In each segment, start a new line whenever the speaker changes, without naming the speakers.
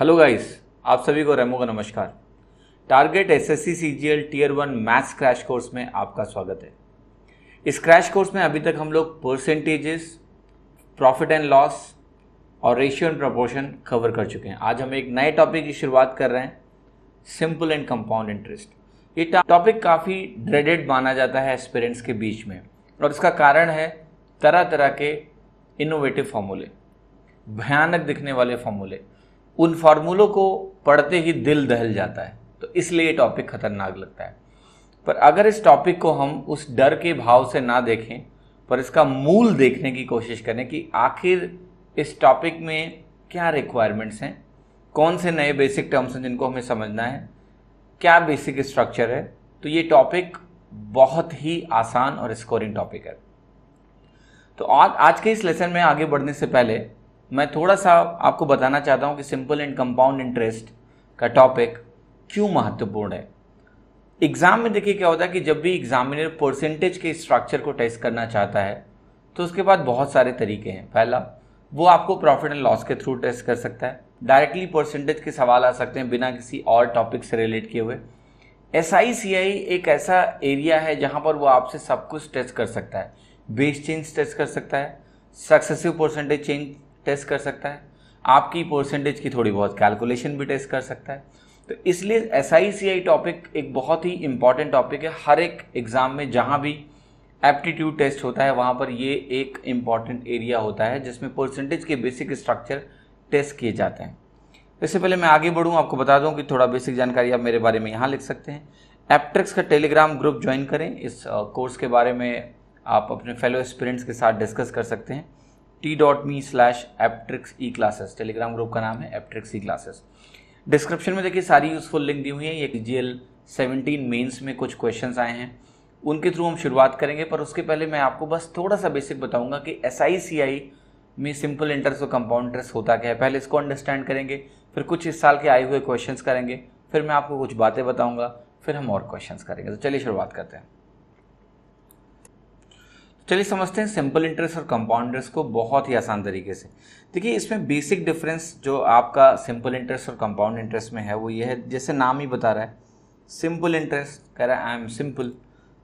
Hello guys आप सभी को रेमो का नमस्कार target S S C tier one maths crash course में आपका स्वागत है इस क्रैश कोर्स में अभी तक हम लोग परसेंटेजेस प्रॉफिट एंड लॉस और रेशियो एंड प्रपोर्शन कवर कर चुके हैं आज हम एक नए टॉपिक की शुरुआत कर रहे हैं सिंपल एंड कंपाउंड इंटरेस्ट ये टॉपिक काफ़ी ड्रेडेड माना जाता है एक्सपेरेंट्स के बीच में और इसका कारण है तरह तरह के इनोवेटिव फॉर्मूले भयानक दिखने वाले फॉर्मूले उन फार्मूलों को पढ़ते ही दिल दहल जाता है तो इसलिए टॉपिक खतरनाक लगता है पर अगर इस टॉपिक को हम उस डर के भाव से ना देखें पर इसका मूल देखने की कोशिश करें कि आखिर इस टॉपिक में क्या रिक्वायरमेंट्स हैं कौन से नए बेसिक टर्म्स हैं जिनको हमें समझना है क्या बेसिक स्ट्रक्चर है तो ये टॉपिक बहुत ही आसान और स्कोरिंग टॉपिक है तो आज आज के इस लेसन में आगे बढ़ने से पहले मैं थोड़ा सा आपको बताना चाहता हूँ कि सिंपल एंड कंपाउंड इंटरेस्ट का टॉपिक क्यों महत्वपूर्ण है एग्ज़ाम में देखिए क्या होता है कि जब भी एग्जामिनर परसेंटेज के स्ट्रक्चर को टेस्ट करना चाहता है तो उसके बाद बहुत सारे तरीके हैं पहला वो आपको प्रॉफिट एंड लॉस के थ्रू टेस्ट कर सकता है डायरेक्टली परसेंटेज के सवाल आ सकते हैं बिना किसी और टॉपिक से रिलेट किए हुए एस आई सी आई एक ऐसा एरिया है जहाँ पर वो आपसे सब कुछ टेस्ट कर सकता है बेस चेंज टेस्ट कर सकता है सक्सेसिव परसेंटेज चेंज टेस्ट कर सकता है आपकी परसेंटेज की थोड़ी बहुत कैलकुलेशन भी टेस्ट कर सकता है तो इसलिए एस आई टॉपिक एक बहुत ही इंपॉर्टेंट टॉपिक है हर एक एग्ज़ाम में जहाँ भी एप्टीट्यूड टेस्ट होता है वहाँ पर ये एक इम्पॉर्टेंट एरिया होता है जिसमें परसेंटेज के बेसिक स्ट्रक्चर टेस्ट किए जाते हैं इससे पहले मैं आगे बढ़ूँ आपको बता दूँ कि थोड़ा बेसिक जानकारी आप मेरे बारे में यहाँ लिख सकते हैं एप्ट्रिक्स का टेलीग्राम ग्रुप ज्वाइन करें इस कोर्स के बारे में आप अपने फेलो स्टूडेंट्स के साथ डिस्कस कर सकते हैं T dot me slash Aptrix e classes Telegram group का नाम है एप्ट्रिक्स ई क्लासेस डिस्क्रिप्शन में देखिए सारी यूजफुल लिंक दी हुई है ये जी एल सेवनटीन मेन्स में कुछ क्वेश्चन आए हैं उनके थ्रू हम शुरुआत करेंगे पर उसके पहले मैं आपको बस थोड़ा सा बेसिक बताऊंगा कि एस आई सी आई में सिंपल इंटरेस्ट और कंपाउंड इंटरेस्ट होता क्या है पहले इसको अंडरस्टैंड करेंगे फिर कुछ इस साल के आए हुए क्वेश्चन करेंगे फिर मैं आपको कुछ बातें बताऊंगा फिर हम और क्वेश्चन करेंगे तो चलिए शुरुआत करते हैं चलिए समझते हैं सिंपल इंटरेस्ट और कंपाउंड इंटरेस्ट को बहुत ही आसान तरीके से देखिए इसमें बेसिक डिफरेंस जो आपका सिंपल इंटरेस्ट और कंपाउंड इंटरेस्ट में है वो ये है जैसे नाम ही बता रहा है सिंपल इंटरेस्ट कह रहा है I am simple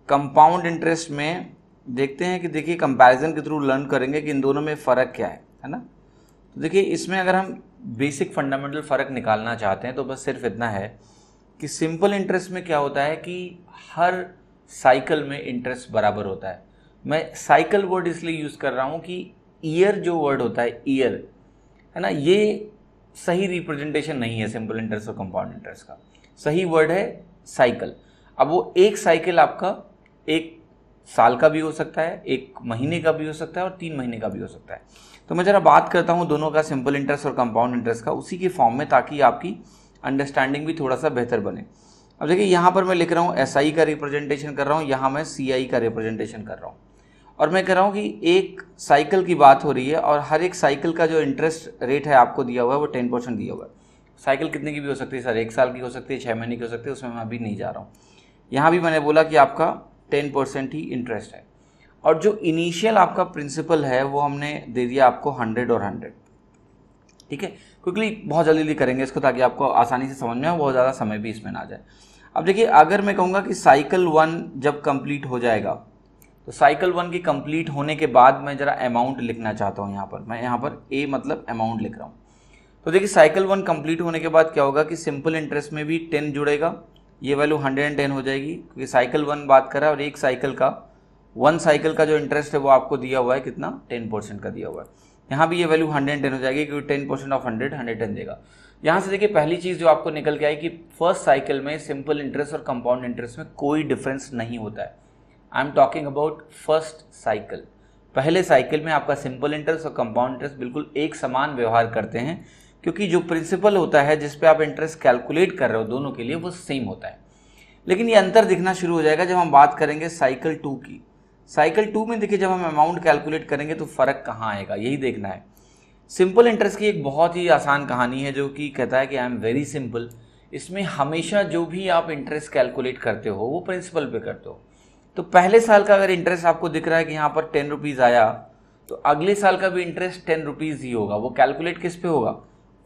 compound interest में देखते हैं कि देखिए कंपैरिजन के थ्रू लर्न करेंगे कि इन दोनों में फ़र्क क्या है है ना तो देखिए इसमें अगर हम बेसिक फंडामेंटल फ़र्क निकालना चाहते हैं तो बस सिर्फ इतना है कि सिंपल इंटरेस्ट में क्या होता है कि हर साइकिल में इंटरेस्ट बराबर होता है मैं साइकिल वर्ड इसलिए यूज़ कर रहा हूँ कि ईयर जो वर्ड होता है ईयर है ना ये सही रिप्रेजेंटेशन नहीं है सिंपल इंटरेस्ट और कंपाउंड इंटरेस्ट का सही वर्ड है साइकिल अब वो एक साइकिल आपका एक साल का भी हो सकता है एक महीने का भी हो सकता है और तीन महीने का भी हो सकता है तो मैं ज़रा बात करता हूँ दोनों का सिंपल इंटरेस्ट और कंपाउंड इंटरेस्ट का उसी के फॉर्म में ताकि आपकी अंडरस्टैंडिंग भी थोड़ा सा बेहतर बने अब देखिए यहाँ पर मैं लिख रहा हूँ एस SI का रिप्रेजेंटेशन कर रहा हूँ यहाँ मैं सी का रिप्रेजेंटेशन कर रहा हूँ और मैं कह रहा हूँ कि एक साइकिल की बात हो रही है और हर एक साइकिल का जो इंटरेस्ट रेट है आपको दिया हुआ है वो टेन परसेंट दिया हुआ है साइकिल कितने की भी हो सकती है सर एक साल की हो सकती है छः महीने की हो सकती है उसमें मैं अभी नहीं जा रहा हूँ यहाँ भी मैंने बोला कि आपका टेन परसेंट ही इंटरेस्ट है और जो इनिशियल आपका प्रिंसिपल है वो हमने दे दिया आपको हंड्रेड और हंड्रेड ठीक है क्विकली बहुत जल्दी जल्दी करेंगे इसको ताकि आपको आसानी से समझ में आए बहुत ज़्यादा समय भी इसमें ना जाए अब देखिए अगर मैं कहूँगा कि साइकिल वन जब कंप्लीट हो जाएगा तो साइकिल वन की कंप्लीट होने के बाद मैं ज़रा अमाउंट लिखना चाहता हूँ यहाँ पर मैं यहाँ पर ए मतलब अमाउंट लिख रहा हूँ तो देखिए साइकिल वन कंप्लीट होने के बाद क्या होगा कि सिंपल इंटरेस्ट में भी टेन जुड़ेगा ये वैल्यू हंड्रेड एंड टेन हो जाएगी क्योंकि साइकिल वन बात कर रहा है और एक साइकिल का वन साइकिल का जो इंटरेस्ट है वो आपको दिया हुआ है कितना टेन परसेंट का दिया हुआ है यहाँ भी ये वैल्यू हंड्रेड टेन हो जाएगी क्योंकि ten percent of hundred hundred ten देगा यहाँ से देखिए पहली चीज़ जो आपको निकल के आई कि फर्स्ट साइकिल में सिंपल इंटरेस्ट और कंपाउंड इंटरेस्ट में कोई डिफरेंस नहीं होता है I am talking about first cycle पहले साइकिल में आपका सिंपल इंटरेस्ट और कंपाउंड इंटरेस्ट बिल्कुल एक समान व्यवहार करते हैं क्योंकि जो प्रिंसिपल होता है जिस पे आप इंटरेस्ट कैलकुलेट कर रहे हो दोनों के लिए वो सेम होता है लेकिन ये अंतर दिखना शुरू हो जाएगा जब हम बात करेंगे साइकिल टू की साइकिल टू में देखिए जब हम अमाउंट कैलकुलेट करेंगे तो फ़र्क कहाँ आएगा यही देखना है सिंपल इंटरेस्ट की एक बहुत ही आसान कहानी है जो कि कहता है कि आई एम वेरी सिंपल इसमें हमेशा जो भी आप इंटरेस्ट कैलकुलेट करते हो वो प्रिंसिपल पे करते हो तो पहले साल का अगर इंटरेस्ट आपको दिख रहा है कि यहाँ पर टेन रुपीज़ आया तो अगले साल का भी इंटरेस्ट टेन रुपीज़ ही होगा वो कैलकुलेट किस पे होगा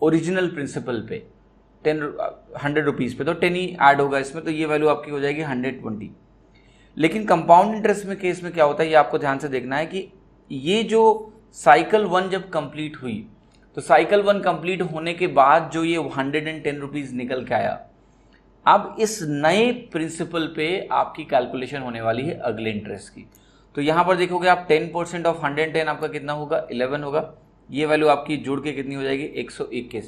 ओरिजिनल प्रिंसिपल पे टेन हंड्रेड रुपीज़ पे तो टेन ही ऐड होगा इसमें तो ये वैल्यू आपकी हो जाएगी हंड्रेड ट्वेंटी लेकिन कंपाउंड इंटरेस्ट में केस में क्या होता है ये आपको ध्यान से देखना है कि ये जो साइकिल वन जब कंप्लीट हुई तो साइकिल वन कंप्लीट होने के बाद जो ये हंड्रेड एंड टेन रुपीज़ निकल के आया अब इस नए प्रिंसिपल पे आपकी कैलकुलेशन होने वाली है अगले इंटरेस्ट की तो यहाँ पर देखोगे आप 10 परसेंट ऑफ हंड्रेड टेन आपका कितना होगा 11 होगा ये वैल्यू आपकी जुड़ के कितनी हो जाएगी 121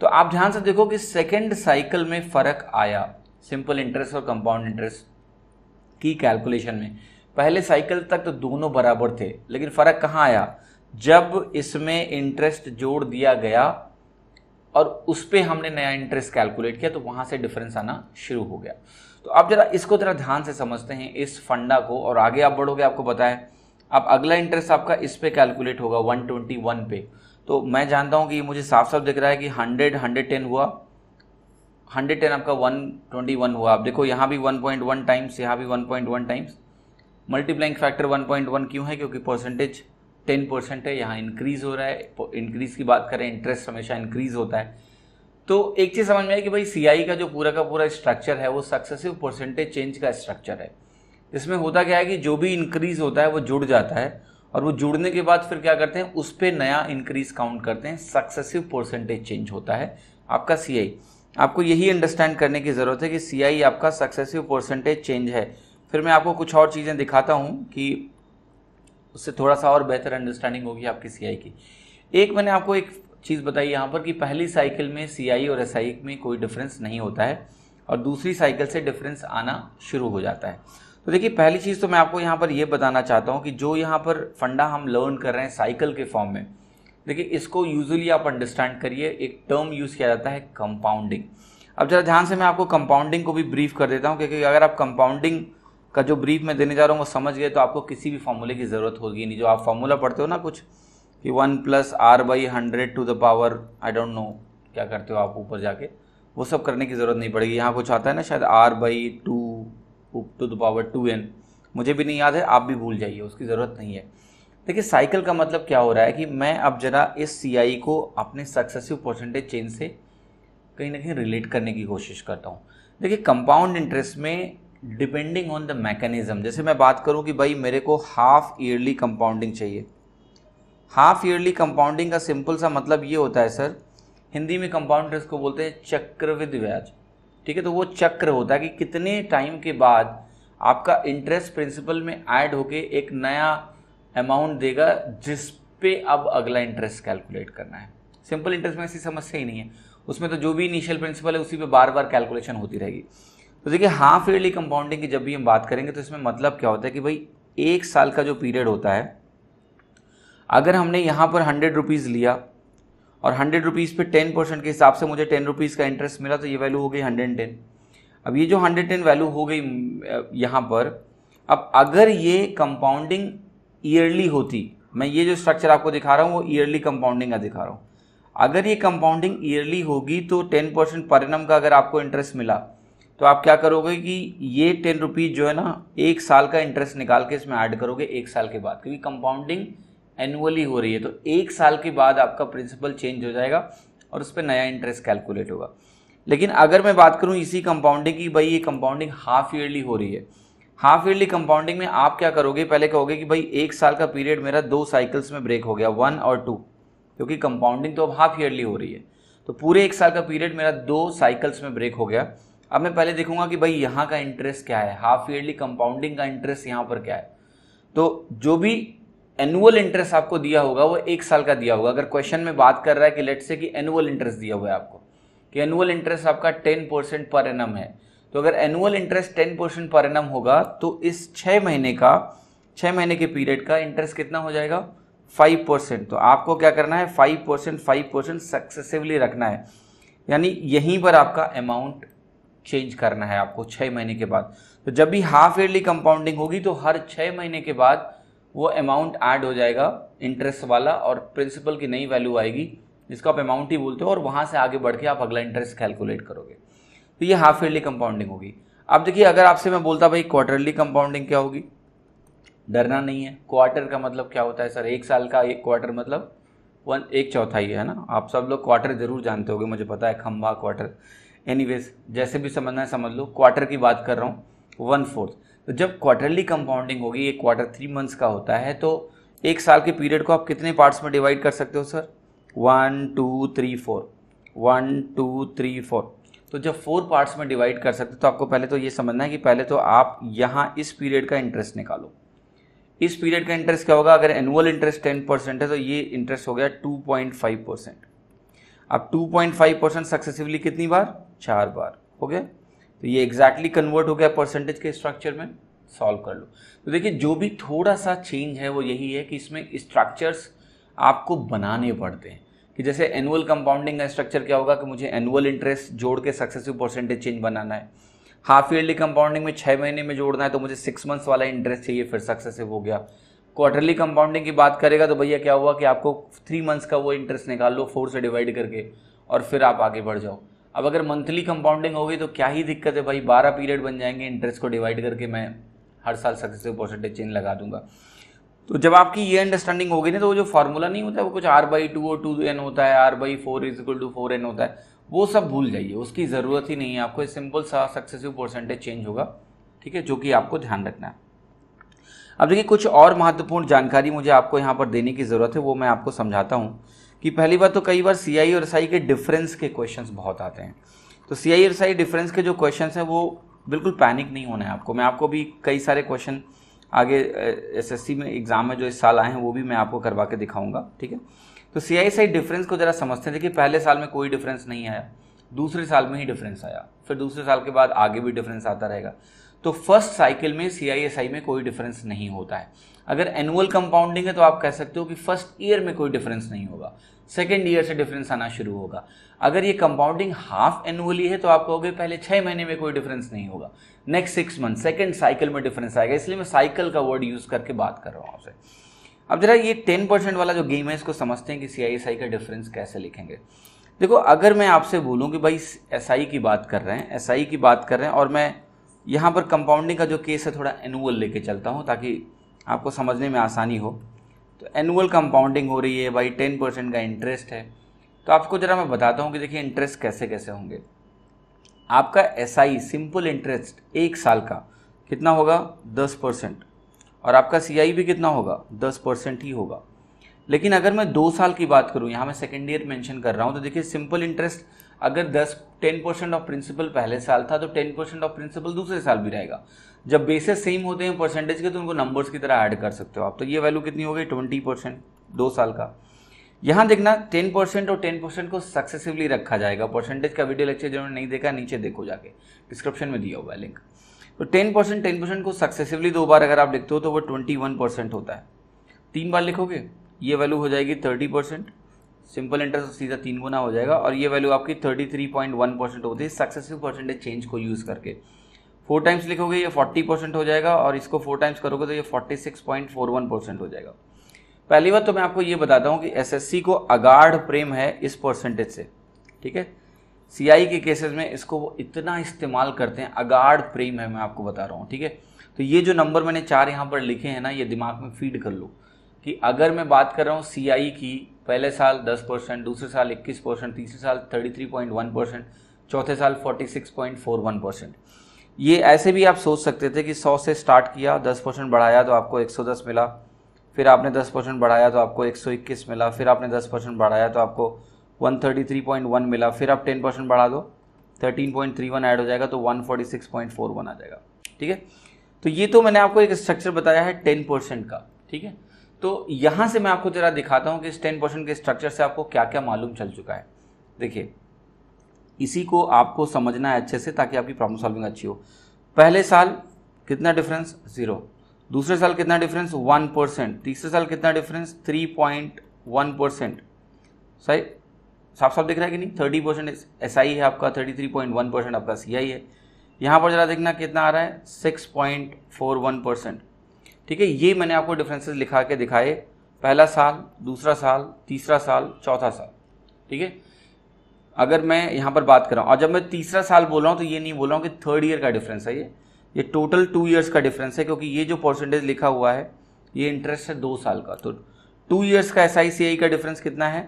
तो आप ध्यान से देखो कि सेकेंड साइकिल में फ़र्क आया सिंपल इंटरेस्ट और कंपाउंड इंटरेस्ट की कैलकुलेशन में पहले साइकिल तक तो दोनों बराबर थे लेकिन फ़र्क कहाँ आया जब इसमें इंटरेस्ट जोड़ दिया गया और उस पर हमने नया इंटरेस्ट कैलकुलेट किया तो वहाँ से डिफरेंस आना शुरू हो गया तो आप जरा इसको जरा ध्यान से समझते हैं इस फंडा को और आगे आप बढ़ोगे आपको बताएं आप अब अगला इंटरेस्ट आपका इस पे कैलकुलेट होगा 121 पे तो मैं जानता हूँ कि मुझे साफ साफ दिख रहा है कि 100 110 हुआ 110 आपका 121 हुआ आप देखो यहाँ भी 1.1 टाइम्स यहाँ भी 1.1 टाइम्स मल्टीप्लाइंग फैक्टर 1.1 क्यों है क्योंकि परसेंटेज टेन परसेंट है यहाँ इंक्रीज़ हो रहा है इंक्रीज़ की बात करें इंटरेस्ट हमेशा इंक्रीज़ होता है तो एक चीज़ समझ में आई कि भाई सीआई का जो पूरा का पूरा स्ट्रक्चर है वो सक्सेसिव परसेंटेज चेंज का स्ट्रक्चर है इसमें होता क्या है कि जो भी इंक्रीज़ होता है वो जुड़ जाता है और वो जुड़ने के बाद फिर क्या करते हैं उस पर नया इंक्रीज़ काउंट करते हैं सक्सेसिव परसेंटेज चेंज होता है आपका सी आपको यही अंडरस्टैंड करने की ज़रूरत है कि सी आपका सक्सेसिव परसेंटेज चेंज है फिर मैं आपको कुछ और चीज़ें दिखाता हूँ कि उससे थोड़ा सा और बेहतर अंडरस्टैंडिंग होगी आपकी सी की एक मैंने आपको एक चीज़ बताई यहाँ पर कि पहली साइकिल में सी और एस में कोई डिफरेंस नहीं होता है और दूसरी साइकिल से डिफरेंस आना शुरू हो जाता है तो देखिए पहली चीज़ तो मैं आपको यहाँ पर यह बताना चाहता हूँ कि जो यहाँ पर फंडा हम लर्न कर रहे हैं साइकिल के फॉर्म में देखिए इसको यूजुअली आप अंडरस्टैंड करिए एक टर्म यूज़ किया जाता है कंपाउंडिंग अब जरा ध्यान से मैं आपको कंपाउंडिंग को भी ब्रीफ कर देता हूँ क्योंकि अगर आप कंपाउंडिंग का जो ब्रीफ मैं देने जा रहा हूँ वो समझ गए तो आपको किसी भी फार्मूले की ज़रूरत होगी नहीं जो आप फॉर्मूला पढ़ते हो ना कुछ कि one plus R by hundred to the power I don't know क्या करते हो आप ऊपर जाके वो सब करने की ज़रूरत नहीं पड़ेगी यहाँ कुछ आता है ना शायद R by two to the power two n मुझे भी नहीं याद है आप भी भूल जाइए उसकी ज़रूरत नहीं है देखिए साइकिल का मतलब क्या हो रहा है कि मैं अब जरा इस सी को अपने सक्सेसिव परसेंटेज चेंज से कहीं ना कहीं रिलेट करने की कोशिश करता हूँ देखिए कंपाउंड इंटरेस्ट में डिपेंडिंग ऑन द मैकेनिज्म जैसे मैं बात करूं कि भाई मेरे को हाफ ईयरली कंपाउंडिंग चाहिए हाफ ईयरली कंपाउंडिंग का सिंपल सा मतलब ये होता है सर हिंदी में कंपाउंड को बोलते हैं चक्रविद ब्याज ठीक है तो वो चक्र होता है कि कितने टाइम के बाद आपका इंटरेस्ट प्रिंसिपल में ऐड होके एक नया अमाउंट देगा जिस पे अब अगला इंटरेस्ट कैलकुलेट करना है सिंपल इंटरेस्ट में ऐसी समस्या ही नहीं है उसमें तो जो भी इनिशियल प्रिंसिपल है उसी पे बार बार कैलकुलेशन होती रहेगी तो देखिए हाफ ईयरली कंपाउंडिंग की जब भी हम बात करेंगे तो इसमें मतलब क्या होता है कि भाई एक साल का जो पीरियड होता है अगर हमने यहाँ पर हंड्रेड रुपीज़ लिया और हंड्रेड रुपीज़ पे टेन परसेंट के हिसाब से मुझे टेन रुपीज़ का इंटरेस्ट मिला तो ये वैल्यू हो गई हंड्रेड टेन अब ये जो हंड्रेड टेन वैल्यू हो गई यहाँ पर अब अगर ये कंपाउंडिंग ईयरली होती मैं ये जो स्ट्रक्चर आपको दिखा रहा हूँ वो ईयरली कंपाउंडिंग का दिखा रहा हूँ अगर ये कंपाउंडिंग ईयरली होगी तो टेन परसेंट परिनम का अगर आपको इंटरेस्ट मिला तो आप क्या करोगे कि ये टेन रुपीज़ जो है ना एक साल का इंटरेस्ट निकाल के इसमें ऐड करोगे एक साल के बाद क्योंकि कंपाउंडिंग एनुअली हो रही है तो एक साल के बाद आपका प्रिंसिपल चेंज हो जाएगा और उस पर नया इंटरेस्ट कैलकुलेट होगा लेकिन अगर मैं बात करूँ इसी कंपाउंडिंग की भाई ये कंपाउंडिंग हाफ ईयरली हो रही है हाफ ईयरली कंपाउंडिंग में आप क्या करोगे पहले कहोगे कि भाई एक साल का पीरियड मेरा दो साइकिल्स में ब्रेक हो गया वन और टू क्योंकि कंपाउंडिंग तो अब हाफ ईयरली हो रही है तो पूरे एक साल का पीरियड मेरा दो साइकिल्स में ब्रेक हो गया अब मैं पहले देखूंगा कि भाई यहाँ का इंटरेस्ट क्या है हाफ ईयरली कंपाउंडिंग का इंटरेस्ट यहाँ पर क्या है तो जो भी एनुअल इंटरेस्ट आपको दिया होगा वो एक साल का दिया होगा अगर क्वेश्चन में बात कर रहा है कि लेट से कि एनुअल इंटरेस्ट दिया हुआ है आपको कि एनुअल इंटरेस्ट आपका टेन परसेंट पर एन है तो अगर एनुअल इंटरेस्ट टेन परसेंट पर एन होगा तो इस छः महीने का छः महीने के पीरियड का इंटरेस्ट कितना हो जाएगा फाइव परसेंट तो आपको क्या करना है five percent five percent successively रखना है यानी यहीं पर आपका अमाउंट चेंज करना है आपको छः महीने के बाद तो जब भी हाफ ईयरली कंपाउंडिंग होगी तो हर छः महीने के बाद वो अमाउंट ऐड हो जाएगा इंटरेस्ट वाला और प्रिंसिपल की नई वैल्यू आएगी जिसको आप अमाउंट ही बोलते हो और वहाँ से आगे बढ़ के आप अगला इंटरेस्ट कैलकुलेट करोगे तो ये हाफ ईयरली कंपाउंडिंग होगी अब देखिए अगर आपसे मैं बोलता भाई क्वार्टरली कंपाउंडिंग क्या होगी डरना नहीं है क्वार्टर का मतलब क्या होता है सर एक साल का एक क्वार्टर मतलब वन एक चौथाई है ना आप सब लोग क्वार्टर जरूर जानते होगे मुझे पता है खम्बा क्वार्टर एनीवेज जैसे भी समझना है समझ लो क्वार्टर की बात कर रहा हूँ वन फोर्थ तो जब क्वार्टरली कंपाउंडिंग होगी ये क्वार्टर थ्री मंथ्स का होता है तो एक साल के पीरियड को आप कितने पार्ट्स में डिवाइड कर सकते हो sir one two three four one two three four तो जब फोर पार्ट्स में डिवाइड कर सकते हो तो आपको पहले तो ये समझना है कि पहले तो आप यहाँ इस पीरियड का इंटरेस्ट निकालो इस पीरियड का इंटरेस्ट क्या होगा अगर एनुअल इंटरेस्ट टेन परसेंट है तो ये इंटरेस्ट हो गया टू पॉइंट फाइव परसेंट अब two point five percent successively कितनी बार चार बार तो हो गया तो ये एग्जैक्टली exactly कन्वर्ट हो गया परसेंटेज के स्ट्रक्चर में सॉल्व कर लो तो देखिए जो भी थोड़ा सा चेंज है वो यही है कि इसमें स्ट्रक्चर्स आपको बनाने पड़ते हैं कि जैसे एनुअल कंपाउंडिंग का स्ट्रक्चर क्या होगा कि मुझे एनुअल इंटरेस्ट जोड़ के सक्सेसिव परसेंटेज चेंज बनाना है हाफ ईयरली कंपाउंडिंग में छः महीने में जोड़ना है तो मुझे सिक्स मंथ्स वाला इंटरेस्ट चाहिए फिर सक्सेसिव हो गया क्वार्टरली कंपाउंडिंग की बात करेगा तो भैया क्या हुआ कि आपको थ्री मंथ्स का वो इंटरेस्ट निकाल लो फोर से डिवाइड करके और फिर आप आगे बढ़ जाओ अब अगर मंथली कंपाउंडिंग हो गई तो क्या ही दिक्कत है भाई बारह पीरियड बन जाएंगे इंटरेस्ट को डिवाइड करके मैं हर साल सक्सेसिव परसेंटेज चेंज लगा दूंगा तो जब आपकी ये अंडरस्टैंडिंग होगी ना तो वो जो फार्मूला नहीं होता है वो कुछ आर बाई टू और टू एन होता है R by four is equal to four n होता है वो सब भूल जाइए उसकी ज़रूरत ही नहीं है आपको सिंपल सा सक्सेसिव परसेंटेज चेंज होगा ठीक है जो कि आपको ध्यान रखना है अब देखिए कुछ और महत्वपूर्ण जानकारी मुझे आपको यहाँ पर देने की ज़रूरत है वो मैं आपको समझाता हूँ कि पहली बात तो कई बार सी आई और एस आई के डिफरेंस के क्वेश्चन बहुत आते हैं तो सी आई और एस आई डिफरेंस के जो क्वेश्चन हैं वो बिल्कुल पैनिक नहीं होना है आपको मैं आपको भी कई सारे क्वेश्चन आगे एस सी में एग्ज़ाम में जो इस साल आए हैं वो भी मैं आपको करवा के दिखाऊंगा ठीक है तो सी आई डिफरेंस को ज़रा समझते हैं देखिए पहले साल में कोई डिफरेंस नहीं आया दूसरे साल में ही डिफरेंस आया फिर दूसरे साल के बाद आगे भी डिफरेंस आता रहेगा तो फर्स्ट साइकिल में सी आई आई एस में कोई डिफरेंस नहीं होता है अगर एनुअल कंपाउंडिंग है तो आप कह सकते हो कि फर्स्ट ईयर में कोई डिफरेंस नहीं होगा सेकेंड ईयर से डिफरेंस आना शुरू होगा अगर ये कंपाउंडिंग हाफ एनुअली है तो आप कहोगे पहले छः महीने में कोई डिफरेंस नहीं होगा next six month second cycle में डिफरेंस आएगा इसलिए मैं साइकिल का वर्ड यूज़ करके बात कर रहा हूँ आपसे अब जरा ये टेन परसेंट वाला जो गेम है इसको समझते हैं कि सी आई एस आई का डिफरेंस कैसे लिखेंगे देखो अगर मैं आपसे बोलूँ कि भाई एस आई की बात कर रहे हैं एस आई की बात कर रहे हैं और मैं यहाँ पर कंपाउंडिंग का जो केस है थोड़ा एनुअल लेके चलता हूँ ताकि आपको समझने में आसानी हो तो एनुअल कंपाउंडिंग हो रही है भाई टेन परसेंट का इंटरेस्ट है तो आपको ज़रा मैं बताता हूँ कि देखिए इंटरेस्ट कैसे कैसे होंगे आपका एस सिंपल इंटरेस्ट एक साल का कितना होगा दस परसेंट और आपका सी भी कितना होगा दस परसेंट ही होगा लेकिन अगर मैं दो साल की बात करूँ यहाँ मैं सेकेंड ईयर मेंशन कर रहा हूँ तो देखिए सिंपल इंटरेस्ट अगर दस टेन परसेंट ऑफ प्रिंसिपल पहले साल था तो टेन परसेंट ऑफ प्रिंसिपल दूसरे साल भी रहेगा जब बेसिस सेम होते हैं परसेंटेज के तो उनको नंबर्स की तरह ऐड कर सकते हो आप तो ये वैल्यू कितनी हो गई ट्वेंटी परसेंट दो साल का यहाँ देखना टेन परसेंट और टेन परसेंट को सक्सेसिवली रखा जाएगा परसेंटेज का वीडियो लेक्चर जिन्होंने नहीं देखा नीचे देखो जाके डिस्क्रिप्शन में दिया हुआ है लिंक तो टेन परसेंट टेन परसेंट को सक्सेसिवली दो बार अगर आप लिखते हो तो वो ट्वेंटी वन परसेंट होता है तीन बार लिखोगे ये वैल्यू हो जाएगी थर्टी परसेंट सिंपल इंटरेस्ट सीधा तीन गुना हो जाएगा और ये वैल्यू आपकी thirty three point one percent होती है सक्सेसिव परसेंटेज चेंज को यूज़ करके फोर टाइम्स लिखोगे ये फोर्टी परसेंट हो जाएगा और इसको फोर टाइम्स करोगे तो ये forty six point four one percent हो जाएगा पहली बात तो मैं आपको ये बताता हूँ कि सी को अगाढ़ प्रेम है इस परसेंटेज से ठीक है आई के केसेस में इसको वो इतना इस्तेमाल करते हैं अगाढ़ प्रेम है मैं आपको बता रहा हूँ ठीक है तो ये जो नंबर मैंने चार यहाँ पर लिखे हैं ना ये दिमाग में फीड कर लो कि अगर मैं बात कर रहा हूँ आई की पहले साल दस परसेंट दूसरे साल इक्कीस परसेंट तीसरे साल thirty three point one percent चौथे साल forty six point four one percent ये ऐसे भी आप सोच सकते थे कि 100 से स्टार्ट किया 10 परसेंट बढ़ाया तो आपको 110 मिला फिर आपने 10 परसेंट बढ़ाया तो आपको 121 मिला फिर आपने 10 परसेंट बढ़ाया तो आपको 133.1 मिला फिर आप 10 परसेंट बढ़ा दो 13.31 ऐड हो जाएगा तो 146.41 आ जाएगा ठीक है तो ये तो मैंने आपको एक स्ट्रक्चर बताया है टेन परसेंट का ठीक है तो यहाँ से मैं आपको ज़रा दिखाता हूँ कि इस टेन परसेंट के स्ट्रक्चर से आपको क्या क्या मालूम चल चुका है देखिए इसी को आपको समझना है अच्छे से ताकि आपकी प्रॉब्लम सॉल्विंग अच्छी हो पहले साल कितना डिफरेंस ज़ीरो दूसरे साल कितना डिफरेंस वन परसेंट तीसरे साल कितना difference three point one percent सही साफ साफ दिख रहा है कि नहीं थर्टी परसेंट एस आई है आपका thirty three point one percent आपका सी आई है यहाँ पर ज़रा देखना कितना आ रहा है six point four one percent ठीक है ये मैंने आपको डिफरेंसेस लिखा के दिखाए पहला साल दूसरा साल तीसरा साल चौथा साल ठीक है अगर मैं यहाँ पर बात कर रहा हूँ और जब मैं तीसरा साल बोल रहा हूँ तो ये नहीं बोल रहा हूँ कि थर्ड ईयर का डिफरेंस है ये ये टोटल टू ईयर्स का डिफरेंस है क्योंकि ये जो परसेंटेज लिखा हुआ है ये इंटरेस्ट है दो साल का तो टू ईयर्स का एस आई का डिफरेंस कितना है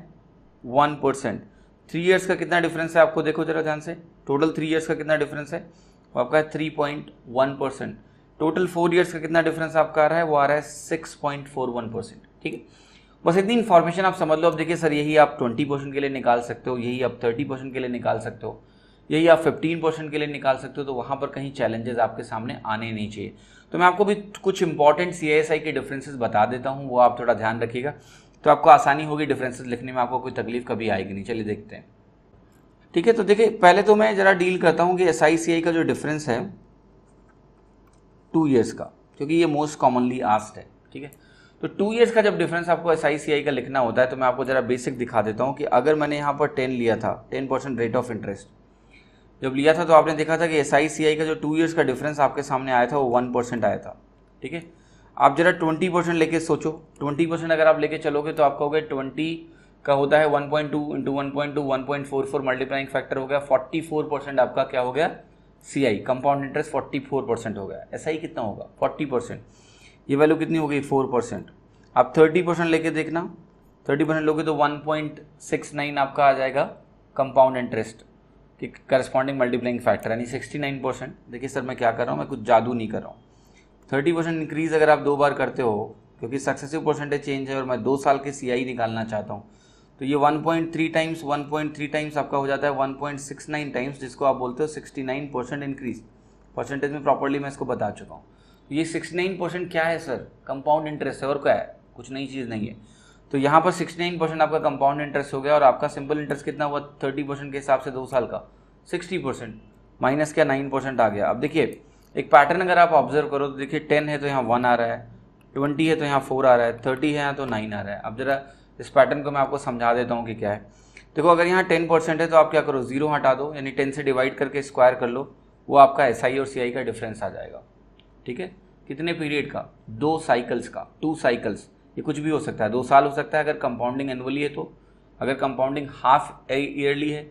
वन परसेंट थ्री ईयर्स का कितना डिफरेंस है आपको देखो जरा ध्यान से टोटल थ्री ईयर्स का कितना डिफरेंस है वो आपका है three point one percent total four years का कितना डिफरेंस आपका आ रहा है वो आ रहा है six point four one percent ठीक है बस इतनी इन्फॉर्मेशन आप समझ लो अब देखिए सर यही आप ट्वेंटी परसेंट के लिए निकाल सकते हो यही आप थर्टी परसेंट के लिए निकाल सकते हो यही आप फिफ्टीन परसेंट के लिए निकाल सकते हो तो वहाँ पर कहीं चैलेंजेस आपके सामने आने नहीं चाहिए तो मैं आपको भी कुछ इंपॉर्टेंट सी आई एस के डिफ्रेंसेज बता देता हूँ वो आप थोड़ा ध्यान रखिएगा तो आपको आसानी होगी डिफरेंसेस लिखने में आपको कोई तकलीफ कभी आएगी नहीं चलिए देखते हैं ठीक है तो देखिए पहले तो मैं ज़रा डील करता हूँ कि एस आई आई सी का जो डिफरेंस है टू ईयर्स का क्योंकि ये मोस्ट कॉमनली आस्ट है ठीक है तो टू ईयर्स का जब डिफरेंस आपको एस आई आई सी का लिखना होता है तो मैं आपको ज़रा बेसिक दिखा देता हूँ कि अगर मैंने यहाँ पर टेन लिया था ten percent rate of interest जब लिया था तो आपने देखा था कि एस आई आई सी का जो टू ईयर्स का डिफरेंस आपके सामने आया था वो वन परसेंट आया था ठीक है आप जरा ट्वेंटी परसेंट लेके सोचो ट्वेंटी परसेंट अगर आप लेके चलोगे तो आप कहोगे ट्वेंटी का होता है one point two into one point two one point four four multiplying factor हो गया फोर्टी फोर परसेंट आपका क्या हो गया C I compound interest forty four percent हो गया एस आई कितना होगा फोर्टी परसेंट ये वैल्यू कितनी हो गई फोर परसेंट आप थर्टी परसेंट लेके देखना थर्टी परसेंट लोगे तो वन पॉइंट सिक्स नाइन आपका आ जाएगा कंपाउंड इंटरेस्ट कि करस्पॉन्डिंग मल्टीप्लाइंग फैक्टर यानी सिक्सटी नाइन परसेंट देखिए सर मैं क्या कर रहा हूँ मैं कुछ जादू नहीं कर रहा हूँ थर्टी परसेंट इंक्रीज़ अगर आप दो बार करते हो क्योंकि सक्सेसिव परसेंटेज चेंज है और मैं दो साल के सी निकालना चाहता हूँ तो ये point three times one point three times आपका हो जाता है one point six nine times जिसको आप बोलते हो sixty nine percent increase percentage में प्रॉपरली मैं इसको बता चुका हूँ ये 69 परसेंट क्या है सर कंपाउंड इंटरेस्ट है और क्या है कुछ नई चीज़ नहीं है तो यहाँ पर 69 परसेंट आपका कंपाउंड इंटरेस्ट हो गया और आपका सिंपल इंटरेस्ट कितना हुआ 30 परसेंट के हिसाब से दो साल का 60 परसेंट माइनस क्या 9 परसेंट आ गया अब देखिए एक पैटर्न अगर आप ऑब्जर्व करो तो देखिए टेन है तो यहाँ वन आ रहा है ट्वेंटी है तो यहाँ फोर आ रहा है थर्टी है यहाँ तो नाइन आ रहा है अब ज़रा इस पैटर्न को मैं आपको समझा देता हूँ कि क्या है देखो अगर यहाँ टेन परसेंट है तो आप क्या करो जीरो हटा दो यानी टेन से डिवाइड करके स्क्वायर कर लो वो आपका एस SI और सी आई का डिफरेंस आ जाएगा ठीक है कितने पीरियड का दो साइकिल्स का टू साइकिल्स ये कुछ भी हो सकता है दो साल हो सकता है अगर कंपाउंडिंग एनुअली है तो अगर कंपाउंडिंग हाफ ईयरली है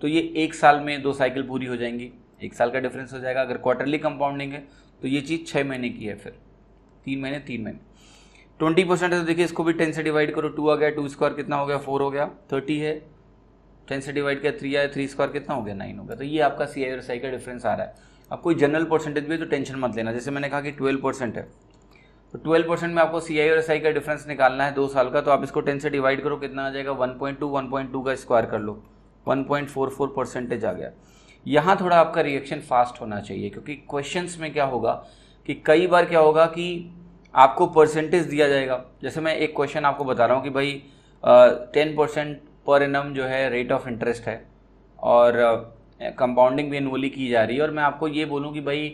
तो ये एक साल में दो साइकिल पूरी हो जाएंगी एक साल का डिफरेंस हो जाएगा अगर क्वार्टरली कंपाउंडिंग है तो ये चीज़ छः महीने की है फिर तीन महीने तीन महीने ट्वेंटी परसेंट है तो देखिए इसको भी टेन से डिवाइड करो टू आ गया टू स्क्वायर कितना हो गया फोर हो गया थर्टी है टेन से डिवाइड किया थ्री आया थ्री स्क्वायर कितना हो गया नाइन हो गया तो ये आपका सी आई और साई का डिफरेंस आ रहा है अब कोई जनरल परसेंटेज भी है तो टेंशन मत लेना जैसे मैंने कहा कि ट्वेल्व परसेंट है तो ट्वेल्व परसेंट में आपको सी आई और एस आई का डिफरेंस निकालना है दो साल का तो आप इसको टेन से डिवाइड करो कितना आ जाएगा one point two one point two का स्क्वायर कर लो one point four four percentage आ गया यहाँ थोड़ा आपका रिएक्शन फास्ट होना चाहिए क्योंकि क्वेश्चन में क्या होगा कि कई बार क्या होगा कि आपको परसेंटेज दिया जाएगा जैसे मैं एक क्वेश्चन आपको बता रहा हूँ कि भाई टेन परसेंट पर इनम जो है रेट ऑफ इंटरेस्ट है और कंपाउंडिंग भी एनुअली की जा रही है और मैं आपको ये बोलूँ कि भाई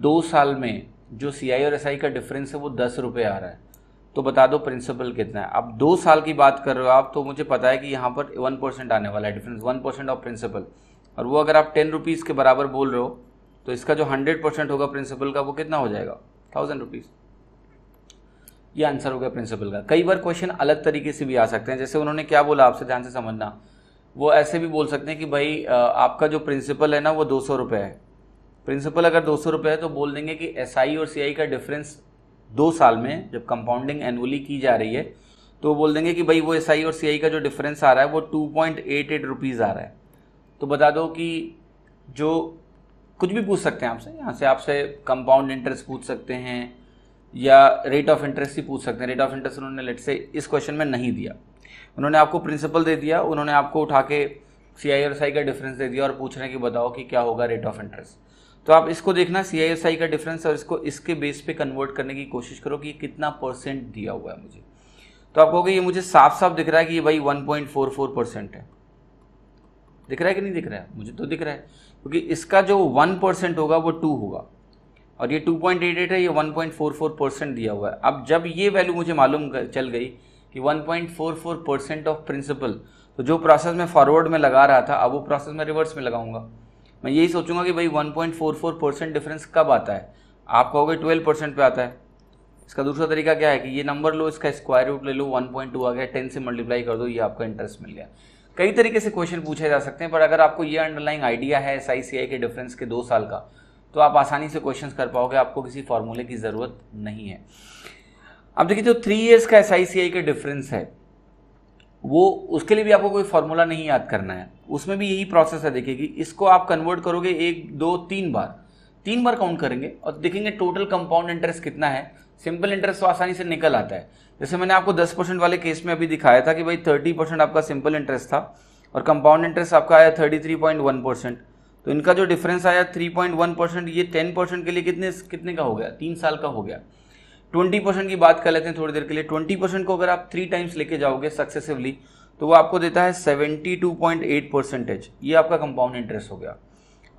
दो साल में जो सी और एस का डिफरेंस है वो दस रुपये आ रहा है तो बता दो प्रिंसिपल कितना है अब दो साल की बात कर रहे हो आप तो मुझे पता है कि यहाँ पर वन परसेंट आने वाला है difference one percent of principal और वो अगर आप टेन रुपीज़ के बराबर बोल रहे हो तो इसका जो हंड्रेड परसेंट होगा प्रिंसिपल का वो कितना हो जाएगा थाउजेंड रुपीज़ ये आंसर हो गया प्रिंसिपल का कई बार क्वेश्चन अलग तरीके से भी आ सकते हैं जैसे उन्होंने क्या बोला आपसे ध्यान से समझना वो ऐसे भी बोल सकते हैं कि भाई आपका जो प्रिंसिपल है ना वो दो सौ रुपये है प्रिंसिपल अगर दो सौ रुपये है तो बोल देंगे कि एस SI और सी का डिफरेंस दो साल में जब कंपाउंडिंग एनुअली की जा रही है तो बोल देंगे कि भाई वो एस SI और सी का जो डिफरेंस आ रहा है वो two point eight eight rupees आ रहा है तो बता दो कि जो कुछ भी पूछ सकते हैं आपसे यहाँ से आपसे कंपाउंड इंटरेस्ट पूछ सकते हैं या रेट ऑफ इंटरेस्ट ही पूछ सकते हैं रेट ऑफ इंटरेस्ट उन्होंने लेट से इस क्वेश्चन में नहीं दिया उन्होंने आपको प्रिंसिपल दे दिया उन्होंने आपको उठा के सी आई एस आई का डिफरेंस दे दिया और हैं कि बताओ कि क्या होगा रेट ऑफ इंटरेस्ट तो आप इसको देखना सी आई एस आई का डिफरेंस और इसको इसके बेस पे कन्वर्ट करने की कोशिश करो कि कितना परसेंट दिया हुआ है मुझे तो आप कहोगे ये मुझे साफ साफ दिख रहा है कि ये भाई फोर परसेंट है दिख रहा है कि नहीं दिख रहा है मुझे तो दिख रहा है क्योंकि इसका जो वन परसेंट होगा वो टू होगा और ये टू पॉइंट एट एट है ये one point four four percent दिया हुआ है अब जब ये वैल्यू मुझे मालूम चल गई कि 1.44 परसेंट ऑफ प्रिंसिपल तो जो प्रोसेस मैं फॉरवर्ड में लगा रहा था अब वो प्रोसेस मैं रिवर्स में लगाऊंगा मैं यही सोचूंगा कि भाई 1.44 परसेंट डिफरेंस कब आता है आप कहोगे 12 परसेंट पर आता है इसका दूसरा तरीका क्या है कि ये नंबर लो इसका स्क्वायर रूट ले लो 1.2 आ गया 10 से मल्टीप्लाई कर दो ये आपका इंटरेस्ट मिल गया कई तरीके से क्वेश्चन पूछे जा सकते हैं पर अगर आपको ये अंडरलाइंग आइडिया है एस आई सी आई के डिफरेंस के दो साल का तो आप आसानी से क्वेश्चन कर पाओगे आपको किसी फार्मूले की ज़रूरत नहीं है अब देखिए जो थ्री ईयर्स का एस आई का डिफरेंस है वो उसके लिए भी आपको कोई फॉर्मूला नहीं याद करना है उसमें भी यही प्रोसेस है देखिए कि इसको आप कन्वर्ट करोगे एक दो तीन बार तीन बार काउंट करेंगे और देखेंगे टोटल कंपाउंड इंटरेस्ट कितना है सिंपल इंटरेस्ट तो आसानी से निकल आता है जैसे मैंने आपको दस परसेंट वाले केस में अभी दिखाया था कि भाई थर्टी परसेंट आपका सिंपल इंटरेस्ट था और कंपाउंड इंटरेस्ट आपका आया thirty three point one percent तो इनका जो डिफरेंस आया थ्री पॉइंट वन परसेंट ये टेन परसेंट के लिए कितने कितने का हो गया तीन साल का हो गया ट्वेंटी परसेंट की बात कर लेते हैं थोड़ी देर के लिए ट्वेंटी परसेंट को अगर आप थ्री टाइम्स लेके जाओगे सक्सेसिवली तो वो आपको देता है seventy two point eight percentage ये आपका कंपाउंड इंटरेस्ट हो गया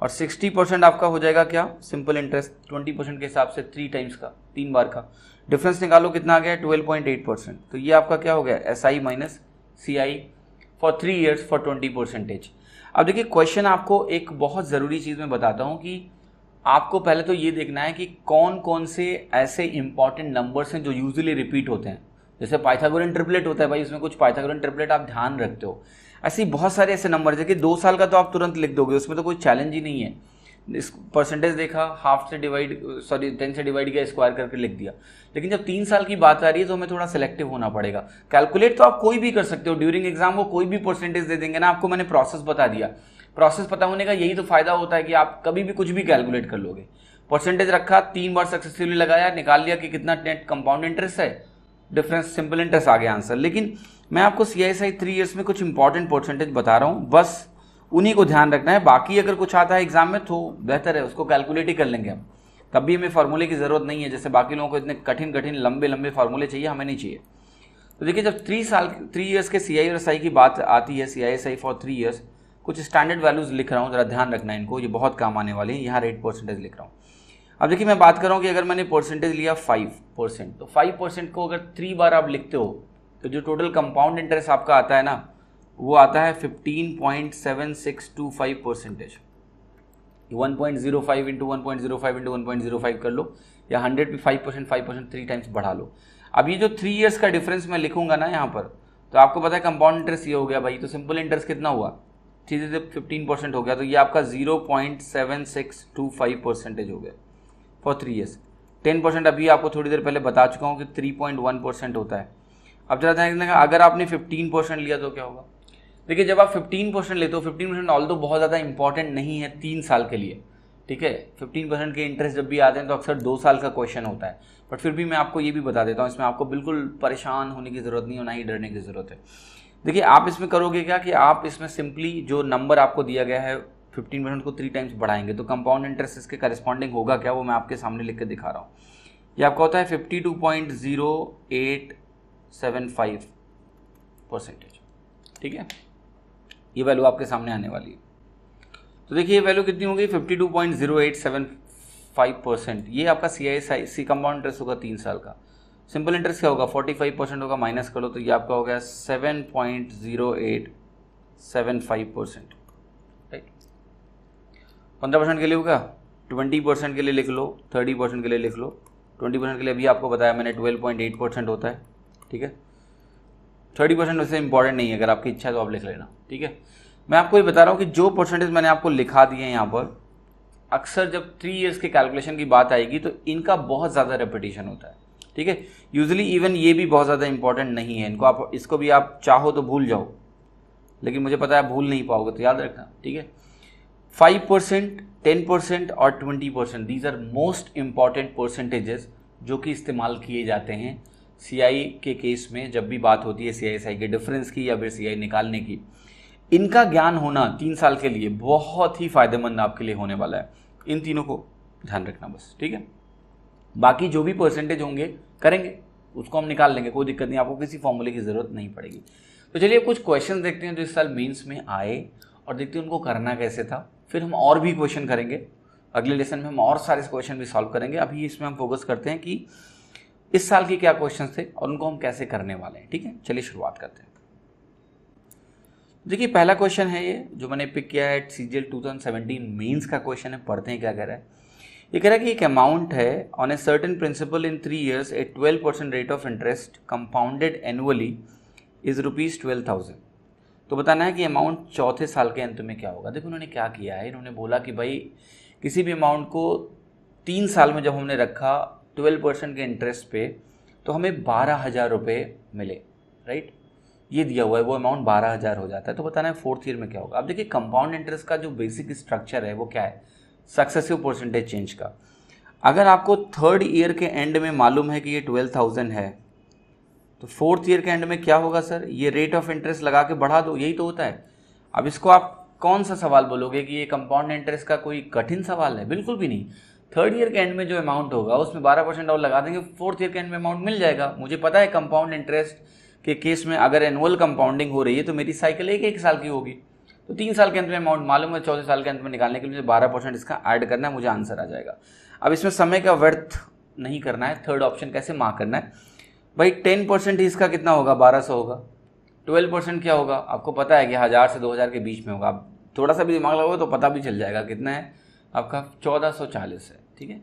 और सिक्सटी परसेंट आपका हो जाएगा क्या सिंपल इंटरेस्ट ट्वेंटी परसेंट के हिसाब से थ्री टाइम्स का तीन बार का डिफरेंस निकालो कितना आ गया ट्वेल्व पॉइंट एट परसेंट तो ये आपका क्या हो गया S I minus C I for three years for twenty percentage अब देखिए क्वेश्चन आपको एक बहुत ज़रूरी चीज़ में बताता हूँ कि आपको पहले तो ये देखना है कि कौन कौन से ऐसे इंपॉर्टेंट नंबर्स हैं जो यूजली रिपीट होते हैं जैसे पाइथागोरियन ट्रिपलेट होता है भाई उसमें कुछ पाइथागोरियन ट्रिपलेट आप ध्यान रखते हो ऐसे बहुत सारे ऐसे नंबर कि दो साल का तो आप तुरंत लिख दोगे उसमें तो कोई चैलेंज ही नहीं है इस परसेंटेज देखा हाफ से डिवाइड सॉरी टेन से डिवाइड किया स्क्वायर करके लिख दिया लेकिन जब तीन साल की बात आ रही है तो हमें थोड़ा सिलेक्टिव होना पड़ेगा कैलकुलेट तो आप कोई भी कर सकते हो ड्यूरिंग एग्जाम वो कोई भी परसेंटेज दे देंगे ना आपको मैंने प्रोसेस बता दिया प्रोसेस पता होने का यही तो फायदा होता है कि आप कभी भी कुछ भी कैलकुलेट कर लोगे परसेंटेज रखा तीन बार सक्सेसफुली लगाया निकाल लिया कि कितना नेट कंपाउंड इंटरेस्ट है डिफरेंस सिंपल इंटरेस्ट आ गया आंसर लेकिन मैं आपको सी आई आई थ्री ईयर्स में कुछ इंपॉर्टेंट परसेंटेज बता रहा हूँ बस उन्हीं को ध्यान रखना है बाकी अगर कुछ आता है एग्जाम में तो बेहतर है उसको कैलकुलेट ही कर लेंगे हम तब भी हमें फार्मूले की ज़रूरत नहीं है जैसे बाकी लोगों को इतने कठिन कठिन लंबे लंबे फार्मूले चाहिए हमें नहीं चाहिए तो देखिए जब थ्री साल थ्री ईयर्स के सी आई और एस आई की बात आती है C I S I for three years कुछ स्टैंडर्ड वैल्यूज़ लिख रहा हूँ ज़रा ध्यान रखना इनको ये बहुत काम आने वाले हैं यहाँ रेट परसेंटेज लिख रहा हूँ अब देखिए मैं बात कर रहा हूँ कि अगर मैंने परसेंटेज लिया फाइव परसेंट तो फाइव परसेंट को अगर थ्री बार आप लिखते हो तो जो टोटल कंपाउंड इंटरेस्ट आपका आता है ना वो आता है fifteen point seven six two five percentage one point zero five into one point zero five into one point zero five कर लो या हंड्रेड पे five percent five percent three times बढ़ा लो अब ये जो थ्री ईयर्स का डिफरेंस मैं लिखूंगा ना यहाँ पर तो आपको पता है कंपाउंड इंटरेस्ट ये हो गया भाई तो सिंपल इंटरेस्ट कितना हुआ चीजें जब फिफ्टीन परसेंट हो गया तो ये आपका zero point seven six two five percentage हो गया for three years ten percent अभी आपको थोड़ी देर पहले बता चुका हूँ कि थ्री पॉइंट वन परसेंट होता है अब जरा ध्यान अगर आपने फिफ्टीन परसेंट लिया तो क्या होगा देखिए जब आप फिफ्टीन परसेंट लेते हो फिफ्टीन परसेंट ऑल तो बहुत ज़्यादा इंपॉर्टेंट नहीं है तीन साल के लिए ठीक है फिफ्टीन परसेंट के इंटरेस्ट जब भी आते हैं तो अक्सर दो साल का क्वेश्चन होता है बट फिर भी मैं आपको ये भी बता देता हूँ इसमें आपको बिल्कुल परेशान होने की ज़रूरत नहीं होना ही डरने की ज़रूरत है देखिए आप इसमें करोगे क्या कि आप इसमें सिंपली जो नंबर आपको दिया गया है फिफ्टीन परसेंट को थ्री टाइम्स बढ़ाएंगे तो कंपाउंड इंटरेस्ट इसके करस्पॉन्डिंग होगा क्या वो मैं आपके सामने लिख के दिखा रहा हूँ ये आपका होता है fifty two point zero eight seven five percentage ठीक है ये वैल्यू आपके सामने आने वाली है तो देखिए ये वैल्यू कितनी होगी fifty two point zero eight seven five percent ये आपका सी आई सी कंपाउंड इंटरेस्ट होगा तीन साल का सिंपल इंटरेस्ट क्या होगा 45 परसेंट होगा माइनस कर लो तो ये आपका हो गया 7.0875 परसेंट राइट पंद्रह परसेंट के लिए होगा ट्वेंटी परसेंट के लिए लिख लो थर्टी परसेंट के लिए लिख लो ट्वेंटी परसेंट के लिए अभी आपको बताया मैंने ट्वेल्व पॉइंट एट परसेंट होता है ठीक है थर्टी परसेंट वैसे इंपॉर्टेंट नहीं है अगर आपकी इच्छा है तो आप लिख लेना ठीक है मैं आपको ये बता रहा हूँ कि जो परसेंटेज मैंने आपको लिखा दिए हैं यहाँ पर अक्सर जब थ्री ईयर्स के कैलकुलेशन की बात आएगी तो इनका बहुत ज़्यादा रेपिटेशन होता है ठीक है यूजली इवन ये भी बहुत ज़्यादा इंपॉर्टेंट नहीं है इनको आप इसको भी आप चाहो तो भूल जाओ लेकिन मुझे पता है भूल नहीं पाओगे तो याद रखना ठीक है फाइव परसेंट टेन परसेंट और twenty percent these are most important percentages जो कि इस्तेमाल किए जाते हैं सी के केस में जब भी बात होती है सी के डिफरेंस की या फिर सी निकालने की इनका ज्ञान होना तीन साल के लिए बहुत ही फायदेमंद आपके लिए होने वाला है इन तीनों को ध्यान रखना बस ठीक है बाकी जो भी परसेंटेज होंगे करेंगे उसको हम निकाल लेंगे कोई दिक्कत नहीं आपको किसी फॉर्मूले की ज़रूरत नहीं पड़ेगी तो चलिए कुछ क्वेश्चन देखते हैं जो इस साल मीन्स में आए और देखते हैं उनको करना कैसे था फिर हम और भी क्वेश्चन करेंगे अगले लेसन में हम और सारे क्वेश्चन भी सॉल्व करेंगे अभी इसमें हम फोकस करते हैं कि इस साल के क्या क्वेश्चन थे और उनको हम कैसे करने वाले हैं ठीक है चलिए शुरुआत करते हैं देखिए पहला क्वेश्चन है ये जो मैंने पिक किया है C G L two thousand seventeen means का क्वेश्चन है पढ़ते हैं क्या कह रहा है ये कह रहा है कि एक अमाउंट है on a certain principal in three years a twelve percent rate of interest compounded annually is rupees twelve thousand तो बताना है कि अमाउंट चौथे साल के अंत में क्या होगा देखो उन्होंने क्या किया है इन्होंने बोला कि भाई किसी भी अमाउंट को तीन साल में जब हमने रखा ट्वेल्व परसेंट के इंटरेस्ट पे तो हमें बारह हज़ार रुपये मिले राइट ये दिया हुआ है वो अमाउंट बारह हज़ार हो जाता है तो बताना है फोर्थ ईयर में क्या होगा अब देखिए कंपाउंड इंटरेस्ट का जो बेसिक स्ट्रक्चर है वो क्या है सक्सेसिव परसेंटेज चेंज का अगर आपको थर्ड ईयर के एंड में मालूम है कि ये ट्वेल्व थाउजेंड है तो फोर्थ ईयर के एंड में क्या होगा सर ये रेट ऑफ इंटरेस्ट लगा के बढ़ा दो यही तो होता है अब इसको आप कौन सा सवाल बोलोगे कि ये कंपाउंड इंटरेस्ट का कोई कठिन सवाल है बिल्कुल भी नहीं थर्ड ईयर के एंड में जो अमाउंट होगा उसमें बारह परसेंट और लगा देंगे फोर्थ ईयर के एंड में अमाउंट मिल जाएगा मुझे पता है कंपाउंड इंटरेस्ट के केस में अगर एनुअल कंपाउंडिंग हो रही है तो मेरी साइकिल एक एक साल की होगी तो तीन साल के अंत में अमाउंट मालूम है चौदह साल के अंत में निकालने के लिए मुझे बारह परसेंट इसका ऐड करना है मुझे आंसर आ जाएगा अब इसमें समय का व्यर्थ नहीं करना है थर्ड ऑप्शन कैसे मार्क करना है भाई टेन परसेंट इसका कितना होगा बारह सौ होगा ट्वेल्व परसेंट क्या होगा आपको पता है कि हज़ार से दो हज़ार के बीच में होगा आप थोड़ा सा भी दिमाग लगाओगे तो पता भी चल जाएगा कितना है आपका चौदह सौ चालीस है ठीक है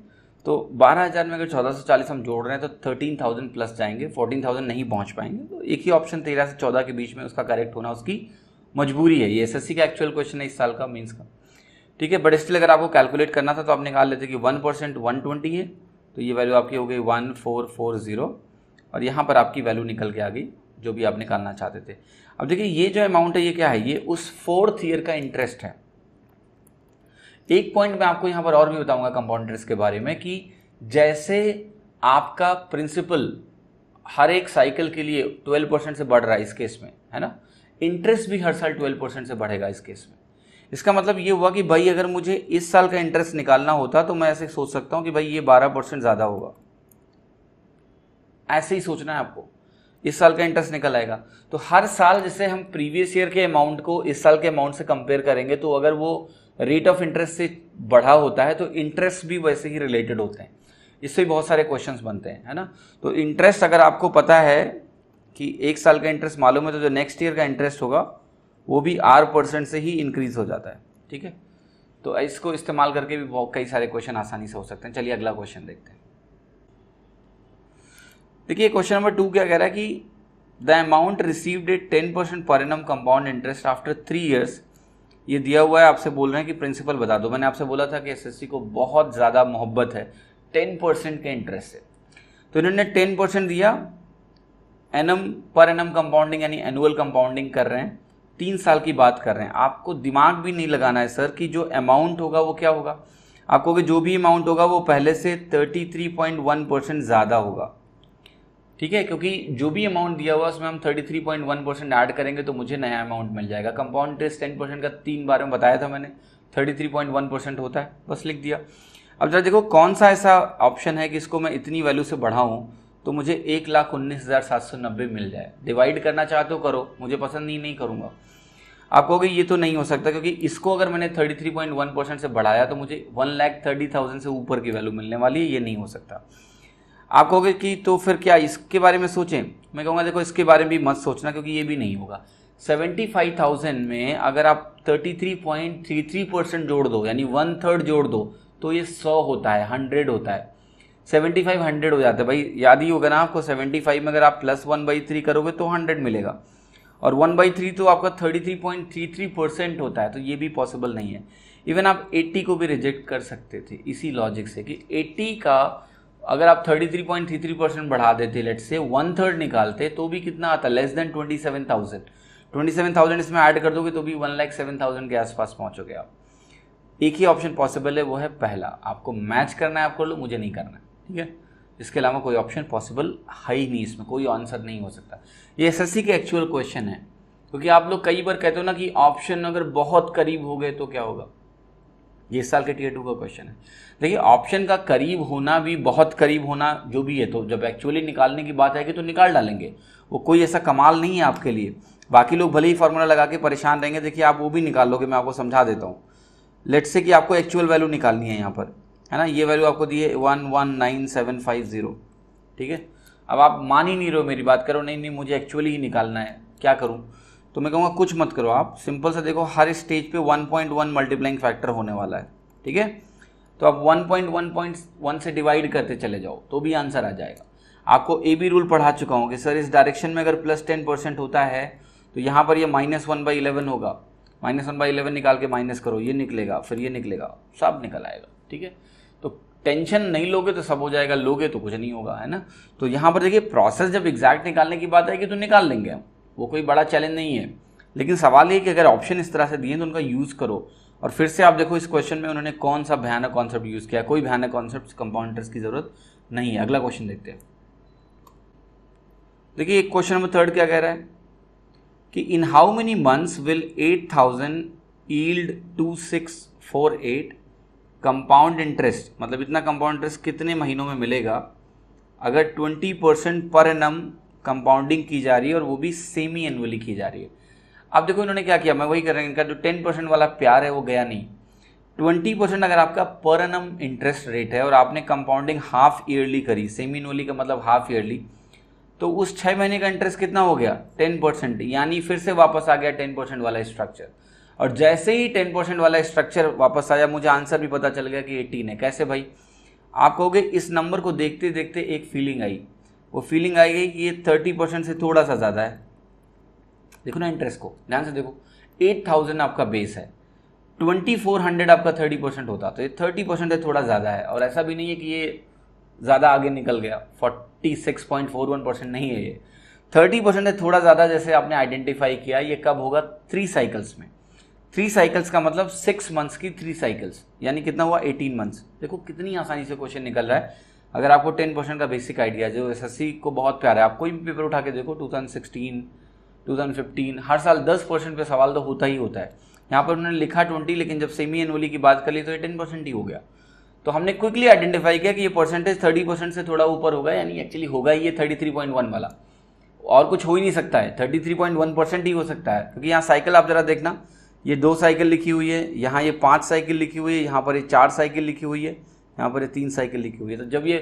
तो बारह हज़ार में अगर चौदह सौ चालीस हम जोड़ रहे हैं तो थर्टीन थाउजेंड प्लस जाएंगे फोर्टीन थाउजेंड नहीं पहुंच पाएंगे तो एक ही ऑप्शन तेरह से चौदह के बीच में उसका करेक्ट होना उसकी मजबूरी है ये एस का एक्चुअल क्वेश्चन है इस साल का मीन्स का ठीक है बट स्टिल अगर आपको कैलकुलेट करना था तो आप निकाल लेते कि वन परसेंट वन ट्वेंटी है तो ये वैल्यू आपकी हो गई वन फोर फोर ज़ीरो और यहाँ पर आपकी वैल्यू निकल के आ गई जो भी आप निकालना चाहते थे अब देखिए ये जो अमाउंट है ये क्या है ये उस फोर्थ ईयर का इंटरेस्ट है एक पॉइंट मैं आपको यहाँ पर और भी बताऊँगा कंपाउंड इंटरेस्ट के बारे में कि जैसे आपका प्रिंसिपल हर एक साइकिल के लिए ट्वेल्व परसेंट से बढ़ रहा है इस केस में है ना इंटरेस्ट भी हर साल ट्वेल्व परसेंट से बढ़ेगा इस केस में इसका मतलब ये हुआ कि भाई अगर मुझे इस साल का इंटरेस्ट निकालना होता तो मैं ऐसे सोच सकता हूँ कि भाई ये बारह परसेंट ज़्यादा होगा ऐसे ही सोचना है आपको इस साल का इंटरेस्ट निकल आएगा तो हर साल जैसे हम प्रीवियस ईयर के अमाउंट को इस साल के अमाउंट से कंपेयर करेंगे तो अगर वो रेट ऑफ इंटरेस्ट से बढ़ा होता है तो इंटरेस्ट भी वैसे ही रिलेटेड होते हैं इससे बहुत सारे क्वेश्चन बनते हैं है ना तो इंटरेस्ट अगर आपको पता है कि एक साल का इंटरेस्ट मालूम है तो जो नेक्स्ट ईयर का इंटरेस्ट होगा वो भी आर परसेंट से ही इंक्रीज हो जाता है ठीक है तो इसको इस्तेमाल करके भी बहुत कई सारे क्वेश्चन आसानी से हो सकते हैं चलिए अगला क्वेश्चन देखते हैं देखिए क्वेश्चन नंबर टू क्या कह रहा है कि the amount received at ten percent per annum compound interest after three years ये दिया हुआ है आपसे बोल रहे हैं कि प्रिंसिपल बता दो मैंने आपसे बोला था कि सी को बहुत ज़्यादा मोहब्बत है टेन परसेंट के इंटरेस्ट से तो इन्होंने टेन परसेंट दिया एनम पर एनम कंपाउंडिंग यानी एनुअल कंपाउंडिंग कर रहे हैं तीन साल की बात कर रहे हैं आपको दिमाग भी नहीं लगाना है सर कि जो अमाउंट होगा वो क्या होगा आपको कि जो भी अमाउंट होगा वो पहले से 33.1 परसेंट ज़्यादा होगा ठीक है क्योंकि जो भी अमाउंट दिया हुआ उसमें हम 33.1 परसेंट ऐड करेंगे तो मुझे नया अमाउंट मिल जाएगा कंपाउंड इंटरेस्ट टेन परसेंट का तीन बार में बताया था मैंने 33.1 परसेंट होता है बस लिख दिया अब जरा देखो कौन सा ऐसा ऑप्शन है कि इसको मैं इतनी वैल्यू से बढ़ाऊँ तो मुझे एक लाख उन्नीस हज़ार सात सौ नब्बे मिल जाए डिवाइड करना चाहते हो करो मुझे पसंद नहीं नहीं करूँगा आप कहोगे ये तो नहीं हो सकता क्योंकि इसको अगर मैंने thirty three point one percent से बढ़ाया तो मुझे वन लाख थर्टी थाउजेंड से ऊपर की वैल्यू मिलने वाली है ये नहीं हो सकता आप कहोगे कि तो फिर क्या इसके बारे में सोचें मैं कहूँगा देखो इसके बारे में भी मत सोचना क्योंकि ये भी नहीं होगा सेवेंटी फाइव थाउजेंड में अगर आप thirty three point three three percent जोड़ दो यानी वन थर्ड जोड़ दो तो ये सौ होता है हंड्रेड होता है सेवेंटी फाइव हंड्रेड हो जाता है भाई याद ही होगा ना आपको सेवेंटी फाइव में अगर आप प्लस वन बाई थ्री करोगे तो हंड्रेड मिलेगा और वन बाई थ्री तो आपका thirty three point three three percent होता है तो ये भी पॉसिबल नहीं है इवन आप एट्टी को भी रिजेक्ट कर सकते थे इसी लॉजिक से कि एट्टी का अगर आप thirty three three point three percent बढ़ा देते लेट से वन थर्ड निकालते तो भी कितना आता less than twenty twenty seven thousand seven thousand इसमें ऐड कर दोगे तो भी वन लाख सेवन थाउजेंड के आसपास पहुंचोगे आप एक ही ऑप्शन पॉसिबल है वो है पहला आपको मैच करना है आपको लो मुझे नहीं करना है ठीक है इसके अलावा कोई ऑप्शन पॉसिबल है ही नहीं इसमें कोई आंसर नहीं हो सकता ये एसएससी के एक्चुअल क्वेश्चन है क्योंकि आप लोग कई बार कहते हो ना कि ऑप्शन अगर बहुत करीब हो गए तो क्या होगा ये इस साल के टीयर टू का क्वेश्चन है देखिए ऑप्शन का करीब होना भी बहुत करीब होना जो भी है तो जब एक्चुअली निकालने की बात आएगी तो निकाल डालेंगे वो कोई ऐसा कमाल नहीं है आपके लिए बाकी लोग भले ही फार्मूला लगा के परेशान रहेंगे देखिए आप वो भी निकाल लोगे मैं आपको समझा देता हूँ लेट से कि आपको एक्चुअल वैल्यू निकालनी है यहाँ पर है ना ये वैल्यू आपको दी है one one nine seven five zero ठीक है अब आप मान ही नहीं रहे हो मेरी बात करो नहीं नहीं मुझे एक्चुअली ही निकालना है क्या करूँ तो मैं कहूँगा कुछ मत करो आप सिंपल से देखो हर स्टेज पे 1.1 मल्टीप्लाइंग फैक्टर होने वाला है ठीक है तो आप 1.1.1 से डिवाइड करते चले जाओ तो भी आंसर आ जाएगा आपको ए बी रूल पढ़ा चुका हूँ कि सर इस डायरेक्शन में अगर प्लस टेन परसेंट होता है तो यहाँ पर यह माइनस वन बाई इलेवन होगा माइनस वन बाई इलेवन निकाल के माइनस करो ये निकलेगा फिर ये निकलेगा सब निकल आएगा ठीक है टेंशन नहीं लोगे तो सब हो जाएगा लोगे तो कुछ नहीं होगा है ना तो यहाँ पर देखिए प्रोसेस जब एग्जैक्ट निकालने की बात आएगी तो निकाल लेंगे हम वो कोई बड़ा चैलेंज नहीं है लेकिन सवाल ये कि अगर ऑप्शन इस तरह से दिए तो उनका यूज़ करो और फिर से आप देखो इस क्वेश्चन में उन्होंने कौन सा भयानक कॉन्सेप्ट यूज़ किया कोई भयानक कॉन्सेप्ट कंपाउंडर्स की ज़रूरत नहीं है अगला क्वेश्चन देखते हैं देखिए एक क्वेश्चन नंबर थर्ड क्या कह रहा है कि in how many months will eight thousand yield two six four eight compound interest मतलब इतना कंपाउंड इंटरेस्ट कितने महीनों में मिलेगा अगर 20 परसेंट पर एनम कंपाउंडिंग की जा रही है और वो भी सेमी एनुअली की जा रही है अब देखो इन्होंने क्या किया मैं वही कर रहा हूँ इनका जो टेन परसेंट वाला प्यार है वो गया नहीं ट्वेंटी परसेंट अगर आपका पर एनम इंटरेस्ट रेट है और आपने कंपाउंडिंग हाफ ईयरली करी सेमी एनुअली का मतलब हाफ ईयरली तो उस छः महीने का इंटरेस्ट कितना हो गया टेन परसेंट यानी फिर से वापस आ गया टेन परसेंट वाला स्ट्रक्चर और जैसे ही टेन परसेंट वाला स्ट्रक्चर वापस आया मुझे आंसर भी पता चल गया कि एटीन है कैसे भाई आप कहोगे इस नंबर को देखते देखते एक फीलिंग आई वो फीलिंग आई गई कि ये थर्टी परसेंट से थोड़ा सा ज़्यादा है देखो ना इंटरेस्ट को ध्यान से देखो एट थाउजेंड आपका बेस है ट्वेंटी फोर हंड्रेड आपका थर्टी परसेंट होता तो ये थर्टी परसेंट है थोड़ा ज़्यादा है और ऐसा भी नहीं है कि ये ज़्यादा आगे निकल गया forty six point four one percent नहीं है ये थर्टी परसेंट है थोड़ा ज़्यादा जैसे आपने आइडेंटिफाई किया ये कब होगा थ्री साइकिल्स में थ्री साइकिल्स का मतलब सिक्स मंथ्स की थ्री साइकिल्स यानी कितना हुआ एटीन मंथ्स देखो कितनी आसानी से क्वेश्चन निकल रहा है अगर आपको टेन परसेंट का बेसिक आइडिया जो एस को बहुत प्यारा है आप कोई भी पेपर उठा के देखो two thousand sixteen two thousand fifteen हर साल दस परसेंट पर सवाल तो होता ही होता है यहाँ पर उन्होंने लिखा ट्वेंटी लेकिन जब सेमी एनवली की बात कर ली तो ये टेन परसेंट ही हो गया तो हमने क्विकली आइडेंटिफाई किया कि ये परसेंटेज थर्टी परसेंट से थोड़ा ऊपर होगा यानी एक्चुअली होगा ये थर्टी थ्री पॉइंट वन वाला और कुछ हो ही नहीं सकता है thirty three point one percent ही हो सकता है क्योंकि यहाँ साइकिल आप जरा देखना ये दो साइकिल लिखी हुई है यहाँ ये पांच साइकिल लिखी हुई है यहाँ पर ये चार साइकिल लिखी हुई है यहाँ पर ये तीन साइकिल लिखी हुई है तो जब ये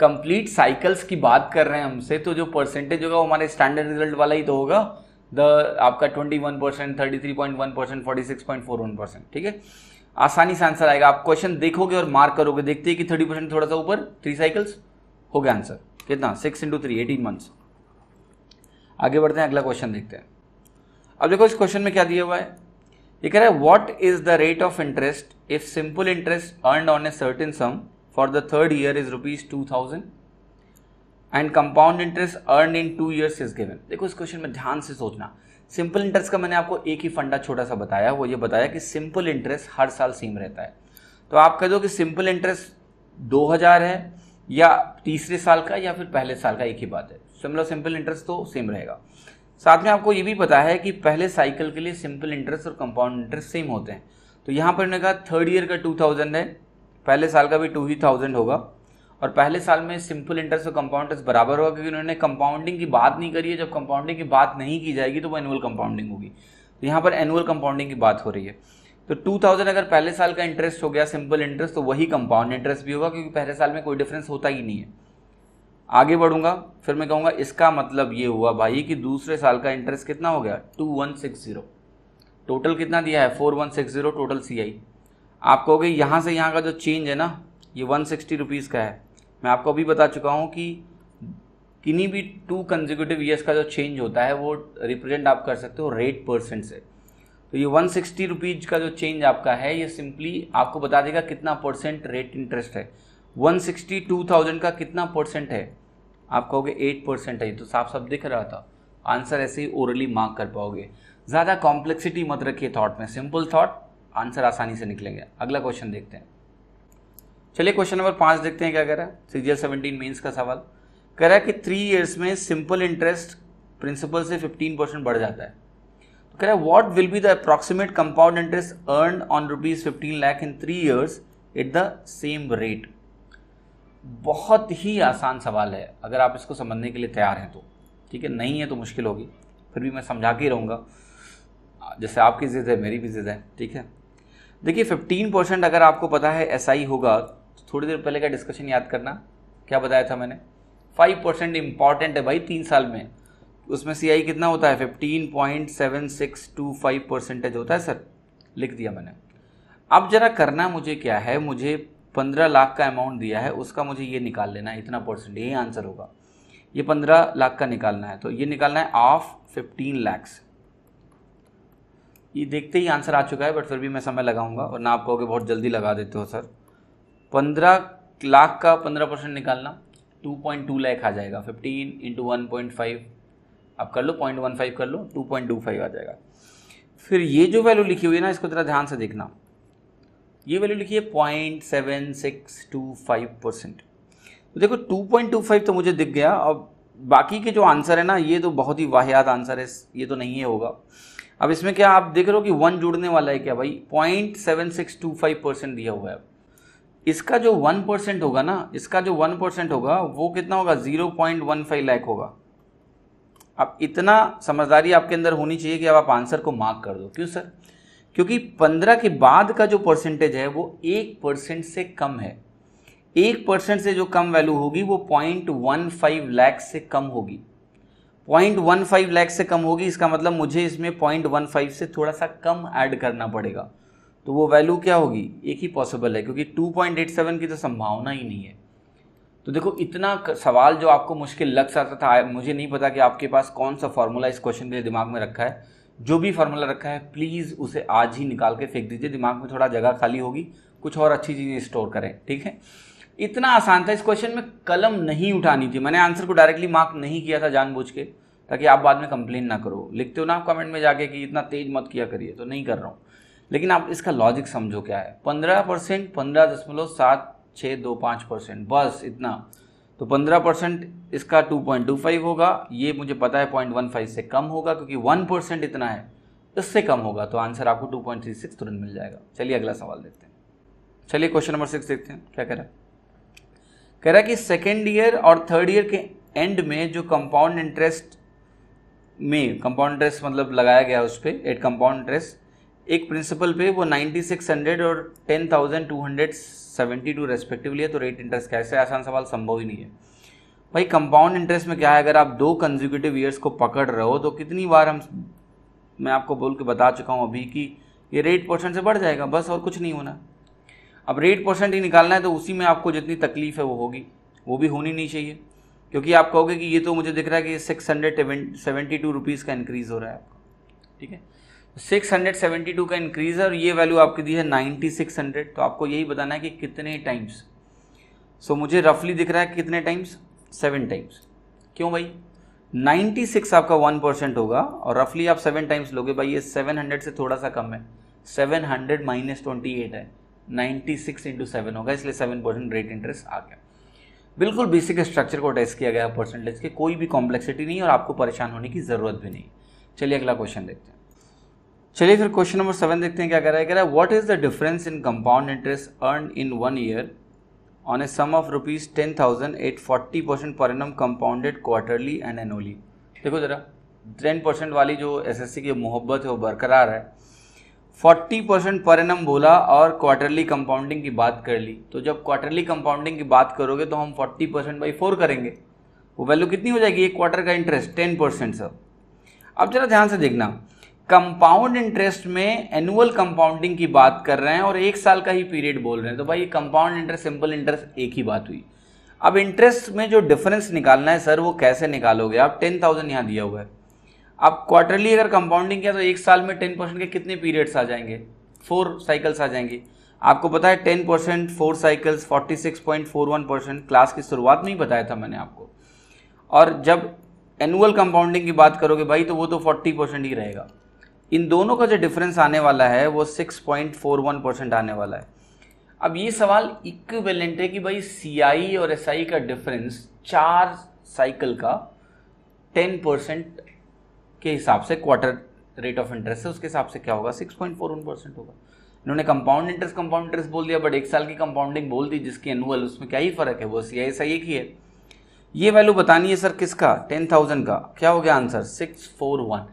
कंप्लीट साइकिल्स की बात कर रहे हैं हमसे तो जो परसेंटेज होगा वो हमारे स्टैंडर्ड रिजल्ट वाला ही तो होगा द आपका twenty one percent thirty three point one percent forty six point four one percent ठीक है आसानी से आंसर आएगा आप क्वेश्चन देखोगे और मार्क करोगे देखते हैं कि थर्टी परसेंट थोड़ा सा ऊपर थ्री साइकिल्स हो गया आंसर कितना six into three eighteen months आगे बढ़ते हैं अगला क्वेश्चन देखते हैं अब देखो इस क्वेश्चन में क्या दिया हुआ है ये कह रहा है what is the rate of interest if simple interest earn on a certain sum for the third year is rupees two thousand and compound interest earn in two years is given देखो इस question में ध्यान से सोचना simple interest का मैंने आपको एक ही फंडा छोटा सा बताया वो ये बताया कि सिंपल इंटरेस्ट हर साल सेम रहता है तो आप कह दो कि सिंपल इंटरेस्ट 2000 है या तीसरे साल का या फिर पहले साल का एक ही बात है सिमिलर सिंपल इंटरेस्ट तो सेम रहेगा साथ में आपको ये भी पता है कि पहले साइकिल के लिए सिंपल इंटरेस्ट और कंपाउंड इंटरेस्ट सेम होते हैं तो यहाँ पर उन्होंने कहा थर्ड ईयर का टू थाउजेंड है पहले साल का भी टू ही थाउजेंड होगा और पहले साल में सिंपल इंटरेस्ट और कंपाउंड इंटरेस्ट बराबर होगा क्योंकि उन्होंने कंपाउंडिंग की बात नहीं करी है जब कंपाउंडिंग की बात नहीं की जाएगी तो वो एनुअल कंपाउंडिंग होगी तो यहाँ पर एनुअल कंपाउंडिंग की बात हो रही है तो टू थाउजेंड अगर पहले साल का इंटरेस्ट हो गया सिंपल इंटरेस्ट तो वही कंपाउंड इंटरेस्ट भी होगा क्योंकि पहले साल में कोई डिफरेंस होता ही नहीं है आगे बढ़ूंगा फिर मैं कहूँगा इसका मतलब ये हुआ भाई कि दूसरे साल का इंटरेस्ट कितना हो गया two one six zero total कितना दिया है four one six zero total C I आप कहोगे यहाँ से यहाँ का जो चेंज है ना ये वन सिक्सटी रुपीज़ का है मैं आपको अभी बता चुका हूँ कि किन्हीं भी टू कंजिक्यूटिव ईयर्स का जो चेंज होता है वो रिप्रेजेंट आप कर सकते हो रेट परसेंट से तो ये वन सिक्सटी रुपीज़ का जो चेंज आपका है ये सिंपली आपको बता देगा कितना परसेंट रेट इंटरेस्ट है वन सिक्सटी टू थाउजेंड का कितना परसेंट है आप कहोगे एट परसेंट है तो साफ साफ दिख रहा था आंसर ऐसे ही ओरली मार्क कर पाओगे ज़्यादा कॉम्प्लेक्सिटी मत रखिए थॉट में सिंपल थॉट आंसर आसानी से निकलेंगे अगला क्वेश्चन देखते हैं चलिए क्वेश्चन नंबर पाँच देखते हैं क्या कह रहा है सीजीएल सेवनटीन मीन्स का सवाल कह रहा है कि थ्री ईयर्स में सिंपल इंटरेस्ट प्रिंसिपल से फिफ्टीन परसेंट बढ़ जाता है तो कह रहा है what will be the approximate compound interest earn on rupees fifteen lakh in three years at the same rate बहुत ही आसान सवाल है अगर आप इसको समझने के लिए तैयार हैं तो ठीक है नहीं है तो मुश्किल होगी फिर भी मैं समझा के ही रहूँगा जैसे आपकी ज़िद है मेरी भी ज़िद है ठीक है देखिए फिफ्टीन परसेंट अगर आपको पता है एस ही होगा तो थोड़ी देर पहले का डिस्कशन याद करना क्या बताया था मैंने फाइव परसेंट इंपॉर्टेंट है भाई तीन साल में उसमें सी आई कितना होता है fifteen point seven six two five percentage होता है सर लिख दिया मैंने अब ज़रा करना मुझे क्या है मुझे पंद्रह लाख का अमाउंट दिया है उसका मुझे ये निकाल लेना है इतना परसेंट यही आंसर होगा ये पंद्रह लाख का निकालना है तो ये निकालना है ऑफ फिफ्टीन लैक्स ये देखते ही आंसर आ चुका है बट फिर भी मैं समय लगाऊंगा और ना आप कहोगे बहुत जल्दी लगा देते हो सर पंद्रह लाख का पंद्रह परसेंट निकालना टू पॉइंट टू लैख आ जाएगा fifteen into one point five आप कर लो पॉइंट वन फाइव कर लो टू पॉइंट टू फाइव आ जाएगा फिर ये जो वैल्यू लिखी हुई है ना इसको ज़रा ध्यान से देखना ये वैल्यू लिखिए point seven six two five percent तो देखो टू पॉइंट टू फाइव तो मुझे दिख गया अब बाकी के जो आंसर है ना ये तो बहुत ही वाहियात आंसर है ये तो नहीं है होगा अब इसमें क्या आप देख रहे हो कि वन जुड़ने वाला है क्या भाई point seven six two five percent दिया हुआ है इसका जो वन परसेंट होगा ना इसका जो वन परसेंट होगा वो कितना होगा zero point one five lakh होगा अब इतना समझदारी आपके अंदर होनी चाहिए कि अब आप आंसर को मार्क कर दो क्यों सर क्योंकि पंद्रह के बाद का जो परसेंटेज है वो एक परसेंट से कम है एक परसेंट से जो कम वैल्यू होगी वो पॉइंट वन फाइव लैख से कम होगी पॉइंट वन फाइव लैख से कम होगी इसका मतलब मुझे इसमें पॉइंट वन फाइव से थोड़ा सा कम ऐड करना पड़ेगा तो वो वैल्यू क्या होगी एक ही पॉसिबल है क्योंकि टू पॉइंट एट सेवन की तो संभावना ही नहीं है तो देखो इतना सवाल जो आपको मुश्किल लग सकता था मुझे नहीं पता कि आपके पास कौन सा फॉर्मूला इस क्वेश्चन के लिए दिमाग में रखा है जो भी फार्मूला रखा है प्लीज़ उसे आज ही निकाल के फेंक दीजिए दिमाग में थोड़ा जगह खाली होगी कुछ और अच्छी चीज़ें स्टोर करें ठीक है इतना आसान था इस क्वेश्चन में कलम नहीं उठानी थी मैंने आंसर को डायरेक्टली मार्क नहीं किया था जानबूझ के ताकि आप बाद में कंप्लेन ना करो लिखते हो ना आप कमेंट में जाके कि इतना तेज मत किया करिए तो नहीं कर रहा हूँ लेकिन आप इसका लॉजिक समझो क्या है पंद्रह परसेंट पंद्रह दशमलव सात छः दो पाँच परसेंट बस इतना तो 15 परसेंट इसका 2.25 होगा ये मुझे पता है 0.15 से कम होगा क्योंकि 1 परसेंट इतना है इससे कम होगा तो आंसर आपको 2.36 तुरंत मिल जाएगा चलिए अगला सवाल देखते हैं चलिए क्वेश्चन नंबर सिक्स देखते हैं क्या कह रहा है कह रहा है कि सेकेंड ईयर और थर्ड ईयर के एंड में जो कंपाउंड इंटरेस्ट में कंपाउंड इंटरेस्ट मतलब लगाया गया उस पर एट कंपाउंड इंटरेस्ट एक प्रिंसिपल पे वो 9600 और 10272 रेस्पेक्टिवली है तो रेट इंटरेस्ट कैसे आसान सवाल संभव ही नहीं है भाई कंपाउंड इंटरेस्ट में क्या है अगर आप दो कंजिक्यूटिव ईयर्स को पकड़ रहे हो तो कितनी बार हम मैं आपको बोल के बता चुका हूँ अभी कि ये रेट परसेंट से बढ़ जाएगा बस और कुछ नहीं होना अब रेट परसेंट ही निकालना है तो उसी में आपको जितनी तकलीफ है वो होगी वो भी होनी नहीं चाहिए क्योंकि आप कहोगे कि ये तो मुझे दिख रहा है कि six hundred seventy two rupees का इंक्रीज़ हो रहा है आपका ठीक है 672 का इंक्रीज है और ये वैल्यू आपकी दी है 9600 तो आपको यही बताना है कि कितने टाइम्स सो so, मुझे रफली दिख रहा है कितने टाइम्स सेवन टाइम्स क्यों भाई 96 आपका वन परसेंट होगा और रफली आप सेवन टाइम्स लोगे भाई ये 700 से थोड़ा सा कम है 700 हंड्रेड माइनस ट्वेंटी है नाइन्टी सिक्स इंटू सेवन होगा इसलिए सेवन परसेंट रेट इंटरेस्ट आ गया बिल्कुल बेसिक स्ट्रक्चर को टेस्ट किया गया परसेंटेज के कोई भी कॉम्प्लेक्सिटी नहीं और आपको परेशान होने की ज़रूरत भी नहीं चलिए अगला क्वेश्चन देखते हैं चलिए फिर क्वेश्चन नंबर सेवन देखते हैं क्या कह रहा है कह रहा है what is the difference in compound interest earn in one year on a sum of rupees ten thousand at forty percent per annum compounded quarterly and annually देखो जरा टेन परसेंट वाली जो एसएससी की मोहब्बत है वो बरकरार है फोर्टी परसेंट पर एनम बोला और क्वार्टरली कंपाउंडिंग की बात कर ली तो जब क्वार्टरली कंपाउंडिंग की बात करोगे तो हम फोर्टी परसेंट बाई फोर करेंगे वो वैल्यू कितनी हो जाएगी एक क्वार्टर का इंटरेस्ट टेन परसेंट सर अब जरा ध्यान से देखना कंपाउंड इंटरेस्ट में एनुअल कंपाउंडिंग की बात कर रहे हैं और एक साल का ही पीरियड बोल रहे हैं तो भाई ये कंपाउंड इंटरेस्ट सिंपल इंटरेस्ट एक ही बात हुई अब इंटरेस्ट में जो डिफरेंस निकालना है सर वो कैसे निकालोगे आप टेन थाउजेंड यहाँ दिया हुआ है आप क्वार्टरली अगर कंपाउंडिंग किया तो एक साल में टेन परसेंट के कितने पीरियड्स आ जाएंगे फोर साइकिल्स आ जाएंगे आपको पता है ten percent four cycles forty six point four one percent class की शुरुआत में ही बताया था मैंने आपको और जब एनुअल कंपाउंडिंग की बात करोगे भाई तो वो तो फोर्टी परसेंट ही रहेगा इन दोनों का जो डिफरेंस आने वाला है वो 6.41 परसेंट आने वाला है अब ये सवाल इक्विवेलेंट है कि भाई सी और एस का डिफरेंस चार साइकिल का 10 परसेंट के हिसाब से क्वार्टर रेट ऑफ इंटरेस्ट है उसके हिसाब से क्या होगा 6.41 परसेंट होगा इन्होंने कंपाउंड इंटरेस्ट कंपाउंड इंटरेस्ट बोल दिया बट एक साल की कंपाउंडिंग बोल दी जिसकी एनुअल उसमें क्या ही फर्क है वो सी आई एस आई की है ये वैल्यू बतानी है सर किसका टेन थाउजेंड का क्या हो गया आंसर सिक्स फोर वन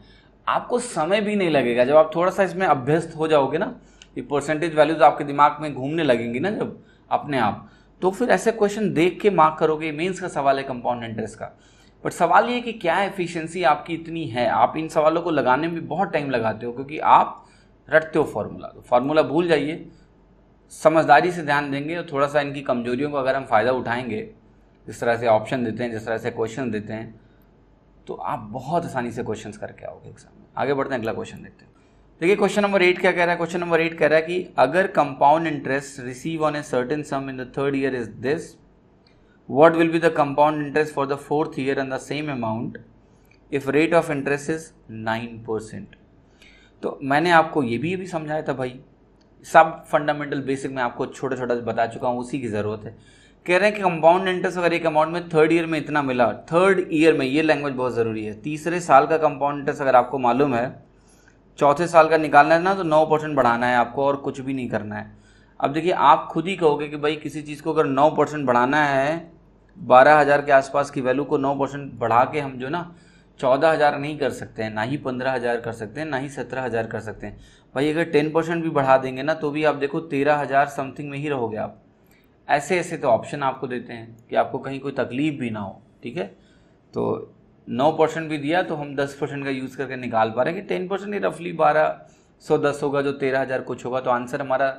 आपको समय भी नहीं लगेगा जब आप थोड़ा सा इसमें अभ्यस्त हो जाओगे ना ये परसेंटेज वैल्यूज आपके दिमाग में घूमने लगेंगी ना जब अपने आप तो फिर ऐसे क्वेश्चन देख के मार्क करोगे मेंस का सवाल है कंपाउंड इंटरेस्ट का बट सवाल ये कि क्या एफिशिएंसी आपकी इतनी है आप इन सवालों को लगाने में बहुत टाइम लगाते हो क्योंकि आप रटते हो फार्मूला तो फार्मूला भूल जाइए समझदारी से ध्यान देंगे और थोड़ा सा इनकी कमजोरियों का अगर हम फ़ायदा उठाएंगे जिस तरह से ऑप्शन देते हैं जिस तरह से क्वेश्चन देते हैं तो आप बहुत आसानी से क्वेश्चन करके आओगे एग्जाम में आगे बढ़ते हैं अगला क्वेश्चन देखते हैं देखिए क्वेश्चन नंबर एट क्या कह रहा है क्वेश्चन नंबर एट कह रहा है कि अगर compound interest receive on a certain sum in the third year is this will be the compound interest for the fourth year on the same amount if rate of interest is nine percent तो मैंने आपको ये भी अभी समझाया था भाई सब फंडामेंटल बेसिक मैं आपको छोटा छोटा बता चुका हूँ उसी की ज़रूरत है कह रहे हैं कि कंपाउंड इंटरेस्ट अगर एक अमाउंट में थर्ड ईयर में इतना मिला थर्ड ईयर में ये लैंग्वेज बहुत ज़रूरी है तीसरे साल का कंपाउंड इंटरेस्ट अगर आपको मालूम है चौथे साल का निकालना है ना तो नौ परसेंट बढ़ाना है आपको और कुछ भी नहीं करना है अब देखिए आप खुद ही कहोगे कि भाई किसी चीज़ को अगर नौ परसेंट बढ़ाना है बारह हज़ार के आसपास की वैल्यू को नौ परसेंट बढ़ा के हम जो ना चौदह हज़ार नहीं कर सकते हैं ना ही पंद्रह हज़ार कर सकते हैं ना ही सत्रह हज़ार कर सकते हैं भाई अगर टेन परसेंट भी बढ़ा देंगे ना तो भी आप देखो तेरह हज़ार समथिंग में ही रहोगे आप ऐसे ऐसे तो ऑप्शन आपको देते हैं कि आपको कहीं कोई तकलीफ भी ना हो ठीक है तो नौ परसेंट भी दिया तो हम दस परसेंट का यूज़ करके निकाल पा रहे हैं कि टेन परसेंट ये रफली बारह सौ दस होगा जो तेरह हज़ार कुछ होगा तो आंसर हमारा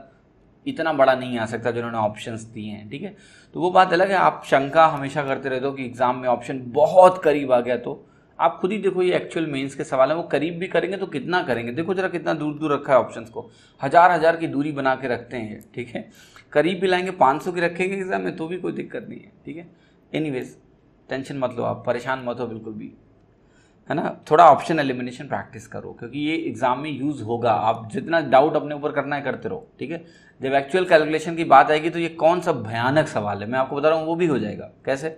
इतना बड़ा नहीं आ सकता जो उन्होंने ऑप्शंस दिए हैं ठीक है तो वो बात अलग है आप शंका हमेशा करते रहते हो कि एग्ज़ाम में ऑप्शन बहुत करीब आ गया तो आप खुद ही देखो ये एक्चुअल मेंस के सवाल है वो करीब भी करेंगे तो कितना करेंगे देखो जरा कितना दूर दूर रखा है ऑप्शंस को हज़ार हज़ार की दूरी बना के रखते हैं ठीक है करीब भी लाएंगे 500 की रखेंगे एग्ज़ाम में तो भी कोई दिक्कत नहीं है ठीक है एनी टेंशन मत लो आप परेशान मत हो बिल्कुल भी है ना थोड़ा ऑप्शन एलिमिनेशन प्रैक्टिस करो क्योंकि ये एग्जाम में यूज़ होगा आप जितना डाउट अपने ऊपर करना है करते रहो ठीक है जब एक्चुअल कैलकुलेशन की बात आएगी तो ये कौन सा भयानक सवाल है मैं आपको बता रहा हूँ वो भी हो जाएगा कैसे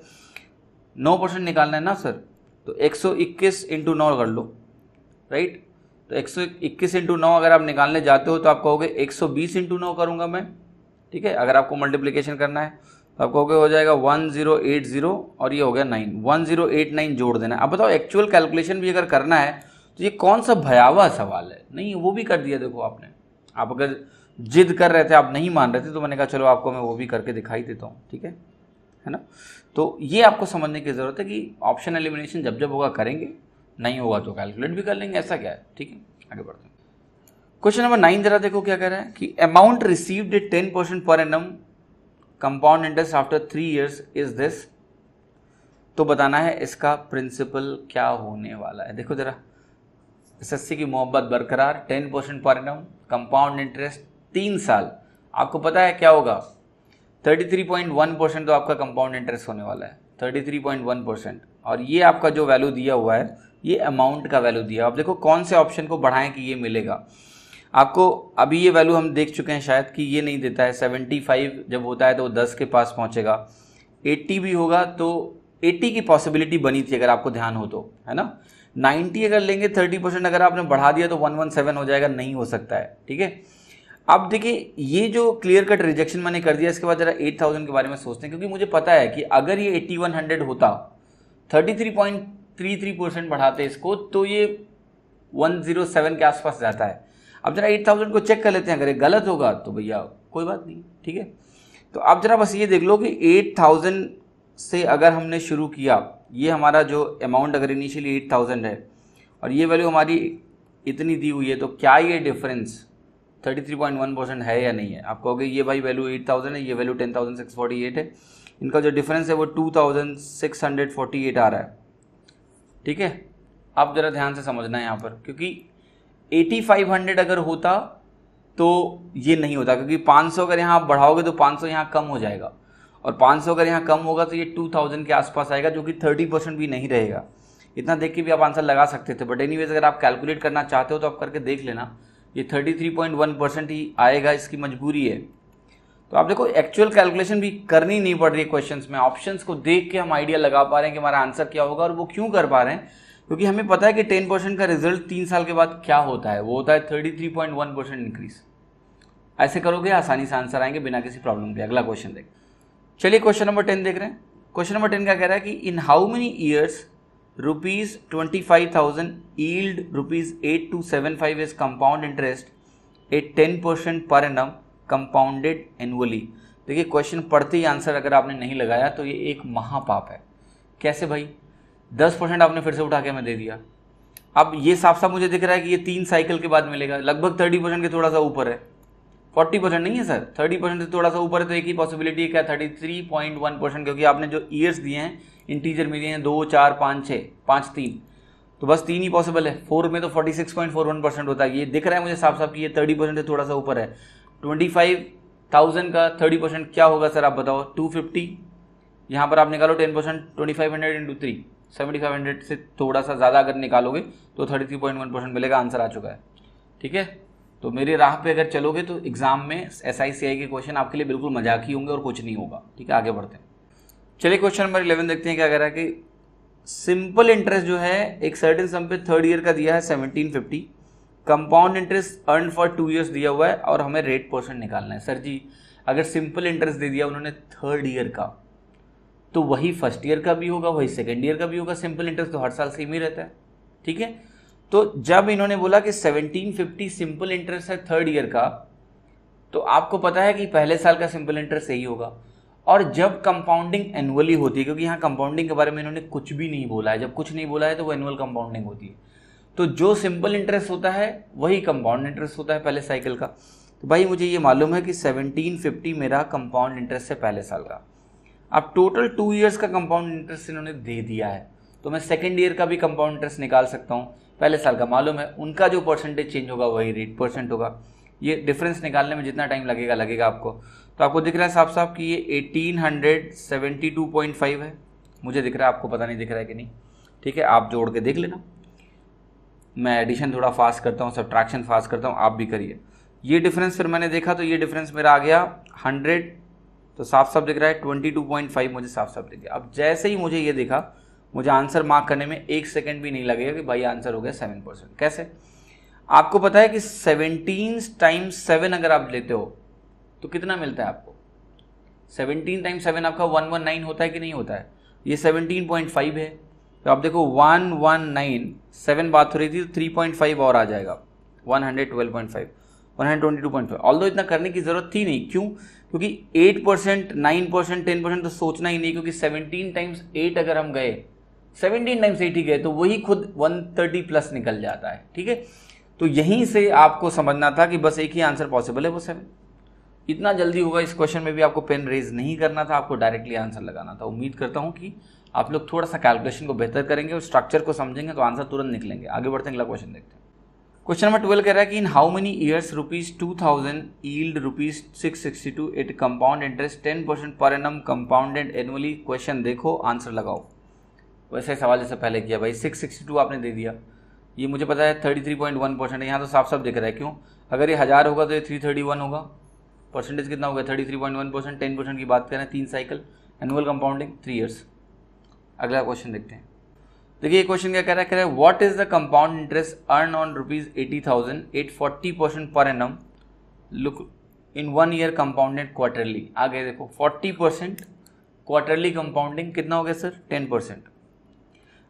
नौ परसेंट निकालना है ना सर तो एक सौ इक्कीस इंटू नौ कर लो राइट तो एक सौ इक्कीस इंटू नौ अगर आप निकालने जाते हो तो आप कहोगे एक सौ बीस इंटू नौ करूंगा मैं ठीक है अगर आपको मल्टीप्लीकेशन करना है तो आपको हो जाएगा वन जीरो एट जीरो और ये हो गया nine one zero eight nine जोड़ देना अब बताओ एक्चुअल कैलकुलेशन भी अगर करना है तो ये कौन सा भयावह सवाल है नहीं वो भी कर दिया देखो आपने आप अगर जिद कर रहे थे आप नहीं मान रहे थे तो मैंने कहा चलो आपको मैं वो भी करके दिखाई देता हूँ ठीक है है ना तो ये आपको समझने की ज़रूरत है कि ऑप्शन एलिमिनेशन जब जब होगा करेंगे नहीं होगा तो कैलकुलेट भी कर लेंगे ऐसा क्या है ठीक है आगे बढ़ते हैं क्वेश्चन नंबर नाइन जरा देखो क्या कह रहा है कि amount received ten percent per annum compound interest after three years is this तो बताना है इसका प्रिंसिपल क्या होने वाला है देखो जरा एस एस सी की मोहब्बत बरकरार ten percent per annum compound interest तीन साल आपको पता है क्या होगा thirty three point one percent तो आपका कंपाउंड इंटरेस्ट होने वाला है thirty three point one percent और ये आपका जो वैल्यू दिया हुआ है ये अमाउंट का वैल्यू दिया आप देखो कौन से ऑप्शन को बढ़ाएं कि ये मिलेगा आपको अभी ये वैल्यू हम देख चुके हैं शायद कि ये नहीं देता है 75 जब होता है तो वो 10 के पास पहुंचेगा 80 भी होगा तो 80 की पॉसिबिलिटी बनी थी अगर आपको ध्यान हो तो है ना 90 अगर लेंगे 30 परसेंट अगर आपने बढ़ा दिया तो 117 हो जाएगा नहीं हो सकता है ठीक है अब देखिए ये जो क्लियर कट रिजेक्शन मैंने कर दिया इसके बाद जरा 8000 के बारे में सोचते हैं क्योंकि मुझे पता है कि अगर ये 8100 होता 33.33 परसेंट बढ़ाते इसको तो ये 107 के आसपास जाता है अब जरा एट थाउजेंड को चेक कर लेते हैं अगर ये गलत होगा तो भैया कोई बात नहीं ठीक है तो आप जरा बस ये देख लो कि एट थाउजेंड से अगर हमने शुरू किया ये हमारा जो अमाउंट अगर इनिशियली एट थाउजेंड है और ये वैल्यू हमारी इतनी दी हुई है तो क्या ये difference thirty three point one percent है या नहीं है आप कहोगे ये भाई वैल्यू एट थाउजेंड है ये value ten thousand six forty eight है इनका जो डिफरेंस है वो two thousand six hundred forty eight आ रहा है ठीक है आप ज़रा ध्यान से समझना है यहाँ पर क्योंकि 8500 अगर होता तो ये नहीं होता क्योंकि 500 अगर यहाँ आप बढ़ाओगे तो 500 सौ यहाँ कम हो जाएगा और 500 अगर यहाँ कम होगा तो ये 2000 के आसपास आएगा जो कि 30 परसेंट भी नहीं रहेगा इतना देख के भी आप आंसर लगा सकते थे बट एनी अगर आप कैलकुलेट करना चाहते हो तो आप करके देख लेना ये 33.1 परसेंट ही आएगा इसकी मजबूरी है तो आप देखो एक्चुअल कैलकुलेशन भी करनी नहीं पड़ रही है क्वेश्चन में ऑप्शन को देख के हम आइडिया लगा पा रहे हैं कि हमारा आंसर क्या होगा और वो क्यों कर पा रहे हैं क्योंकि हमें पता है कि टेन परसेंट का रिजल्ट तीन साल के बाद क्या होता है वो होता है thirty three point one percent increase ऐसे करोगे आसानी से आंसर आएंगे बिना किसी प्रॉब्लम के अगला क्वेश्चन देख चलिए क्वेश्चन नंबर टेन देख रहे हैं क्वेश्चन नंबर टेन क्या कह रहा है कि in how many years rupees twenty five thousand yield rupees eight two seven five is compound interest at ten percent per annum compounded annually देखिए क्वेश्चन पढ़ते ही आंसर अगर आपने नहीं लगाया तो ये एक महापाप है कैसे भाई दस परसेंट आपने फिर से उठा के हमें दे दिया अब ये साफ साफ मुझे दिख रहा है कि ये तीन साइकिल के बाद मिलेगा लगभग थर्टी परसेंट के थोड़ा सा ऊपर है फोर्टी परसेंट नहीं है सर थर्टी परसेंट से थोड़ा सा ऊपर है तो एक ही पॉसिबिलिटी है क्या thirty three point one percent क्योंकि आपने जो ईयर्स दिए हैं इंटीजर में दिए हैं दो चार पाँच छः पाँच तीन तो बस तीन ही पॉसिबल है फोर में तो forty six point four one percent होता है ये दिख रहा है मुझे साफ साफ कि ये थर्टी परसेंट से थोड़ा सा ऊपर है ट्वेंटी फाइव थाउजेंड का थर्टी परसेंट क्या होगा सर आप बताओ टू फिफ्टी यहाँ पर आप निकालो ten percent twenty five hundred into three seventy five hundred से थोड़ा सा ज़्यादा अगर निकालोगे तो thirty three point one percent मिलेगा आंसर आ चुका है ठीक है तो मेरे राह पे अगर चलोगे तो एग्ज़ाम में एस आई सी आई के क्वेश्चन आपके लिए बिल्कुल मजाक ही होंगे और कुछ नहीं होगा ठीक है आगे बढ़ते हैं चलिए क्वेश्चन नंबर इलेवन देखते हैं क्या कह रहा है कि सिंपल इंटरेस्ट जो है एक सर्टेन सम पे थर्ड ईयर का दिया है seventeen fifty compound interest earn for two years दिया हुआ है और हमें रेट परसेंट निकालना है सर जी अगर सिंपल इंटरेस्ट दे दिया उन्होंने थर्ड ईयर का तो वही फर्स्ट ईयर का भी होगा वही सेकेंड ईयर का भी होगा सिंपल इंटरेस्ट तो हर साल सेम ही रहता है ठीक है तो जब इन्होंने बोला कि 1750 सिंपल इंटरेस्ट है थर्ड ईयर का तो आपको पता है कि पहले साल का सिंपल इंटरेस्ट यही होगा और जब कंपाउंडिंग एनुअली होती है क्योंकि यहाँ कंपाउंडिंग के बारे में इन्होंने कुछ भी नहीं बोला है जब कुछ नहीं बोला है तो वो एनुअल कंपाउंडिंग होती है तो जो सिंपल इंटरेस्ट होता है वही कंपाउंड इंटरेस्ट होता है पहले साइकिल का तो भाई मुझे ये मालूम है कि 1750 मेरा कंपाउंड इंटरेस्ट है पहले साल का अब टोटल टू ईयर्स का कंपाउंड इंटरेस्ट इन्होंने दे दिया है तो मैं सेकेंड ईयर का भी कंपाउंड इंटरेस्ट निकाल सकता हूँ पहले साल का मालूम है उनका जो परसेंटेज चेंज होगा वही रेट परसेंट होगा ये डिफरेंस निकालने में जितना टाइम लगेगा लगेगा आपको तो आपको दिख रहा है साफ साफ कि ये 1872.5 है मुझे दिख रहा है आपको पता नहीं दिख रहा है कि नहीं ठीक है आप जोड़ के देख लेना मैं एडिशन थोड़ा फास्ट करता हूँ सब्ट्रैक्शन फास्ट करता हूँ आप भी करिए ये डिफरेंस फिर मैंने देखा तो ये डिफरेंस मेरा आ गया हंड्रेड तो साफ साफ दिख रहा है ट्वेंटी टू पॉइंट फाइव मुझे साफ साफ दिख गया अब जैसे ही मुझे ये देखा मुझे आंसर मार्क करने में एक सेकेंड भी नहीं लगेगा कि भाई आंसर हो गया सेवन परसेंट कैसे आपको पता है कि सेवनटीन टाइम्स सेवन अगर आप लेते हो तो कितना मिलता है आपको सेवनटीन टाइम्स सेवन आपका वन वन नाइन होता है कि नहीं होता है ये सेवनटीन पॉइंट फाइव है तो आप देखो वन वन नाइन सेवन बात हो रही थी तो थ्री पॉइंट फाइव और आ जाएगा one hundred twelve point five five all इतना करने की ज़रूरत थी नहीं क्यों क्योंकि eight percent nine percent ten percent तो सोचना ही नहीं क्योंकि सेवनटीन टाइम्स एट अगर हम गए सेवनटीन टाइम्स एट ही गए तो वही खुद वन थर्टी प्लस निकल जाता है ठीक है तो यहीं से आपको समझना था कि बस एक ही आंसर पॉसिबल है वो सेवन इतना जल्दी होगा इस क्वेश्चन में भी आपको पेन रेज नहीं करना था आपको डायरेक्टली आंसर लगाना था उम्मीद करता हूँ कि आप लोग थोड़ा सा कैलकुलेशन को बेहतर करेंगे और स्ट्रक्चर को समझेंगे तो आंसर तुरंत निकलेंगे आगे बढ़ते हैं अगला क्वेश्चन देखते हैं क्वेश्चन नंबर ट्वेल्व कह रहा है कि in how many years rupees two thousand yield rupees six sixty two at compound interest ten percent per annum compounded annually question देखो आंसर लगाओ वैसे सवाल जैसे पहले किया भाई सिक्स सिक्सटी टू आपने दे दिया ये मुझे पता है thirty three point one percent है यहाँ तो साफ साफ दिख रहा है क्यों अगर ये हज़ार होगा तो ये थ्री थर्टी वन होगा परसेंटेज कितना होगा thirty three point one percent ten percent की बात करें तीन cycle annual compounding three years अगला क्वेश्चन देखते हैं देखिए क्वेश्चन क्या कह रहा है कह what is the compound interest earn on rupees eighty thousand at forty percent per annum look in one year compounded quarterly आगे देखो फोर्टी परसेंट क्वार्टरली कंपाउंडिंग कितना हो गया सर टेन परसेंट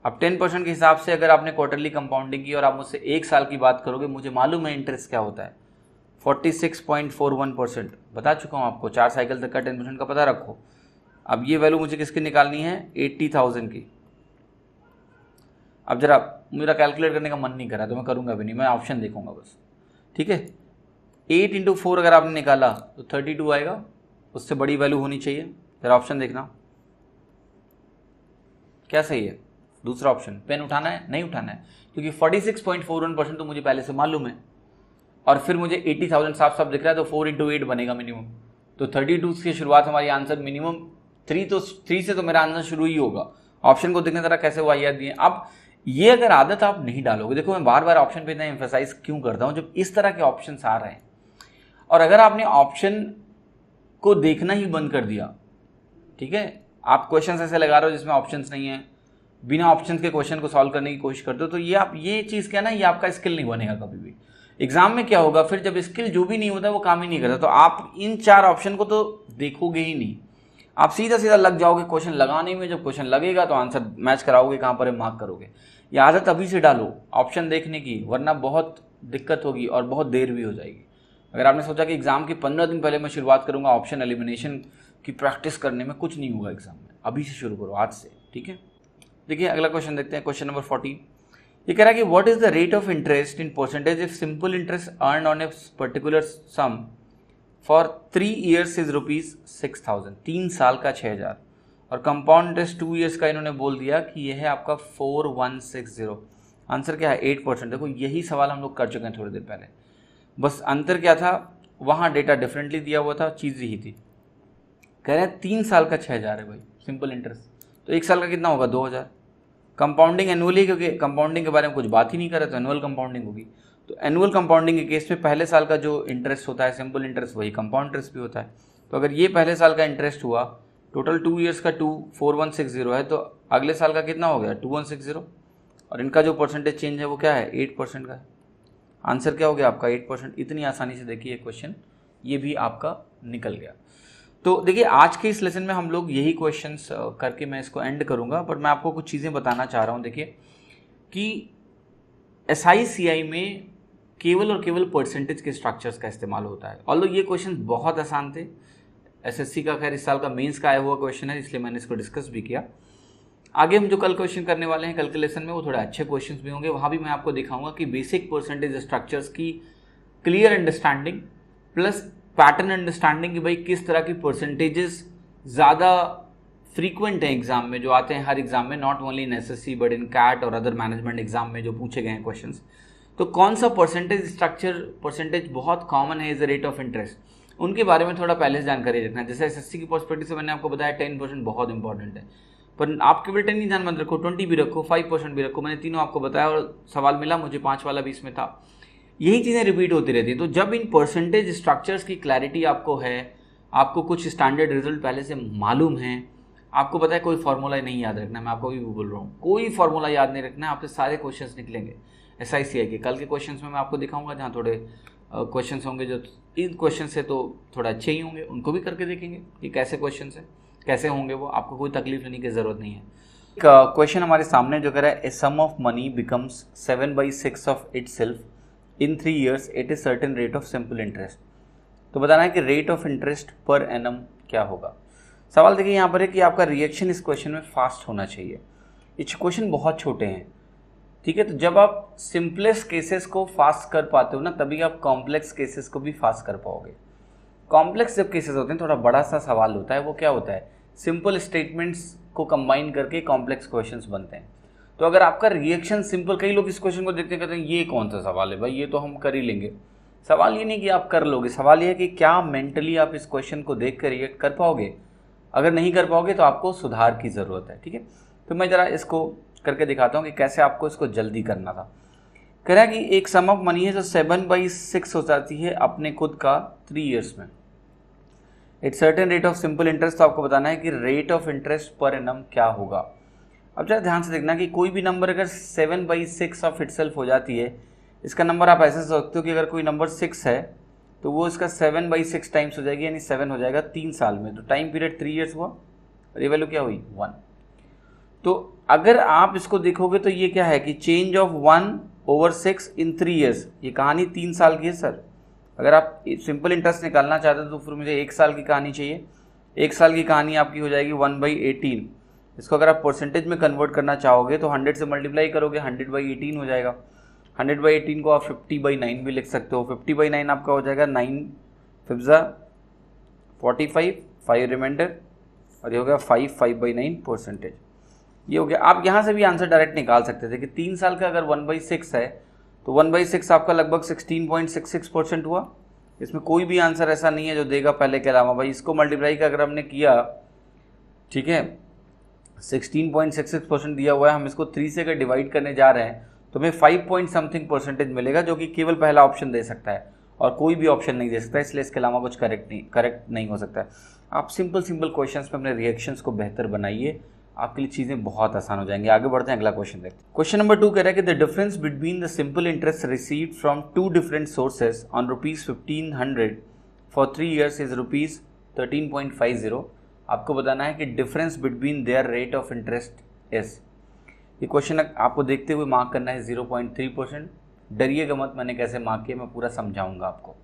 अब टेन परसेंट के हिसाब से अगर आपने क्वार्टरली कंपाउंडिंग की और आप मुझसे एक साल की बात करोगे मुझे मालूम है इंटरेस्ट क्या होता है forty six point four one percent बता चुका हूँ आपको चार साइकिल तक का टेन परसेंट का पता रखो अब ये वैल्यू मुझे किसकी निकालनी है एट्टी थाउजेंड की अब जरा मेरा कैलकुलेट करने का मन नहीं करा तो मैं करूँगा भी नहीं मैं ऑप्शन देखूँगा बस ठीक है एट इंटू फोर अगर आपने निकाला तो थर्टी टू आएगा उससे बड़ी वैल्यू होनी चाहिए जरा ऑप्शन देखना क्या सही है दूसरा ऑप्शन पेन उठाना है नहीं उठाना है क्योंकि forty six point four one percent तो मुझे पहले से मालूम है और फिर मुझे थाउजेंड साफ साफ दिख रहा है तो फोर इंटू एट बनेगा मिनिमम तो थर्टी टू की शुरुआत हमारी आंसर मिनिमम थ्री तो थ्री से तो मेरा आंसर शुरू ही होगा ऑप्शन को देखने जरा कैसे हुआ दिए अब ये अगर आदत आप नहीं डालोगे देखो मैं बार बार ऑप्शन पे इतना एम्फेसाइज क्यों करता हूँ जब इस तरह के ऑप्शन आ रहे हैं और अगर आपने ऑप्शन को देखना ही बंद कर दिया ठीक है आप क्वेश्चन ऐसे लगा रहे हो जिसमें ऑप्शन नहीं है बिना ऑप्शन के क्वेश्चन को सॉल्व करने की कोशिश करते हो तो ये आप ये चीज़ क्या ना ये आपका स्किल नहीं बनेगा कभी भी एग्जाम में क्या होगा फिर जब स्किल जो भी नहीं होता वो काम ही नहीं करता तो आप इन चार ऑप्शन को तो देखोगे ही नहीं आप सीधा सीधा लग जाओगे क्वेश्चन लगाने में जब क्वेश्चन लगेगा तो आंसर मैच कराओगे कहाँ पर मार्क करोगे ये आदत अभी से डालो ऑप्शन देखने की वरना बहुत दिक्कत होगी और बहुत देर भी हो जाएगी अगर आपने सोचा कि एग्ज़ाम के पंद्रह दिन पहले मैं शुरुआत करूँगा ऑप्शन एलिमिनेशन की प्रैक्टिस करने में कुछ नहीं होगा एग्ज़ाम में अभी से शुरू करो आज से ठीक है देखिए अगला क्वेश्चन देखते हैं क्वेश्चन नंबर फोर्टीन ये कह रहा है कि what is the rate of interest in percentage if simple interest earn on a particular sum for three years is rupees six thousand तीन साल का छः हज़ार और कंपाउंड इंटरेस्ट टू ईयर्स का इन्होंने बोल दिया कि यह है आपका four one six zero answer क्या है एट परसेंट देखो यही सवाल हम लोग कर चुके हैं थोड़ी देर पहले बस अंतर क्या था वहाँ डेटा डिफरेंटली दिया हुआ था चीज़ ही थी कह रहे हैं तीन साल का छः हज़ार है भाई सिंपल इंटरेस्ट तो एक साल का कितना होगा दो हज़ार कंपाउंडिंग एनुअली क्योंकि कंपाउंडिंग के बारे में कुछ बात ही नहीं करे तो एनुअल कंपाउंडिंग होगी तो एनुअल कंपाउंडिंग के केस में पहले साल का जो इंटरेस्ट होता है सिंपल इंटरेस्ट वही कंपाउंड इंटरेस्ट भी होता है तो अगर ये पहले साल का इंटरेस्ट हुआ टोटल टू ईयर्स का two four one six zero है तो अगले साल का कितना हो गया टू वन सिक्स जीरो और इनका जो परसेंटेज चेंज है वो क्या है एट परसेंट का आंसर क्या हो गया आपका एट परसेंट इतनी आसानी से देखिए क्वेश्चन ये भी आपका निकल गया तो देखिए आज के इस लेसन में हम लोग यही क्वेश्चन करके मैं इसको एंड करूँगा बट मैं आपको कुछ चीज़ें बताना चाह रहा हूँ देखिए कि एस में केवल और केवल परसेंटेज के स्ट्रक्चर्स का इस्तेमाल होता है ऑल ये क्वेश्चन बहुत आसान थे एसएससी का खैर इस साल का मेंस का आया हुआ क्वेश्चन है इसलिए मैंने इसको डिस्कस भी किया आगे हम जो कल क्वेश्चन करने वाले हैं कल के लेसन में वो थोड़े अच्छे क्वेश्चन भी होंगे वहाँ भी मैं आपको दिखाऊंगा कि बेसिक परसेंटेज स्ट्रक्चर्स की clear understanding plus pattern understanding कि भाई किस तरह की परसेंटेजेस ज़्यादा फ्रीक्वेंट हैं एग्जाम में जो आते हैं हर एग्जाम में not only in S but in CAT और अदर मैनेजमेंट एग्जाम में जो पूछे गए हैं क्वेश्चन तो कौन सा परसेंटेज स्ट्रक्चर परसेंटेज बहुत कॉमन है is the rate of interest उनके बारे में थोड़ा पहले से जानकारी रखना जैसे एस एस की पॉस्पेक्टिव से मैंने आपको बताया टेन परसेंट बहुत इंपॉर्टेंट है पर आप केवल टेन ही ध्यान मत रखो ट्वेंटी भी रखो फाइव परसेंट भी रखो मैंने तीनों आपको बताया और सवाल मिला मुझे पाँच वाला भी इसमें था यही चीज़ें रिपीट होती रहती हैं तो जब इन परसेंटेज स्ट्रक्चर्स की क्लैरिटी आपको है आपको कुछ स्टैंडर्ड रिजल्ट पहले से मालूम है आपको पता है कोई फार्मूला नहीं याद रखना मैं आपको भी बोल रहा हूँ कोई फार्मूला याद नहीं रखना आपसे सारे क्वेश्चंस निकलेंगे एस आई सी आई के कल के क्वेश्चन में मैं आपको दिखाऊंगा जहाँ थोड़े क्वेश्चन होंगे जो इन क्वेश्चन से तो थोड़ा अच्छे ही होंगे उनको भी करके देखेंगे कि कैसे क्वेश्चन हैं कैसे होंगे वो आपको कोई तकलीफ लेने की ज़रूरत नहीं है एक क्वेश्चन हमारे सामने जो कह रहा है a sum of money becomes seven by six of itself in three years at a certain rate of simple interest तो बताना है कि rate of interest per annum क्या होगा सवाल देखिए यहाँ पर है कि आपका रिएक्शन इस क्वेश्चन में फास्ट होना चाहिए इस क्वेश्चन बहुत छोटे हैं ठीक है तो जब आप सिंपलेस्ट केसेस को फास्ट कर पाते हो ना तभी आप कॉम्प्लेक्स केसेस को भी फास्ट कर पाओगे कॉम्प्लेक्स जब केसेस होते हैं थोड़ा बड़ा सा सवाल होता है वो क्या होता है सिंपल स्टेटमेंट्स को कंबाइन करके कॉम्प्लेक्स क्वेश्चंस बनते हैं तो अगर आपका रिएक्शन सिंपल कई लोग इस क्वेश्चन को देखते हैं कहते हैं ये कौन सा सवाल है भाई ये तो हम कर ही लेंगे सवाल ये नहीं कि आप कर लोगे सवाल ये है कि क्या मेंटली आप इस क्वेश्चन को देख कर रिएक्ट कर पाओगे अगर नहीं कर पाओगे तो आपको सुधार की ज़रूरत है ठीक है तो मैं ज़रा इसको करके दिखाता हूँ कि कैसे आपको इसको जल्दी करना था कह रहा है कि एक सम ऑफ मनी है जो सेवन बाई सिक्स हो जाती है अपने खुद का थ्री ईयर्स में एक certain rate of simple interest तो आपको बताना है कि rate of interest per annum क्या होगा अब जरा ध्यान से देखना कि कोई भी नंबर अगर seven by six of it हो जाती है इसका नंबर आप ऐसे सोचते हो कि अगर कोई नंबर सिक्स है तो वो इसका सेवन बाई सिक्स टाइम्स हो जाएगी यानी सेवन हो जाएगा तीन साल में तो टाइम पीरियड थ्री ईयर्स हुआ और ये वैल्यू क्या हुई वन तो अगर आप इसको देखोगे तो ये क्या है कि change of one over six in three years ये कहानी तीन साल की है सर अगर आप सिंपल इंटरेस्ट निकालना चाहते हो तो फिर मुझे एक साल की कहानी चाहिए एक साल की कहानी आपकी हो जाएगी वन बाई एटीन इसको अगर आप परसेंटेज में कन्वर्ट करना चाहोगे तो हंड्रेड से मल्टीप्लाई करोगे हंड्रेड बाई एटीन हो जाएगा हंड्रेड बाई एटीन को आप फिफ्टी बाई नाइन भी लिख सकते हो फिफ्टी बाई नाइन आपका हो जाएगा nine fives forty five five reminder और ये हो गया five five by nine percentage ये हो गया आप यहाँ से भी आंसर डायरेक्ट निकाल सकते थे कि तीन साल का अगर वन बाई सिक्स है तो वन बाई सिक्स आपका लगभग sixteen point six six percent हुआ इसमें कोई भी आंसर ऐसा नहीं है जो देगा पहले के अलावा भाई इसको मल्टीप्लाई का अगर हमने किया ठीक है sixteen point six six percent दिया हुआ है हम इसको थ्री से अगर डिवाइड करने जा रहे हैं तो हमें फाइव पॉइंट समथिंग परसेंटेज मिलेगा जो कि केवल पहला ऑप्शन दे सकता है और कोई भी ऑप्शन नहीं दे सकता इसलिए इसके अलावा कुछ करेक्ट नहीं करेक्ट नहीं हो सकता आप सिंपल सिंपल क्वेश्चंस में अपने रिएक्शंस को बेहतर बनाइए आपके लिए चीज़ें बहुत आसान हो जाएंगी आगे बढ़ते हैं अगला क्वेश्चन देखते हैं क्वेश्चन नंबर टू कह रहा है कि the difference between the simple interest receive from two different sources on rupees fifteen hundred for three years is rupees thirteen point five zero आपको बताना है कि difference between their rate of interest is ये question आपको देखते हुए mark करना है ज़ीरो पॉइंट थ्री परसेंट डरिएगा मत मैंने कैसे मार्क किया मैं पूरा समझाऊंगा आपको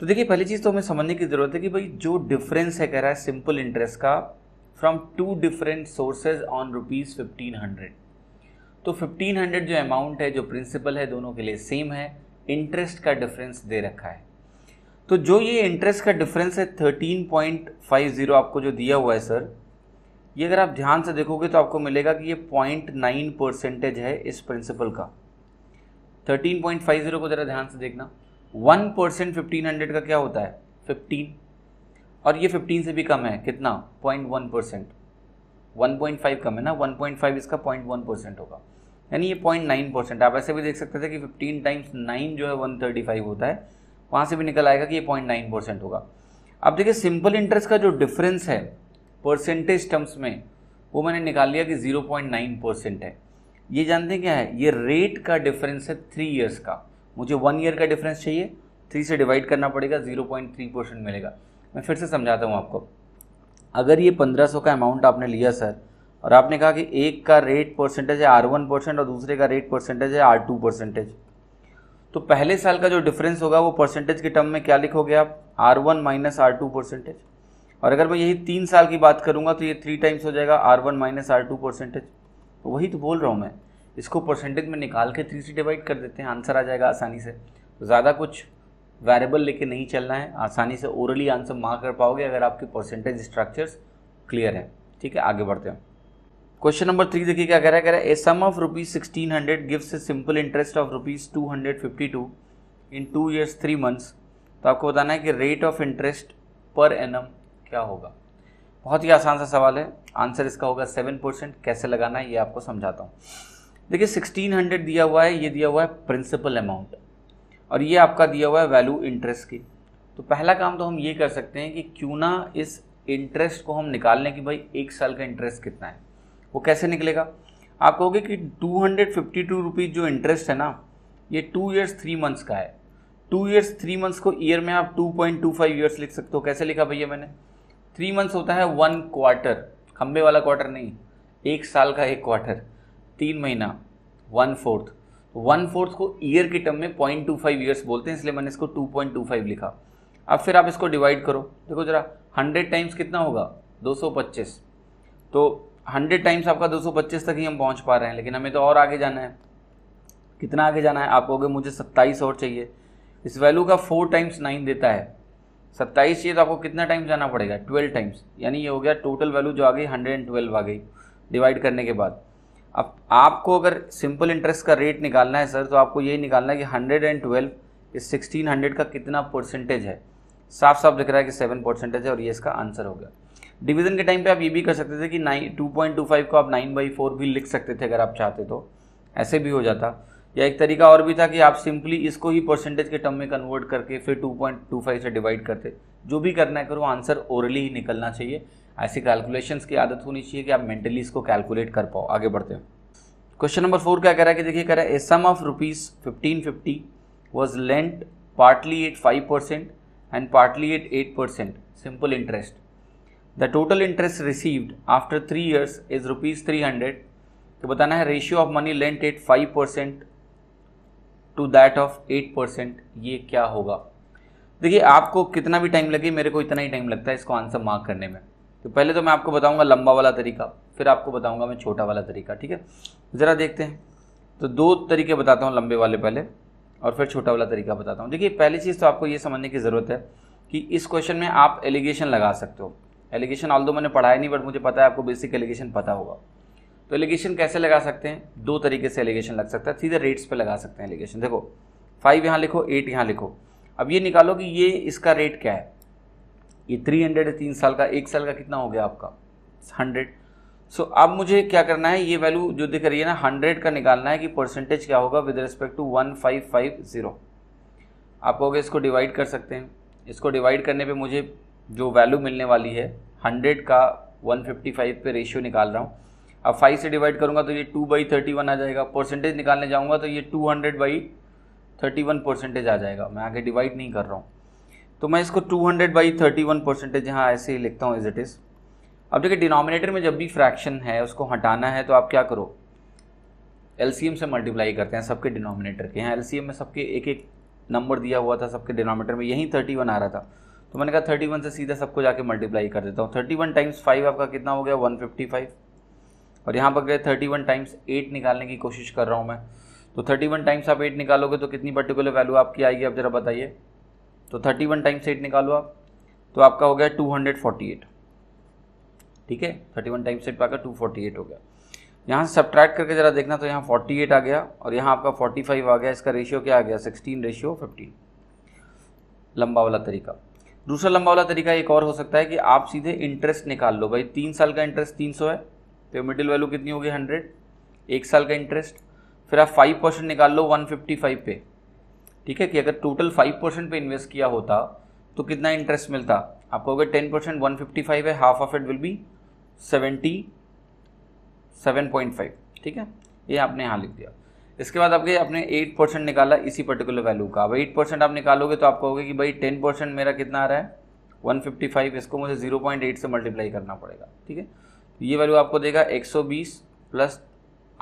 तो देखिए पहली चीज़ तो हमें समझने की ज़रूरत है कि भाई जो डिफरेंस है कह रहा है सिंपल इंटरेस्ट का from two different sources on rupees fifteen hundred तो फिफ्टीन हंड्रेड जो अमाउंट है जो प्रिंसिपल है दोनों के लिए सेम है इंटरेस्ट का डिफरेंस दे रखा है तो जो ये इंटरेस्ट का डिफरेंस है थर्टीन पॉइंट फाइव ज़ीरो आपको जो दिया हुआ है सर ये अगर आप ध्यान से देखोगे तो आपको मिलेगा कि ये पॉइंट नाइन परसेंटेज है इस प्रिंसिपल का थर्टीन पॉइंट फाइव ज़ीरो को ज़रा ध्यान से देखना वन परसेंट फिफ्टीन हंड्रेड का क्या होता है फिफ्टीन और ये 15 से भी कम है कितना 0.1 परसेंट 1.5 कम है ना 1.5 इसका 0.1 परसेंट होगा यानी ये 0.9 परसेंट आप ऐसे भी देख सकते थे कि 15 टाइम्स 9 जो है 135 होता है वहाँ से भी निकल आएगा कि ये 0.9 परसेंट होगा अब देखिए सिंपल इंटरेस्ट का जो डिफरेंस है परसेंटेज टर्म्स में वो मैंने निकाल लिया कि 0.9 परसेंट है ये जानते हैं क्या है ये रेट का डिफरेंस है थ्री ईयर्स का मुझे वन ईयर का डिफरेंस चाहिए थ्री से डिवाइड करना पड़ेगा जीरो परसेंट मिलेगा मैं फिर से समझाता हूँ आपको अगर ये पंद्रह सौ का अमाउंट आपने लिया सर और आपने कहा कि एक का रेट परसेंटेज है आर वन परसेंट और दूसरे का रेट परसेंटेज है आर टू परसेंटेज तो पहले साल का जो डिफरेंस होगा वो परसेंटेज के टर्म में क्या लिखोगे आप R one minus R two percentage और अगर मैं यही तीन साल की बात करूंगा तो ये थ्री टाइम्स हो जाएगा R one minus R two percentage तो वही तो बोल रहा हूँ मैं इसको परसेंटेज में निकाल के थ्री से डिवाइड कर देते हैं आंसर आ जाएगा आसानी से तो ज़्यादा कुछ वेरिएबल लेके नहीं चलना है आसानी से ओरली आंसर मार कर पाओगे अगर आपके परसेंटेज स्ट्रक्चर्स क्लियर हैं ठीक है आगे बढ़ते हैं क्वेश्चन नंबर थ्री देखिए क्या कह रहा है कह रहा है a sum of rupees sixteen hundred gives a simple interest of rupees two hundred fifty two in two years three months तो आपको बताना है कि rate of interest per annum क्या होगा बहुत ही आसान सा सवाल है आंसर इसका होगा सेवन परसेंट कैसे लगाना है ये आपको समझाता हूँ देखिए सिक्सटीन हंड्रेड दिया हुआ है ये दिया हुआ है प्रिंसिपल अमाउंट और ये आपका दिया हुआ है वैल्यू इंटरेस्ट की तो पहला काम तो हम ये कर सकते हैं कि क्यों ना इस इंटरेस्ट को हम निकाल लें कि भाई एक साल का इंटरेस्ट कितना है वो कैसे निकलेगा आप कहोगे कि two hundred fifty two rupees जो इंटरेस्ट है ना ये टू ईयर्स थ्री मंथ्स का है टू ईयर्स थ्री मंथ्स को ईयर में आप two point two five years लिख सकते हो कैसे लिखा भैया मैंने थ्री मंथ्स होता है वन क्वार्टर खम्बे वाला क्वार्टर नहीं एक साल का एक क्वार्टर तीन महीना वन फोर्थ वन फोर्थ को ईयर के टर्म में पॉइंट टू फाइव ईयर्स बोलते हैं इसलिए मैंने इसको टू पॉइंट टू फाइव लिखा अब फिर आप इसको डिवाइड करो देखो जरा हंड्रेड टाइम्स कितना होगा दो सौ पच्चीस तो हंड्रेड टाइम्स आपका दो सौ पच्चीस तक ही हम पहुँच पा रहे हैं लेकिन हमें तो और आगे जाना है कितना आगे जाना है आप कहोगे मुझे सत्ताईस और चाहिए इस वैल्यू का फोर टाइम्स नाइन देता है सत्ताईस चाहिए तो आपको कितना टाइम जाना पड़ेगा ट्वेल्व टाइम्स यानी ये हो गया टोटल वैल्यू जो आ गई हंड्रेड एंड ट्वेल्व आ गई डिवाइड करने के बाद अब आपको अगर सिंपल इंटरेस्ट का रेट निकालना है सर तो आपको यही निकालना है कि हंड्रेड एंड ट्वेल्व इस सिक्सटीन हंड्रेड का कितना परसेंटेज है साफ साफ दिख रहा है कि सेवन परसेंटेज है और ये इसका आंसर हो गया डिवीजन के टाइम पे आप ये भी कर सकते थे कि nine two point two five को आप नाइन बाई फोर भी लिख सकते थे अगर आप चाहते तो ऐसे भी हो जाता या एक तरीका और भी था कि आप सिंपली इसको ही परसेंटेज के टर्म में कन्वर्ट करके फिर टू टू पॉइंट फाइव से डिवाइड करते जो भी करना है करो आंसर ओरली ही निकलना चाहिए ऐसे कैलकुलेशंस की आदत होनी चाहिए कि आप मेंटली इसको कैलकुलेट कर पाओ आगे बढ़ते हैं क्वेश्चन नंबर फोर क्या कह रहा है कि देखिए कह रहा है a sum of rupees fifteen fifty was lent partly at five percent and partly at eight percent simple interest the total interest received after three years is rupees three hundred तो बताना है ratio of money lent at five percent to that of eight percent ये क्या होगा देखिए आपको कितना भी टाइम लगे मेरे को इतना ही टाइम लगता है इसको आंसर मार्क करने में तो पहले तो मैं आपको बताऊंगा लंबा वाला तरीका फिर आपको बताऊंगा मैं छोटा वाला तरीका ठीक है ज़रा देखते हैं तो दो तरीके बताता हूँ लंबे वाले पहले और फिर छोटा वाला तरीका बताता हूँ देखिए पहली चीज़ तो आपको ये समझने की ज़रूरत है कि इस क्वेश्चन में आप एलिगेशन लगा सकते हो एलिगेशन ऑल मैंने पढ़ाया नहीं बट मुझे पता है आपको बेसिक एलिगेशन पता होगा तो एलिगेशन कैसे लगा सकते हैं दो तरीके से एलिगेशन लग सकता है सीधे रेट्स पर लगा सकते हैं एलिगेशन देखो फाइव यहाँ लिखो एट यहाँ लिखो अब ये निकालो कि ये इसका रेट क्या है ये थ्री हंड्रेड है तीन साल का एक साल का कितना हो गया आपका हंड्रेड सो so, अब मुझे क्या करना है ये वैल्यू जो दिख रही है ना हंड्रेड का निकालना है कि परसेंटेज क्या होगा with respect to one five five zero आप कहोगे इसको डिवाइड कर सकते हैं इसको डिवाइड करने पे मुझे जो वैल्यू मिलने वाली है हंड्रेड का वन फिफ्टी फाइव पे रेशियो निकाल रहा हूँ अब फाइव से डिवाइड करूँगा तो ये टू बाई थर्टी वन आ जाएगा परसेंटेज निकालने जाऊँगा तो ये two hundred by thirty one percentage आ जाएगा मैं आगे डिवाइड नहीं कर रहा हूँ तो मैं इसको 200 hundred by thirty one percentage यहाँ ऐसे ही लिखता हूँ इज इट इज़ अब देखिए डिनोमिनेटर में जब भी फ्रैक्शन है उसको हटाना है तो आप क्या करो एल से मल्टीप्लाई करते हैं सबके डिनोमिनेटर के यहाँ एल में सबके एक एक नंबर दिया हुआ था सबके डिनोमिनेटर में यहीं थर्टी वन आ रहा था तो मैंने कहा थर्टी वन से सीधा सबको जाके मल्टीप्लाई कर देता हूँ थर्टी वन टाइम्स फाइव आपका कितना हो गया वन फिफ्टी फाइव और यहाँ पर गए थर्टी वन टाइम्स एट निकालने की कोशिश कर रहा हूँ मैं तो थर्टी वन टाइम्स आप एट निकालोगे तो कितनी पर्टिकुलर वैल्यू आपकी आएगी आप ज़रा बताइए तो 31 टाइम्स एट निकालो आप तो आपका हो गया 248 ठीक है 31 टाइम्स एट आपका 248 हो गया यहाँ से सब्ट्रैक्ट करके ज़रा देखना तो यहाँ 48 आ गया और यहाँ आपका 45 आ गया इसका रेशियो क्या आ गया 16 रेशियो 15 लंबा वाला तरीका दूसरा लंबा वाला तरीका एक और हो सकता है कि आप सीधे इंटरेस्ट निकाल लो भाई तीन साल का इंटरेस्ट तीन सौ है तो मिडिल वैल्यू कितनी होगी हंड्रेड एक साल का इंटरेस्ट फिर आप फाइव परसेंट निकाल लो वन फिफ्टी फाइव पे ठीक है कि अगर टोटल फाइव परसेंट पर इन्वेस्ट किया होता तो कितना इंटरेस्ट मिलता आप कहोगे ten percent one fifty five है half of it will be seventy seven point five ठीक है ये आपने यहाँ लिख दिया इसके बाद आपके आपने एट परसेंट निकाला इसी पर्टिकुलर वैल्यू का अब एट परसेंट आप निकालोगे तो आप कहोगे कि भाई टेन परसेंट मेरा कितना आ रहा है वन फिफ्टी फाइव इसको मुझे जीरो पॉइंट एट से मल्टीप्लाई करना पड़ेगा ठीक है तो ये वैल्यू आपको देगा एक सौ बीस प्लस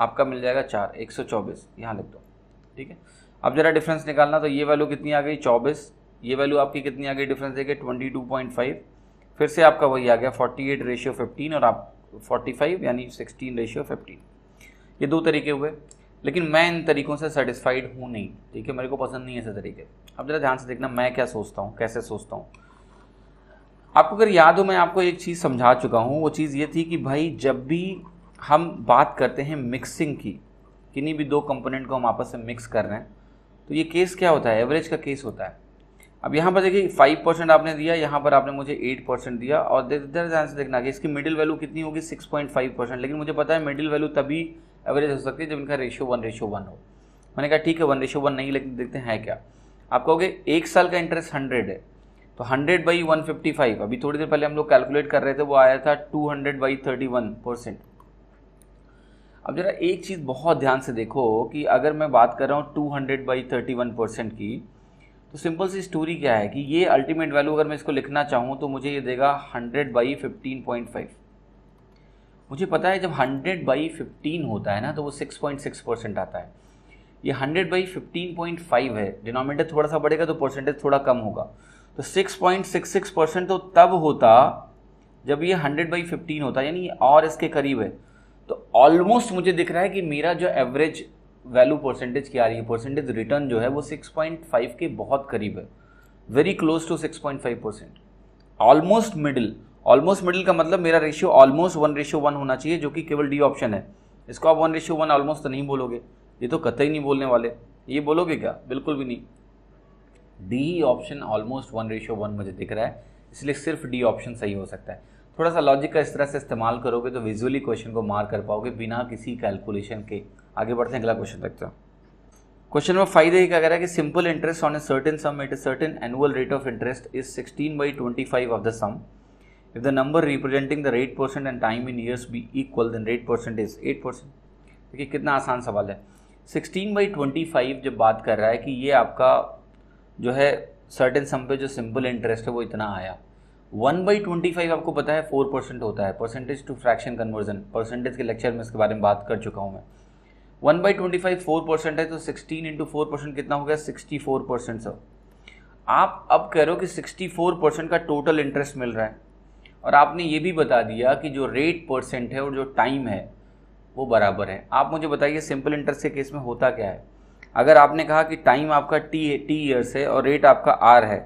आपका मिल जाएगा चार एक सौ चौबीस यहाँ लिख दो ठीक है अब ज़रा डिफरेंस निकालना तो ये वैल्यू कितनी आ गई चौबीस ये वैल्यू आपकी कितनी आ गई डिफरेंस देखिए ट्वेंटी टू पॉइंट फाइव फिर से आपका वही आ गया फोर्टी एट रेशियो फिफ्टीन और आप फोर्टी फाइव यानी सिक्सटीन रेशियो फिफ्टीन ये दो तरीके हुए लेकिन मैं इन तरीक़ों से सेटिस्फाइड हूँ नहीं ठीक है मेरे को पसंद नहीं है ऐसे तरीके अब ज़रा ध्यान से देखना मैं क्या सोचता हूँ कैसे सोचता हूँ आपको अगर याद हो मैं आपको एक चीज़ समझा चुका हूँ वो चीज़ ये थी कि भाई जब भी हम बात करते हैं मिक्सिंग की किन्हीं भी दो कंपोनेंट को हम आपस में मिक्स कर रहे हैं तो ये केस क्या होता है एवरेज का केस होता है अब यहाँ पर देखिए फाइव परसेंट आपने दिया यहाँ पर आपने मुझे एट परसेंट दिया और इधर ध्यान से देखना कि इसकी मिडिल वैल्यू कितनी होगी सिक्स पॉइंट फाइव परसेंट लेकिन मुझे पता है मिडिल वैल्यू तभी एवरेज हो सकती है जब इनका रेशियो वन रेशियो वन हो मैंने कहा ठीक है वन रेशियो वन नहीं लेकिन देखते हैं क्या आप कहोगे एक साल का इंटरेस्ट हंड्रेड है तो hundred by one fifty five अभी थोड़ी देर पहले हम लोग कैलकुलेट कर रहे थे वो आया था two hundred by thirty one percent अब जरा एक चीज़ बहुत ध्यान से देखो कि अगर मैं बात कर रहा हूँ two hundred by thirty one percent की तो सिंपल सी स्टोरी क्या है कि ये अल्टीमेट वैल्यू अगर मैं इसको लिखना चाहूँ तो मुझे ये देगा hundred by fifteen point five मुझे पता है जब हंड्रेड बाई फिफ्टीन होता है ना तो वो सिक्स पॉइंट सिक्स परसेंट आता है ये hundred by fifteen point five है डिनोमिनेटर थोड़ा सा बढ़ेगा तो परसेंटेज थोड़ा कम होगा तो six point six six percent तो तब होता जब ये हंड्रेड बाई फिफ्टीन होता यानी और इसके करीब है तो ऑलमोस्ट मुझे दिख रहा है कि मेरा जो एवरेज वैल्यू परसेंटेज की आ रही है परसेंटेज रिटर्न जो है वो 6.5 के बहुत करीब है very close to 6.5 percent almost middle almost middle का मतलब मेरा ratio almost one ratio one होना चाहिए जो कि केवल डी ऑप्शन है इसको आप वन रेशियो वन ऑलमोस्ट तो नहीं बोलोगे ये तो कतई नहीं बोलने वाले ये बोलोगे क्या बिल्कुल भी नहीं D option almost one ratio one मुझे दिख रहा है इसलिए सिर्फ डी ऑप्शन सही हो सकता है थोड़ा सा लॉजिक का इस तरह से इस्तेमाल करोगे तो विजुअली क्वेश्चन को मार कर पाओगे बिना किसी कैलकुलेशन के आगे बढ़ते हैं अगला क्वेश्चन देखते हैं क्वेश्चन नंबर फाइव ये क्या कह रहा है कि simple interest on a certain sum it a certain annual rate of interest is sixteen by twenty five of the sum if the number representing the rate percent and time in years be equal then rate percent is eight percent देखिए कितना आसान सवाल है sixteen by twenty five जब बात कर रहा है कि ये आपका जो है सर्टेन सम पे जो सिंपल इंटरेस्ट है वो इतना आया वन बाई ट्वेंटी फाइव आपको पता है फोर परसेंट होता है percentage to fraction conversion percentage के लेक्चर में इसके बारे में बात कर चुका हूँ मैं one by twenty five four percent है तो सिक्सटीन इंटू फोर परसेंट कितना हो गया सिक्सटी फोर परसेंट सर आप अब कह रहे हो कि सिक्सटी फोर परसेंट का टोटल इंटरेस्ट मिल रहा है और आपने ये भी बता दिया कि जो रेट परसेंट है और जो टाइम है वो बराबर है आप मुझे बताइए सिंपल इंटरेस्ट के केस में होता क्या है अगर आपने कहा कि टाइम आपका टी टी ईयर्स है और रेट आपका आर है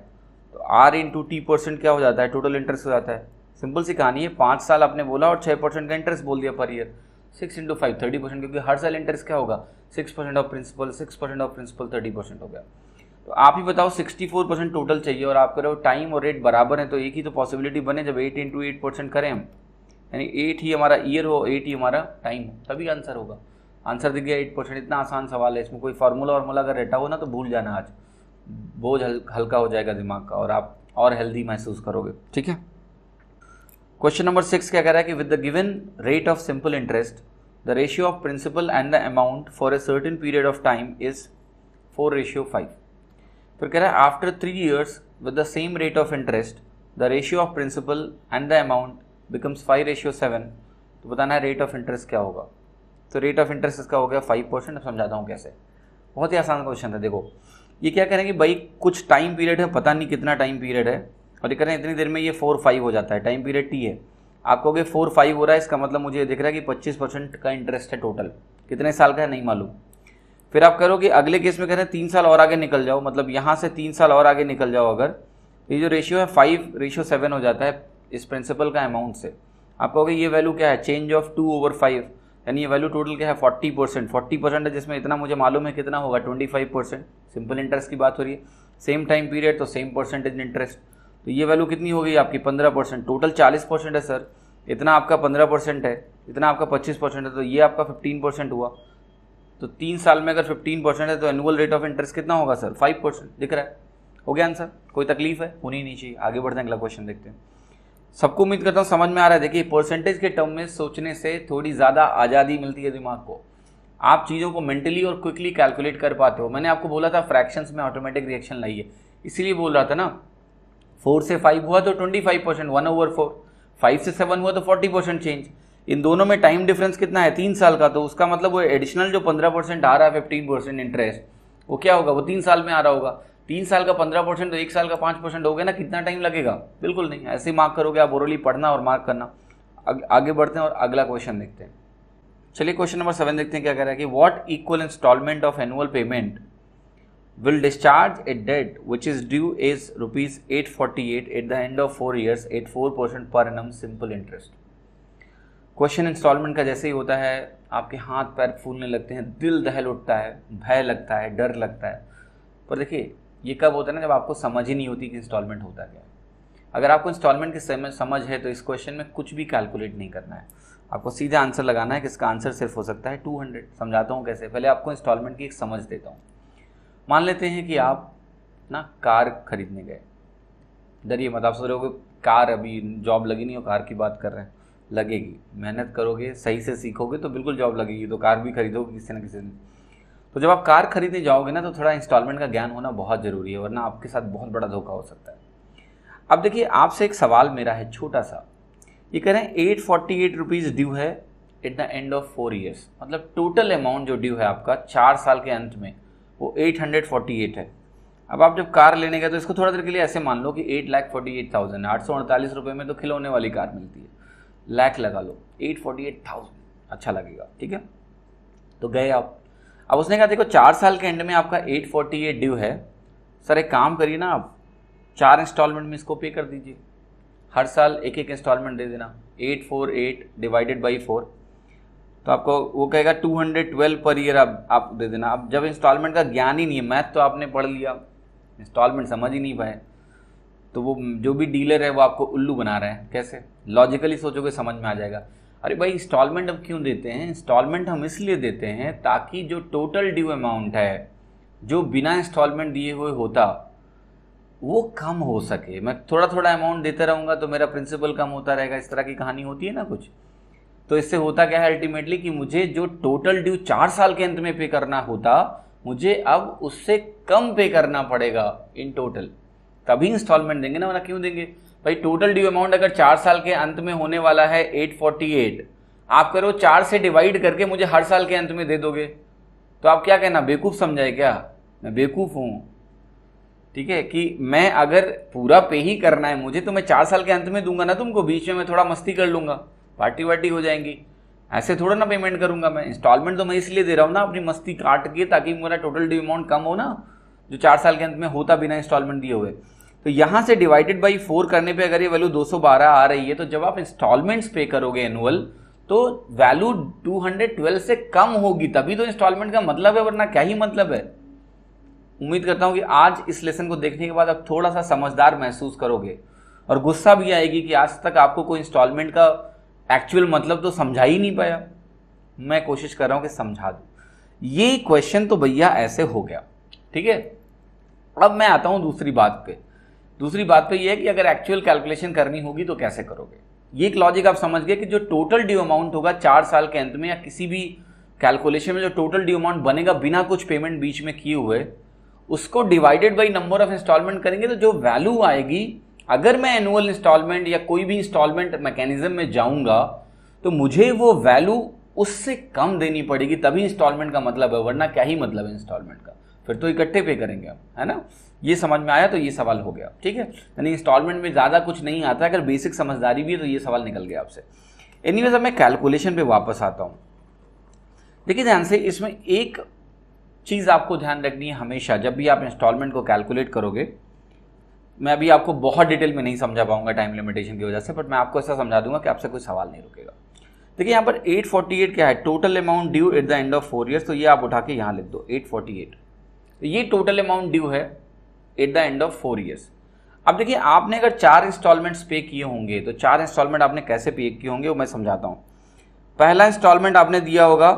आर इंटू टी परसेंट क्या हो जाता है टोटल इंटरेस्ट हो जाता है सिंपल सी कहानी है पाँच साल आपने बोला और छः परसेंट का इंटरेस्ट बोल दिया per year six into five thirty percent क्योंकि हर साल इंटरेस्ट क्या होगा six percent of principal six percent of principal thirty percent हो गया तो आप ही बताओ सिक्सटी फोर परसेंट टोटल चाहिए और आप कह रहे हो टाइम और रेट बराबर है तो एक ही तो पॉसिबिलिटी बने जब एट इंटू एट परसेंट करें हम यानी एट ही हमारा ईयर हो एट ही हमारा टाइम हो तभी आंसर होगा आंसर दिख गया एट परसेंट इतना आसान सवाल है इसमें कोई फार्मूला वार्मूला अगर रहता हो ना तो भूल जाना आज बोझ हल, हल्का हो जाएगा दिमाग का और आप और हेल्दी महसूस करोगे ठीक है क्वेश्चन नंबर सिक्स क्या कह रहा है कि with the given rate of simple interest the ratio of principal and the amount for a certain period of time is four ratio five फिर कह रहा है after three years with the same rate of interest the ratio of principal and the amount becomes five ratio seven तो बताना है rate of interest क्या होगा तो रेट ऑफ इंटरेस्ट इसका हो गया फाइव परसेंट समझाता हूँ कैसे बहुत ही आसान क्वेश्चन है देखो ये क्या करेंगे भाई कुछ टाइम पीरियड है पता नहीं कितना टाइम पीरियड है और ये करें इतनी देर में ये फोर फाइव हो जाता है टाइम पीरियड टी है आप कहोगे फोर फाइव हो रहा है इसका मतलब मुझे दिख रहा है कि पच्चीस परसेंट का इंटरेस्ट है टोटल कितने साल का है नहीं मालूम फिर आप करोगे अगले केस में कह रहे हैं तीन साल और आगे निकल जाओ मतलब यहाँ से तीन साल और आगे निकल जाओ अगर ये जो रेशियो है फाइव रेशियो सेवन हो जाता है इस प्रिंसिपल का अमाउंट से आप कहोगे ये वैल्यू क्या है change of two over five यानी ये वैल्यू टोटल क्या है फोर्टी परसेंट फोर्टी परसेंट है जिसमें इतना मुझे मालूम है कितना होगा twenty five percent simple interest की बात हो रही है सेम टाइम पीरियड तो सेम परसेंटेज इंटरेस्ट तो ये वैल्यू कितनी होगी आपकी पंद्रह परसेंट टोटल चालीस परसेंट है सर इतना आपका पंद्रह परसेंट है इतना आपका पच्चीस परसेंट है तो ये आपका फिफ्टीन परसेंट हुआ तो तीन साल में अगर फिफ्टीन परसेंट है तो एनुअल रेट ऑफ इंटरेस्ट कितना होगा सर फाइव परसेंट दिख रहा है हो गया आंसर कोई तकलीफ है होनी नहीं चाहिए आगे बढ़ते हैं अगला क्वेश्चन देखते हैं सबको उम्मीद करता हूँ समझ में आ रहा है देखिए परसेंटेज के टर्म में सोचने से थोड़ी ज़्यादा आज़ादी मिलती है दिमाग को आप चीज़ों को मेंटली और क्विकली कैलकुलेट कर पाते हो मैंने आपको बोला था फ्रैक्शंस में ऑटोमेटिक रिएक्शन है इसीलिए बोल रहा था ना फोर से फाइव हुआ तो twenty five percent one over four five से सेवन हुआ तो फोर्टी परसेंट चेंज इन दोनों में टाइम डिफरेंस कितना है तीन साल का तो उसका मतलब वो एडिशनल जो पंद्रह परसेंट आ रहा है फिफ्टीन परसेंट इंटरेस्ट वो क्या होगा वो तीन साल में आ रहा होगा तीन साल का पंद्रह परसेंट तो एक साल का पाँच परसेंट हो गया ना कितना टाइम लगेगा बिल्कुल नहीं ऐसे मार्क करोगे आप बोरोली पढ़ना और मार्क करना आगे बढ़ते हैं और अगला क्वेश्चन देखते हैं चलिए क्वेश्चन नंबर सेवन देखते हैं क्या कह रहा है कि what equal installment of annual payment will discharge debt discharge is due which rupees eight forty eight at the end of four 4 at four percent per annum simple interest question installment का जैसे ही होता है आपके हाथ पैर फूलने लगते हैं दिल दहल उठता है भय लगता है डर लगता है पर देखिए ये कब होता है ना जब आपको समझ ही नहीं होती कि इंस्टॉलमेंट होता क्या है अगर आपको इंस्टॉलमेंट की समझ है तो इस क्वेश्चन में कुछ भी कैलकुलेट नहीं करना है आपको सीधा आंसर लगाना है कि इसका आंसर सिर्फ हो सकता है 200 समझाता हूँ कैसे पहले आपको इंस्टॉलमेंट की एक समझ देता हूँ मान लेते हैं कि आप ना कार खरीदने गए डरिए मत आप सोच रहे हो कि कार अभी जॉब लगी नहीं हो कार की बात कर रहे हैं लगेगी मेहनत करोगे सही से सीखोगे तो बिल्कुल जॉब लगेगी तो कार भी खरीदोगे किसी ना किसी दिन तो जब आप कार खरीदने जाओगे ना तो थोड़ा इंस्टॉलमेंट का ज्ञान होना बहुत ज़रूरी है वरना आपके साथ बहुत बड़ा धोखा हो सकता है अब देखिए आपसे एक सवाल मेरा है छोटा सा ये कह रहे हैं eight forty eight rupees due है at the end of four years मतलब टोटल अमाउंट जो ड्यू है आपका चार साल के अंत में वो एट हंड्रेड फोर्टी एट है अब आप जब कार लेने गए तो इसको थोड़ा देर के लिए ऐसे मान लो कि eight lakh forty eight thousand आठ सौ अड़तालीस रुपये में तो खिलौने वाली कार मिलती है लाख लगा लो एट फोर्टी एट थाउजेंड अच्छा लगेगा ठीक है तो गए आप अब उसने कहा देखो चार साल के एंड में आपका एट फोर्टी एट ड्यू है सर एक काम करिए ना आप चार इंस्टॉलमेंट में इसको पे कर दीजिए हर साल एक एक इंस्टॉलमेंट दे देना eight four eight divided by four तो आपको वो कहेगा two hundred twelve per year आप आप दे देना अब जब इंस्टॉलमेंट का ज्ञान ही नहीं है मैथ तो आपने पढ़ लिया इंस्टॉलमेंट समझ ही नहीं पाए तो वो जो भी डीलर है वो आपको उल्लू बना रहे हैं कैसे लॉजिकली सोचोगे समझ में आ जाएगा अरे भाई इंस्टॉलमेंट हम क्यों देते हैं इंस्टॉलमेंट हम इसलिए देते हैं ताकि जो टोटल ड्यू अमाउंट है जो बिना इंस्टॉलमेंट दिए हुए होता वो कम हो सके मैं थोड़ा थोड़ा अमाउंट देता रहूँगा तो मेरा प्रिंसिपल कम होता रहेगा इस तरह की कहानी होती है ना कुछ तो इससे होता क्या है अल्टीमेटली कि मुझे जो टोटल ड्यू चार साल के अंत में पे करना होता मुझे अब उससे कम पे करना पड़ेगा इन टोटल तभी इंस्टॉलमेंट देंगे ना वरना क्यों देंगे भाई टोटल ड्यू अमाउंट अगर चार साल के अंत में होने वाला है एट फोर्टी एट आप करो चार से डिवाइड करके मुझे हर साल के अंत में दे दोगे तो आप क्या कहना बेवकूफ़ समझाए क्या मैं बेवकूफ़ हूँ ठीक है कि मैं अगर पूरा पे ही करना है मुझे तो मैं चार साल के अंत में दूंगा ना तुमको बीच में मैं थोड़ा मस्ती कर लूंगा पार्टी वार्टी हो जाएंगी ऐसे थोड़ा ना पेमेंट करूँगा मैं इंस्टॉलमेंट तो मैं इसलिए दे रहा हूँ ना अपनी मस्ती काट के ताकि मेरा टोटल ड्यू अमाउंट कम हो ना जो चार साल के अंत में होता बिना इंस्टॉलमेंट दिए हुए तो यहाँ से डिवाइडेड बाई फोर करने पर अगर ये वैल्यू दो आ रही है तो जब आप इंस्टॉलमेंट्स पे करोगे एनुअल तो वैल्यू 212 से कम होगी तभी तो इंस्टॉलमेंट का मतलब है वरना क्या ही मतलब है उम्मीद करता हूँ कि आज इस लेसन को देखने के बाद आप थोड़ा सा समझदार महसूस करोगे और गुस्सा भी आएगी कि आज तक आपको कोई इंस्टॉलमेंट का एक्चुअल मतलब तो समझा ही नहीं पाया मैं कोशिश कर रहा हूँ कि समझा दूँ ये क्वेश्चन तो भैया ऐसे हो गया ठीक है अब मैं आता हूँ दूसरी बात पे दूसरी बात पे ये है कि अगर एक्चुअल कैलकुलेशन करनी होगी तो कैसे करोगे ये एक लॉजिक आप समझ गए कि जो टोटल ड्यू अमाउंट होगा चार साल के अंत में या किसी भी कैलकुलेशन में जो टोटल ड्यू अमाउंट बनेगा बिना कुछ पेमेंट बीच में किए हुए उसको divided by number of installment करेंगे तो जो वैल्यू आएगी अगर मैं एनुअल इंस्टॉलमेंट या कोई भी इंस्टॉलमेंट मैकेनिज्म में जाऊंगा तो मुझे वो वैल्यू उससे कम देनी पड़ेगी तभी इंस्टॉलमेंट का मतलब है वरना क्या ही मतलब है इंस्टॉलमेंट का फिर तो इकट्ठे पे करेंगे आप है ना ये समझ में आया तो ये सवाल हो गया ठीक है यानी इंस्टॉलमेंट में ज़्यादा कुछ नहीं आता अगर बेसिक समझदारी भी है तो ये सवाल निकल गया आपसे एनी अब मैं कैलकुलेशन पे वापस आता हूँ देखिए ध्यान से इसमें एक चीज़ आपको ध्यान रखनी है हमेशा जब भी आप इंस्टॉलमेंट को कैलकुलेट करोगे मैं अभी आपको बहुत डिटेल में नहीं समझा पाऊंगा टाइम लिमिटेशन की वजह से बट मैं आपको ऐसा समझा दूंगा कि आपसे कोई सवाल नहीं रुकेगा देखिए यहाँ पर 848 क्या है total amount due at the end of four years तो ये आप उठा के यहाँ लिख दो 848 तो ये टोटल अमाउंट ड्यू है at the end of four years अब देखिए आपने अगर चार इंस्टॉलमेंट्स पे किए होंगे तो चार इंस्टॉलमेंट आपने कैसे पे किए होंगे वो मैं समझाता हूँ पहला इंस्टॉलमेंट आपने दिया होगा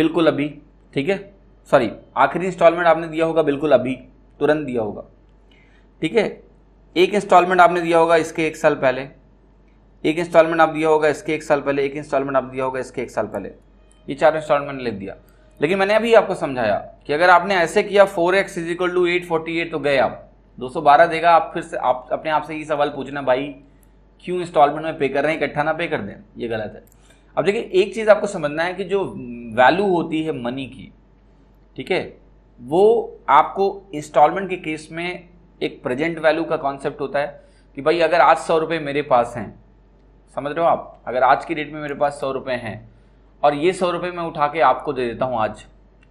बिल्कुल अभी ठीक है सॉरी आखिरी इंस्टॉलमेंट आपने दिया होगा बिल्कुल अभी तुरंत दिया होगा ठीक है एक इंस्टॉलमेंट आपने दिया होगा इसके एक साल पहले एक इंस्टॉलमेंट आप दिया होगा इसके एक साल पहले एक इंस्टॉलमेंट आप दिया होगा इसके एक साल पहले ये चार इंस्टॉलमेंट ले दिया लेकिन मैंने अभी आपको समझाया कि अगर आपने ऐसे किया four x is equal to eight forty eight तो गए आप दो सौ बारह देगा आप फिर से आप अपने आप से ये सवाल पूछना भाई क्यों इंस्टॉलमेंट में पे कर रहे हैं इकट्ठा ना पे कर दें ये गलत है अब देखिए एक चीज़ आपको समझना है कि जो वैल्यू होती है मनी की ठीक है वो आपको इंस्टॉलमेंट के केस में एक प्रेजेंट वैल्यू का कॉन्सेप्ट होता है कि भाई अगर आज सौ रुपये मेरे पास हैं समझ रहे हो आप अगर आज की डेट में मेरे पास सौ रुपये हैं और ये सौ रुपये मैं उठा के आपको दे देता हूँ आज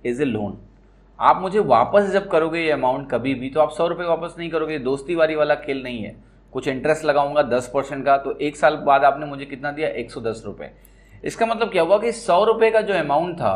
एज ए लोन आप मुझे वापस जब करोगे ये अमाउंट कभी भी तो आप सौ रुपये वापस नहीं करोगे दोस्ती वारी वाला खेल नहीं है कुछ इंटरेस्ट लगाऊंगा दस परसेंट का तो एक साल बाद आपने मुझे कितना दिया एक सौ दस रुपये इसका मतलब क्या हुआ कि सौ रुपये का जो अमाउंट था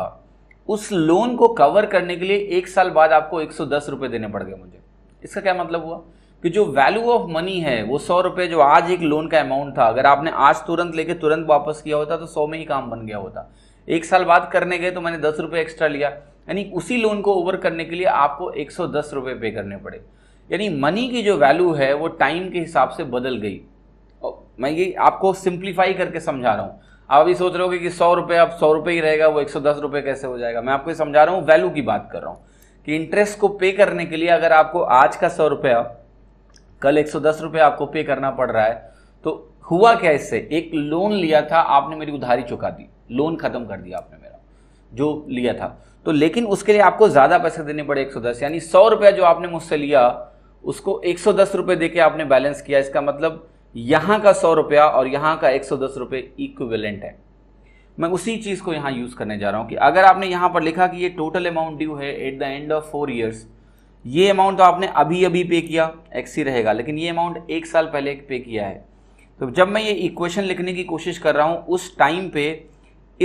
उस लोन को कवर करने के लिए एक साल बाद आपको एक सौ दस रुपये देने पड़ गए मुझे इसका क्या मतलब हुआ कि जो वैल्यू ऑफ मनी है वो सौ रुपये जो आज एक लोन का अमाउंट था अगर आपने आज तुरंत लेके तुरंत वापस किया होता तो सौ में ही काम बन गया होता एक साल बाद करने गए तो मैंने दस रुपये एक्स्ट्रा लिया यानी उसी लोन को ओवर करने के लिए आपको एक सौ दस रुपये पे करने पड़े यानी मनी की जो वैल्यू है वो टाइम के हिसाब से बदल गई मैं ये आपको सिंप्लीफाई करके समझा रहा हूँ आप अभी सोच रहे हो कि सौ रुपये अब सौ रुपये ही रहेगा वो एक सौ दस रुपये कैसे हो जाएगा मैं आपको समझा रहा हूँ वैल्यू की बात कर रहा हूँ कि इंटरेस्ट को पे करने के लिए अगर आपको आज का सौ रुपया कल एक सौ दस रुपये आपको पे करना पड़ रहा है तो हुआ क्या इससे एक लोन लिया था आपने मेरी उधारी चुका दी लोन खत्म कर दिया आपने मेरा जो लिया था तो लेकिन उसके लिए आपको ज़्यादा पैसे देने पड़े एक सौ दस यानी सौ रुपया जो आपने मुझसे लिया उसको एक सौ दस रुपये दे आपने बैलेंस किया इसका मतलब यहाँ का सौ रुपया और यहाँ का एक सौ दस रुपये इक्विवेलेंट है मैं उसी चीज़ को यहाँ यूज़ करने जा रहा हूं कि अगर आपने यहाँ पर लिखा कि ये टोटल अमाउंट ड्यू है at the end of four years ये अमाउंट तो आपने अभी अभी पे किया एक्स ही रहेगा लेकिन ये अमाउंट एक साल पहले पे किया है तो जब मैं ये इक्वेशन लिखने की कोशिश कर रहा हूँ उस टाइम पे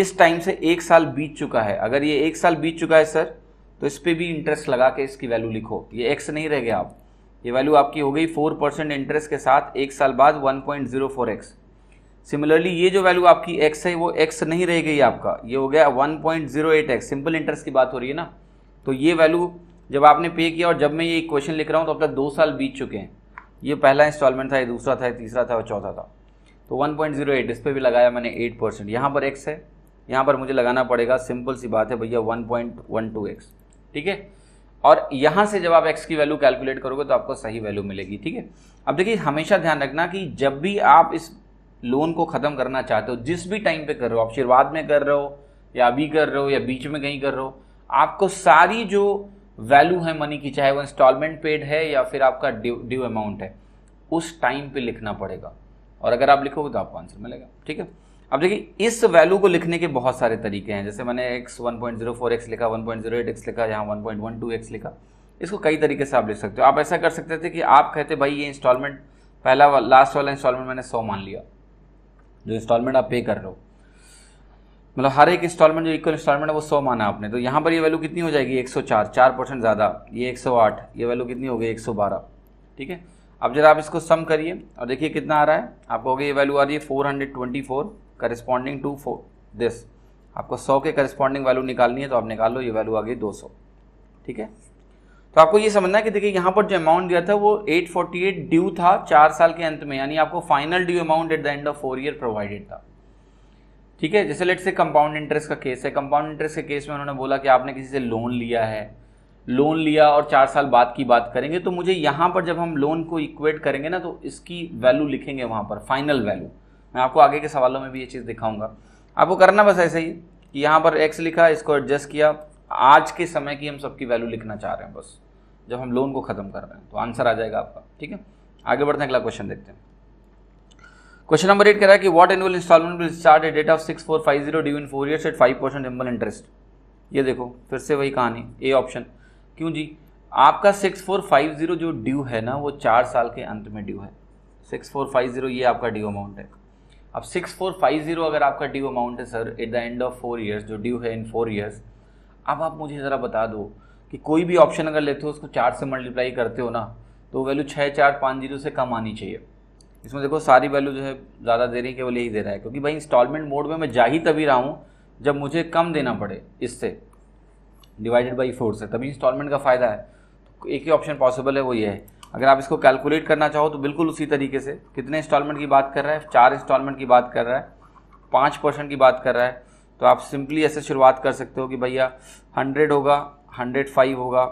इस टाइम से एक साल बीत चुका है अगर ये एक साल बीत चुका है सर तो इस पर भी इंटरेस्ट लगा के इसकी वैल्यू लिखो ये एक्स नहीं रह गया आप ये वैल्यू आपकी हो गई फोर परसेंट इंटरेस्ट के साथ एक साल बाद one point zero four x similarly ये जो वैल्यू आपकी एक्स है वो एक्स नहीं रह गई आपका ये हो गया one point zero eight x simple interest की बात हो रही है ना तो ये वैल्यू जब आपने पे किया और जब मैं ये क्वेश्चन लिख रहा हूँ तो अब तक दो साल बीत चुके हैं ये पहला इंस्टॉलमेंट था ये दूसरा था ये तीसरा था और चौथा था तो 1.08 इस पर भी लगाया मैंने 8 परसेंट यहाँ पर x है यहाँ पर मुझे लगाना पड़ेगा सिंपल सी बात है भैया 1.12x ठीक है और यहाँ से जब आप एक्स की वैल्यू कैलकुलेट करोगे तो आपको सही वैल्यू मिलेगी ठीक है अब देखिए हमेशा ध्यान रखना कि जब भी आप इस लोन को ख़त्म करना चाहते हो जिस भी टाइम पे कर रहे हो आप शुरुआत में कर रहे हो या अभी कर रहे हो या बीच में कहीं कर रहे हो आपको सारी जो वैल्यू है मनी की चाहे वो इंस्टॉलमेंट पेड है या फिर आपका ड्यू अमाउंट है उस टाइम पे लिखना पड़ेगा और अगर आप लिखोगे तो आपको आंसर मिलेगा ठीक है अब देखिए इस वैल्यू को लिखने के बहुत सारे तरीके हैं जैसे मैंने x one point zero four x लिखा one point zero eight x लिखा यहाँ one one point two x लिखा इसको कई तरीके से आप लिख सकते हो आप ऐसा कर सकते थे कि आप कहते भाई ये इंस्टॉलमेंट पहला वा, लास्ट वाला इंस्टॉलमेंट मैंने सौ मान लिया जो इंस्टॉलमेंट आप पे कर रहे हो मतलब हर एक इंस्टॉलमेंट जो इक्वल इंस्टॉलमेंट है वो सौ माना आपने तो यहाँ पर ये वैल्यू कितनी हो जाएगी एक सौ चार चार परसेंट ज़्यादा ये एक सौ आठ ये वैल्यू कितनी हो गई एक सौ बारह ठीक है अब जरा आप इसको सम करिए और देखिए कितना आ रहा है आप कहोगे ये वैल्यू आ रही है four hundred twenty four corresponding to for this आपको सौ के करिस्पॉन्डिंग वैल्यू निकालनी है तो आप निकाल लो ये वैल्यू आ गई दो सौ ठीक है तो आपको ये समझना है कि देखिए यहाँ पर जो अमाउंट दिया था वो 848 ड्यू था चार साल के अंत में यानी आपको final due amount at the end of four year provided था ठीक है जैसे लेट से कंपाउंड इंटरेस्ट का केस है कंपाउंड इंटरेस्ट के केस में उन्होंने बोला कि आपने किसी से लोन लिया है लोन लिया और चार साल बाद की बात करेंगे तो मुझे यहाँ पर जब हम लोन को इक्वेट करेंगे ना तो इसकी वैल्यू लिखेंगे वहाँ पर फाइनल वैल्यू मैं आपको आगे के सवालों में भी ये चीज़ दिखाऊंगा आपको करना बस ऐसे ही कि यहाँ पर एक्स लिखा इसको एडजस्ट किया आज के समय की हम सबकी वैल्यू लिखना चाह रहे हैं बस जब हम लोन को ख़त्म कर रहे हैं तो आंसर आ जाएगा आपका ठीक है आगे बढ़ते हैं अगला क्वेश्चन देखते हैं क्वेश्चन नंबर एट कह रहा है कि what annual installment will start a debt of six four five zero due in four years at five percent ample interest ये देखो फिर से वही कहानी ए ऑप्शन क्यों जी आपका सिक्स फोर फाइव जीरो जो ड्यू है ना वो चार साल के अंत में ड्यू है सिक्स फोर फाइव जीरो ये आपका ड्यू अमाउंट है अब सिक्स फोर फाइव ज़ीरो अगर आपका ड्यू अमाउंट है sir at the end of four years जो ड्यू है इन फोर ईयर्स अब आप मुझे ज़रा बता दो कि कोई भी ऑप्शन अगर लेते हो उसको चार से मल्टीप्लाई करते हो ना तो वैल्यू छः चार पाँच जीरो से कम आनी चाहिए इसमें देखो सारी वैल्यू जो है ज़्यादा दे रही है केवल यही दे रहा है क्योंकि भाई इंस्टॉलमेंट मोड में मैं जा ही तभी रहा हूँ जब मुझे कम देना पड़े इससे डिवाइडेड बाई फोर से तभी इंस्टॉलमेंट का फ़ायदा है तो एक ही ऑप्शन पॉसिबल है वो ये है अगर आप इसको कैलकुलेट करना चाहो तो बिल्कुल उसी तरीके से कितने इंस्टॉलमेंट की बात कर रहा है चार इंस्टॉलमेंट की बात कर रहा है पाँच परसेंट की बात कर रहा है तो आप सिंपली ऐसे शुरुआत कर सकते हो कि भैया हंड्रेड होगा हंड्रेड फाइव होगा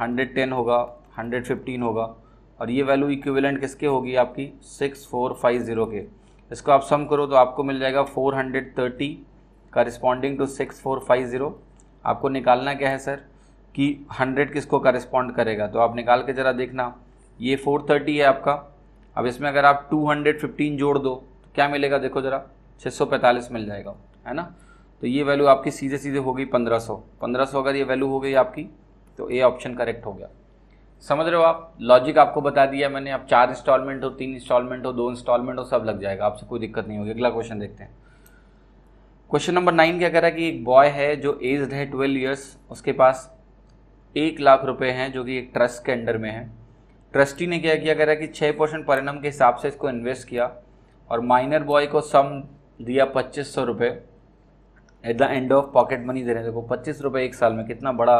हंड्रेड टेन होगा हंड्रेड फिफ्टीन होगा और ये वैल्यू इक्विवेलेंट किसके होगी आपकी सिक्स फोर फाइव ज़ीरो के इसको आप सम करो तो आपको मिल जाएगा four hundred thirty corresponding to six four five zero आपको निकालना क्या है सर कि हंड्रेड किसको करस्पॉन्ड करेगा तो आप निकाल के ज़रा देखना ये 430 है आपका अब इसमें अगर आप 215 जोड़ दो तो क्या मिलेगा देखो ज़रा 645 मिल जाएगा है ना तो ये वैल्यू आपकी सीधे सीधे हो गई 1500 1500 अगर ये वैल्यू हो गई आपकी तो ए ऑप्शन करेक्ट हो गया समझ रहे हो आप लॉजिक आपको बता दिया मैंने आप चार इंस्टॉलमेंट हो तीन इंस्टॉलमेंट हो दो इंस्टॉलमेंट हो सब लग जाएगा आपसे कोई दिक्कत नहीं होगी अगला क्वेश्चन देखते हैं क्वेश्चन नंबर नाइन क्या कह रहा है कि एक बॉय है जो एज्ड है ट्वेल्व ईयर्स उसके पास एक लाख रुपए हैं जो कि एक ट्रस्ट के अंडर में है ट्रस्टी ने क्या किया कह रहा कि छः परसेंट परिणाम के हिसाब से इसको इन्वेस्ट किया और माइनर बॉय को सम दिया पच्चीस सौ रुपये at the end of pocket money दे रहे हैं देखो पच्चीस रुपये एक साल में कितना बड़ा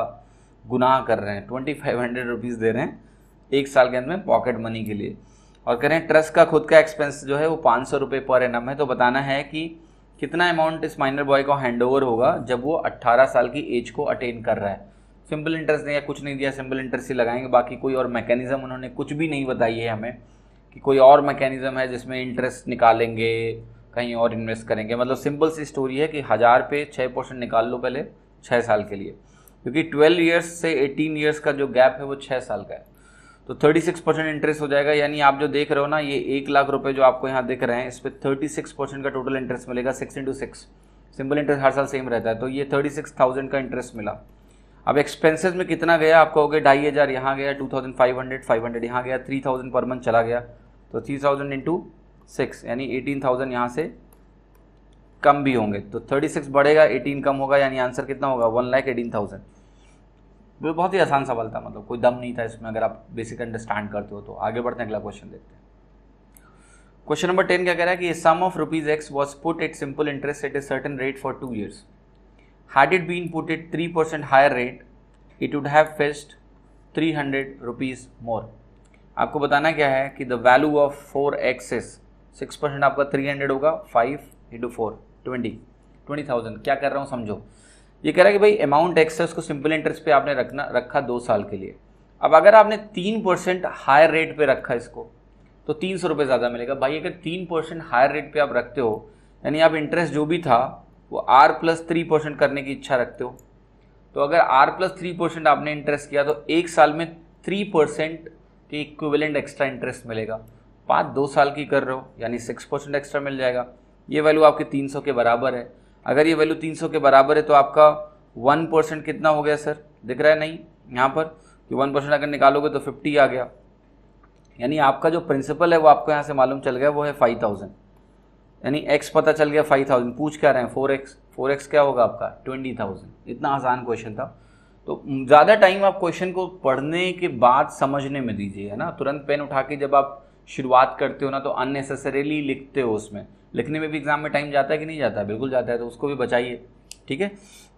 गुनाह कर रहे हैं ट्वेंटी फाइव हंड्रेड रुपीज़ दे रहे हैं एक साल के अंदर में पॉकेट मनी के लिए और कह रहे हैं ट्रस्ट का खुद का एक्सपेंस जो है वो पाँच सौ रुपये पर एनम है तो बताना है कि कितना अमाउंट इस माइनर बॉय को हैंड ओवर होगा जब वो अट्ठारह साल की एज को अटेन कर रहा है सिंपल इंटरेस्ट दिया कुछ नहीं दिया सिंपल इंटरेस्ट ही लगाएंगे बाकी कोई और मैकेनिज़्म उन्होंने कुछ भी नहीं बताई है हमें कि कोई और मैकेनिज़्म है जिसमें इंटरेस्ट निकालेंगे कहीं और इन्वेस्ट करेंगे मतलब सिंपल सी स्टोरी है कि हज़ार पे छः परसेंट निकाल लो पहले छः साल के लिए क्योंकि ट्वेल्व ईयर्स से एटीन ईयर्स का जो गैप है वो छः साल का है तो थर्टी सिक्स परसेंट इंटरेस्ट हो जाएगा यानी आप जो देख रहे हो ना ये एक लाख रुपये जो आपको यहाँ दिख रहे हैं इस पर थर्टी सिक्स परसेंट का टोटल इंटरेस्ट मिलेगा six into six simple interest हर साल सेम रहता है तो ये थर्टी सिक्स थाउजेंड का इंटरेस्ट मिला अब एक्सपेंसेस में कितना गया आप कहोगे ढाई हज़ार यहाँ गया two thousand five hundred five hundred यहाँ गया थ्री थाउजेंड पर मंथ चला गया तो थ्री थाउजेंड इंटू सिक्स यानी एटीन थाउजेंड यहाँ से कम भी होंगे तो थर्टी सिक्स बढ़ेगा एटीन कम होगा यानी आंसर कितना होगा वन लाख एटीन थाउजेंड वो बहुत ही आसान सवाल था मतलब कोई दम नहीं था इसमें अगर आप बेसिक अंडरस्टैंड करते हो तो आगे बढ़ते हैं अगला क्वेश्चन देखते हैं क्वेश्चन नंबर टेन क्या कह रहा है कि sum of rupees x was put it simple interest at a certain rate for two years had it been put at 3% higher rate it would have fetched 300 rupees more आपको बताना क्या है कि the value of four x is six percent आपका three hundred होगा five into four twenty twenty thousand क्या कर रहा हूँ समझो ये कह रहा है कि भाई अमाउंट एक्स है उसको सिंपल इंटरेस्ट पे आपने रखना रखा दो साल के लिए अब अगर आपने तीन परसेंट हायर रेट पे रखा इसको तो तीन सौ रुपये ज़्यादा मिलेगा भाई अगर तीन परसेंट हायर रेट पे आप रखते हो यानी आप इंटरेस्ट जो भी था वो आर प्लस थ्री परसेंट करने की इच्छा रखते हो तो अगर आर प्लस थ्री परसेंट आपने इंटरेस्ट किया तो एक साल में थ्री परसेंट के इक्विवेलेंट एक्स्ट्रा इंटरेस्ट मिलेगा पाँच दो साल की कर रहे हो यानी सिक्स परसेंट एक्स्ट्रा मिल जाएगा ये वैल्यू आपके तीन सौ के बराबर है अगर ये वैल्यू तीन सौ के बराबर है तो आपका वन परसेंट कितना हो गया सर दिख रहा है नहीं यहाँ पर कि वन परसेंट अगर निकालोगे तो फिफ्टी आ गया यानी आपका जो प्रिंसिपल है वो आपको यहाँ से मालूम चल गया वो है फाइव थाउजेंड यानी एक्स पता चल गया फाइव थाउजेंड पूछ क्या रहे हैं फोर एक्स फोर एक्स क्या होगा आपका ट्वेंटी थाउजेंड इतना आसान क्वेश्चन था तो ज़्यादा टाइम आप क्वेश्चन को पढ़ने के बाद समझने में दीजिए है ना तुरंत पेन उठा के जब आप शुरुआत करते हो ना तो अननेसेसरीली लिखते हो उसमें लिखने में भी एग्जाम में टाइम जाता है कि नहीं जाता है बिल्कुल जाता है तो उसको भी बचाइए ठीक है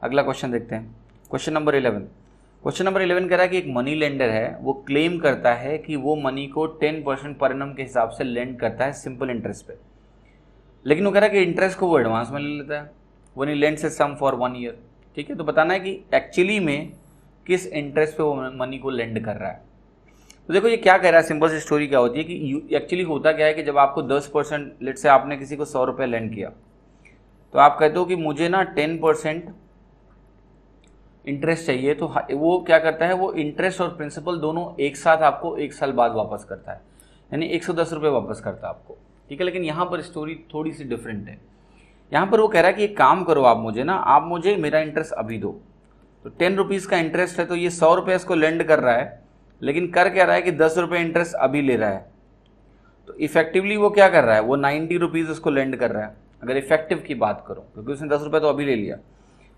अगला क्वेश्चन देखते हैं question number eleven question number eleven कह रहा है कि एक मनी लेंडर है वो क्लेम करता है कि वो मनी को टेन परसेंट पर एनम के हिसाब से लेंड करता है सिंपल इंटरेस्ट पर लेकिन वो कह रहा है कि इंटरेस्ट को वो एडवांस में ले लेता है वन नहीं लेंड से सम फॉर वन ईयर ठीक है तो बताना है कि एक्चुअली में किस इंटरेस्ट पे वो मनी को लेंड कर रहा है तो देखो ये क्या कह रहा है सिंपल सी स्टोरी क्या होती है कि एक्चुअली होता क्या है कि जब आपको दस परसेंट लेट से आपने किसी को सौ रुपये लेंड किया तो आप कहते हो कि मुझे ना टेन परसेंट इंटरेस्ट चाहिए तो वो क्या करता है वो इंटरेस्ट और प्रिंसिपल दोनों एक साथ आपको एक साल बाद वापस करता है यानी एक सौ दस रुपये वापस करता है आपको ठीक है लेकिन यहाँ पर स्टोरी थोड़ी सी डिफरेंट है यहाँ पर वो कह रहा है कि एक काम करो आप मुझे ना आप मुझे मेरा इंटरेस्ट अभी दो तो टेन रुपीज़ का इंटरेस्ट है तो ये सौ रुपये इसको लेंड कर रहा है लेकिन कर क्या रहा है कि दस रुपये इंटरेस्ट अभी ले रहा है तो इफेक्टिवली वो क्या कर रहा है वो नाइन्टी रुपीज़ उसको लेंड कर रहा है अगर इफेक्टिव की बात करो क्योंकि उसने दस रुपये तो अभी ले लिया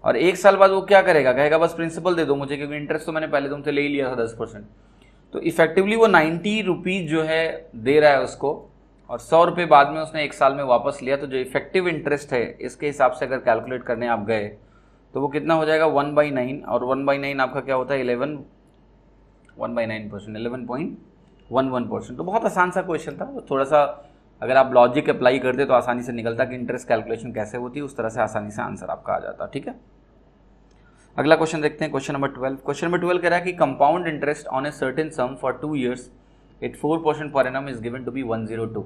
और एक साल बाद वो क्या करेगा कहेगा बस प्रिंसिपल दे दो मुझे क्योंकि इंटरेस्ट तो मैंने पहले तुमसे ले ही लिया था दस परसेंट तो इफेक्टिवली वो नाइन्टी रुपीज़ जो है दे रहा है उसको और सौ रुपये बाद में उसने एक साल में वापस लिया तो जो इफेक्टिव इंटरेस्ट है इसके हिसाब से अगर कैलकुलेट करने आप गए तो वो कितना हो जाएगा वन बाई नाइन और वन बाई नाइन आपका क्या होता है eleven one by nine percent eleven point one one percent तो बहुत आसान सा क्वेश्चन था तो थोड़ा सा अगर आप लॉजिक अप्लाई करते तो आसानी से निकलता कि इंटरेस्ट कैलकुलेशन कैसे होती है उस तरह से आसानी से आंसर आपका आ जाता ठीक है अगला क्वेश्चन देखते हैं question number twelve question number twelve कह रहा है कि compound interest on a certain sum for two years at four percent per annum is given to be one zero two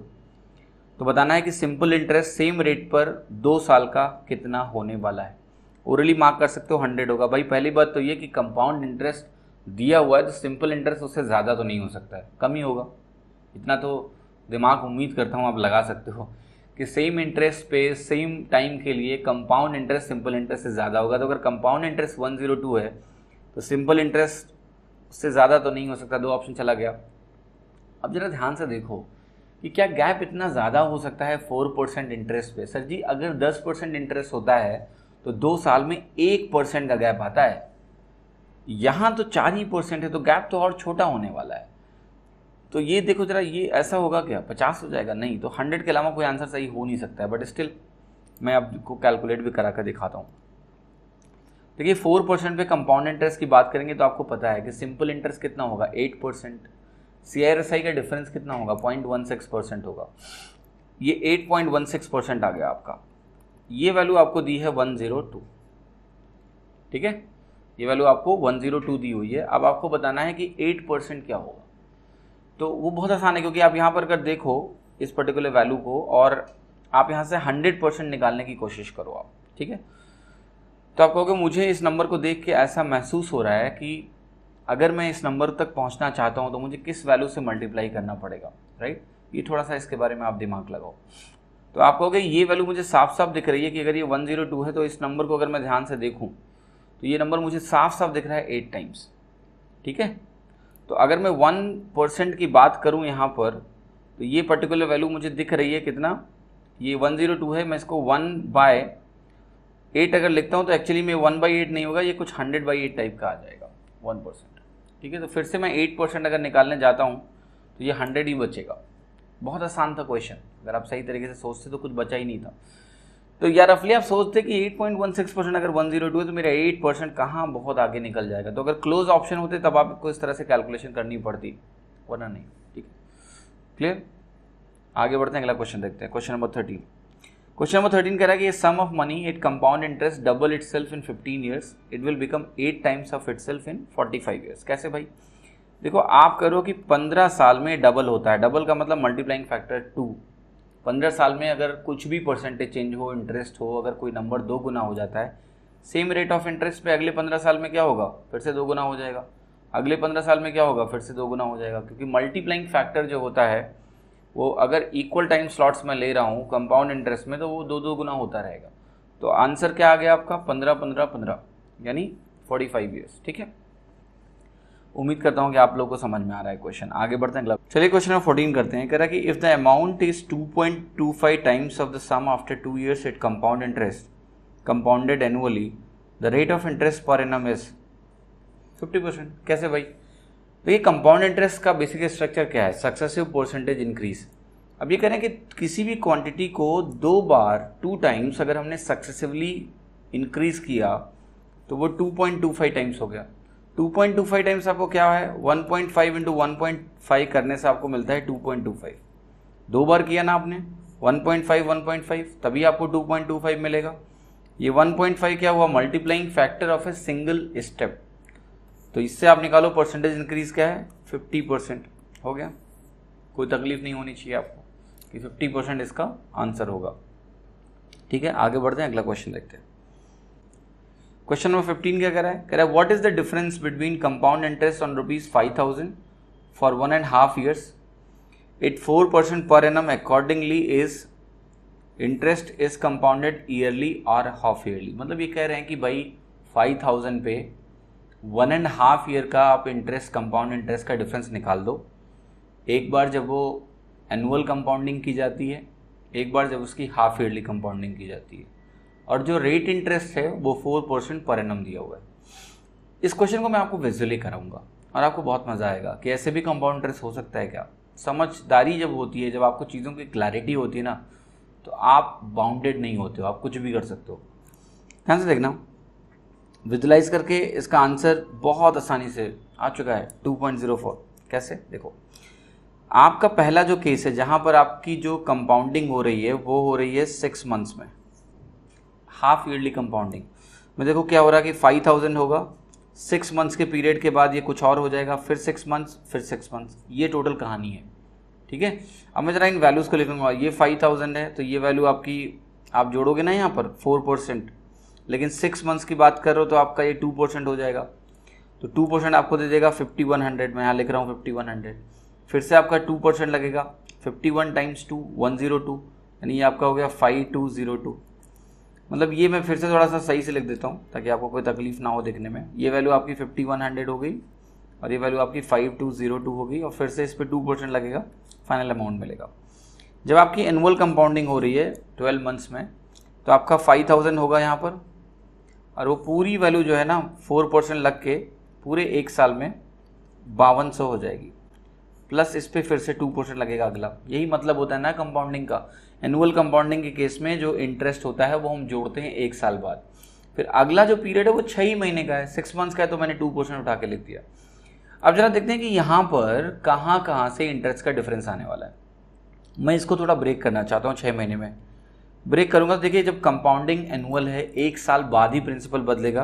तो बताना है कि सिंपल इंटरेस्ट सेम रेट पर दो साल का कितना होने वाला है ओरली मार्क कर सकते हो हंड्रेड होगा भाई पहली बात तो ये कि कंपाउंड इंटरेस्ट दिया हुआ है तो सिंपल इंटरेस्ट उससे ज़्यादा तो नहीं हो सकता है कम ही होगा इतना तो दिमाग उम्मीद करता हूँ आप लगा सकते हो कि सेम इंटरेस्ट पे सेम टाइम के लिए कंपाउंड इंटरेस्ट सिंपल इंटरेस्ट से ज़्यादा होगा तो अगर कंपाउंड इंटरेस्ट टू है तो सिंपल इंटरेस्ट से ज़्यादा तो नहीं हो सकता दो ऑप्शन चला गया अब ज़रा ध्यान से देखो कि क्या गैप इतना ज़्यादा हो सकता है फोर परसेंट इंटरेस्ट पे सर जी अगर दस परसेंट इंटरेस्ट होता है तो दो साल में एक परसेंट का गैप आता है यहाँ तो चार ही परसेंट है तो गैप तो और छोटा होने वाला है तो ये देखो ज़रा ये ऐसा होगा क्या पचास हो जाएगा नहीं तो हंड्रेड के अलावा कोई आंसर सही हो नहीं सकता है बट स्टिल मैं आपको कैलकुलेट भी करा कर दिखाता हूँ देखिए फोर परसेंट पे कंपाउंड इंटरेस्ट की बात करेंगे तो आपको पता है कि सिंपल इंटरेस्ट कितना होगा एट परसेंट सी आई का डिफरेंस कितना होगा पॉइंट वन सिक्स परसेंट होगा ये eight point one six percent आ गया आपका ये वैल्यू आपको दी है वन ज़ीरो टू ठीक है ये वैल्यू आपको वन ज़ीरो टू दी हुई है अब आपको बताना है कि एट परसेंट क्या होगा तो वो बहुत आसान है क्योंकि आप यहाँ पर अगर देखो इस पर्टिकुलर वैल्यू को और आप यहाँ से हंड्रेड परसेंट निकालने की कोशिश करो आप ठीक है तो आप कहोगे मुझे इस नंबर को देख के ऐसा महसूस हो रहा है कि अगर मैं इस नंबर तक पहुंचना चाहता हूं तो मुझे किस वैल्यू से मल्टीप्लाई करना पड़ेगा राइट ये थोड़ा सा इसके बारे में आप दिमाग लगाओ तो आप कहोगे ये वैल्यू मुझे साफ साफ दिख रही है कि अगर ये 102 है तो इस नंबर को अगर मैं ध्यान से देखूं तो ये नंबर मुझे साफ साफ दिख रहा है एट टाइम्स ठीक है तो अगर मैं वन परसेंट की बात करूँ यहाँ पर तो ये पर्टिकुलर वैल्यू मुझे दिख रही है कितना ये 102 है मैं इसको वन बाय एट अगर लिखता हूँ तो एक्चुअली में वन बाई एट नहीं होगा ये कुछ हंड्रेड बाई एट टाइप का आ जाएगा वन परसेंट ठीक है तो फिर से मैं एट परसेंट अगर निकालने जाता हूँ तो ये हंड्रेड ही बचेगा बहुत आसान था क्वेश्चन अगर आप सही तरीके से सोचते तो कुछ बचा ही नहीं था तो यार रफली आप सोचते कि 8.16 परसेंट अगर 102 है तो मेरा 8 परसेंट कहाँ बहुत आगे निकल जाएगा तो अगर क्लोज ऑप्शन होते तब आपको इस तरह से कैलकुलेशन करनी पड़ती वरना नहीं ठीक है क्लियर आगे बढ़ते हैं अगला क्वेश्चन देखते हैं question number thirteen question number thirteen कह रहा है कि sum of money it compound interest double itself in fifteen years it will become eight times of itself in forty five years कैसे भाई देखो आप करो कि पंद्रह साल में डबल होता है डबल का मतलब मल्टीप्लाइंग फैक्टर टू पंद्रह साल में अगर कुछ भी परसेंटेज चेंज हो इंटरेस्ट हो अगर कोई नंबर दो गुना हो जाता है सेम रेट ऑफ इंटरेस्ट पे अगले पंद्रह साल में क्या होगा फिर से दो गुना हो जाएगा अगले पंद्रह साल में क्या होगा फिर से दो गुना हो जाएगा क्योंकि मल्टीप्लाइंग फैक्टर जो होता है वो अगर इक्वल टाइम स्लॉट्स में ले रहा हूँ कंपाउंड इंटरेस्ट में तो वो दो दो गुना होता रहेगा तो आंसर क्या आ गया आपका पंद्रह पंद्रह पंद्रह यानी फोर्टी फाइव ईयर्स ठीक है उम्मीद करता हूँ कि आप लोग को समझ में आ रहा है क्वेश्चन आगे बढ़ते हैं चलिए क्वेश्चन नंबर फोर्टीन करते हैं कह रहा है कि if the amount is two point two five times of the sum after two years it compound interest compounded annually the rate of interest per annum is fifty percent कैसे भाई तो ये कंपाउंड इंटरेस्ट का बेसिक स्ट्रक्चर क्या है successive percentage increase अब ये कह रहे हैं कि किसी भी क्वांटिटी को दो बार टू टाइम्स अगर हमने सक्सेसिवली इंक्रीज किया तो वो 2.25 टाइम्स हो गया 2.25 टाइम्स आपको क्या है 1.5 पॉइंट फाइव इंटू करने से आपको मिलता है 2.25 दो बार किया ना आपने 1.5 1.5 तभी आपको 2.25 मिलेगा ये 1.5 क्या हुआ multiplying factor of a single step तो इससे आप निकालो परसेंटेज इंक्रीज क्या है फिफ्टी परसेंट हो गया कोई तकलीफ नहीं होनी चाहिए आपको कि फिफ्टी परसेंट इसका आंसर होगा ठीक है आगे बढ़ते हैं अगला क्वेश्चन देखते हैं क्वेश्चन नंबर फिफ्टीन क्या कह रहा है कह रहा है what is the difference between compound interest on rupees five thousand for one and half years it four percent पर annum accordingly is interest is compounded yearly और हाफ ईयरली मतलब ये कह रहे हैं कि भाई फाइव थाउजेंड पे वन एंड हाफ ईयर का आप इंटरेस्ट कंपाउंड इंटरेस्ट का डिफरेंस निकाल दो एक बार जब वो एनुअल कंपाउंडिंग की जाती है एक बार जब उसकी हाफ ईयरली कंपाउंडिंग की जाती है और जो रेट इंटरेस्ट है वो फोर परसेंट पर एनम दिया हुआ है इस क्वेश्चन को मैं आपको विजुअली कराऊंगा और आपको बहुत मज़ा आएगा कि ऐसे भी कंपाउंड इंटरेस्ट हो सकता है क्या समझदारी जब होती है जब आपको चीज़ों की क्लैरिटी होती है ना तो आप बाउंडेड नहीं होते हो आप कुछ भी कर सकते हो ध्यान से देखना विजुलाइज करके इसका आंसर बहुत आसानी से आ चुका है 2.04 कैसे देखो आपका पहला जो केस है जहाँ पर आपकी जो कंपाउंडिंग हो रही है वो हो रही है सिक्स मंथ्स में हाफ ईयरली कंपाउंडिंग में देखो क्या हो रहा है कि फाइव थाउजेंड होगा सिक्स मंथ्स के पीरियड के बाद ये कुछ और हो जाएगा फिर सिक्स मंथ्स फिर सिक्स मंथ्स ये टोटल कहानी है ठीक है अब मैं जरा इन वैल्यूज़ को लिखूंगा ये फाइव थाउजेंड है तो ये वैल्यू आपकी आप जोड़ोगे ना यहाँ पर फोर परसेंट लेकिन सिक्स मंथ्स की बात करो तो आपका ये टू परसेंट हो जाएगा तो टू परसेंट आपको दे देगा फिफ्टी वन हंड्रेड मैं यहाँ लिख रहा हूँ फिफ्टी वन हंड्रेड फिर से आपका टू परसेंट लगेगा fifty one times two one zero two यानी ये आपका हो गया फाइव टू ज़ीरो टू मतलब ये मैं फिर से थोड़ा सा सही से लिख देता हूँ ताकि आपको कोई तकलीफ ना हो देखने में ये वैल्यू आपकी फिफ्टी वन हंड्रेड हो गई और ये वैल्यू आपकी फाइव टू ज़ीरो टू होगी और फिर से इस पर टू परसेंट लगेगा फाइनल अमाउंट मिलेगा जब आपकी एनुअल कंपाउंडिंग हो रही है ट्वेल्व मंथ्स में तो आपका फाइव थाउजेंड होगा यहाँ पर और वो पूरी वैल्यू जो है ना फोर परसेंट लग के पूरे एक साल में बावन सौ हो जाएगी प्लस इस पर फिर से टू परसेंट लगेगा अगला यही मतलब होता है ना कंपाउंडिंग का एनुअल कंपाउंडिंग के केस में जो इंटरेस्ट होता है वो हम जोड़ते हैं एक साल बाद फिर अगला जो पीरियड है वो छः ही महीने का है सिक्स मंथ्स का है तो मैंने टू परसेंट उठा के लिख दिया अब जरा देखते हैं कि यहाँ पर कहाँ कहाँ से इंटरेस्ट का डिफरेंस आने वाला है मैं इसको थोड़ा ब्रेक करना चाहता हूँ छः महीने में ब्रेक करूँगा तो देखिए जब कंपाउंडिंग एनुअल है एक साल बाद ही प्रिंसिपल बदलेगा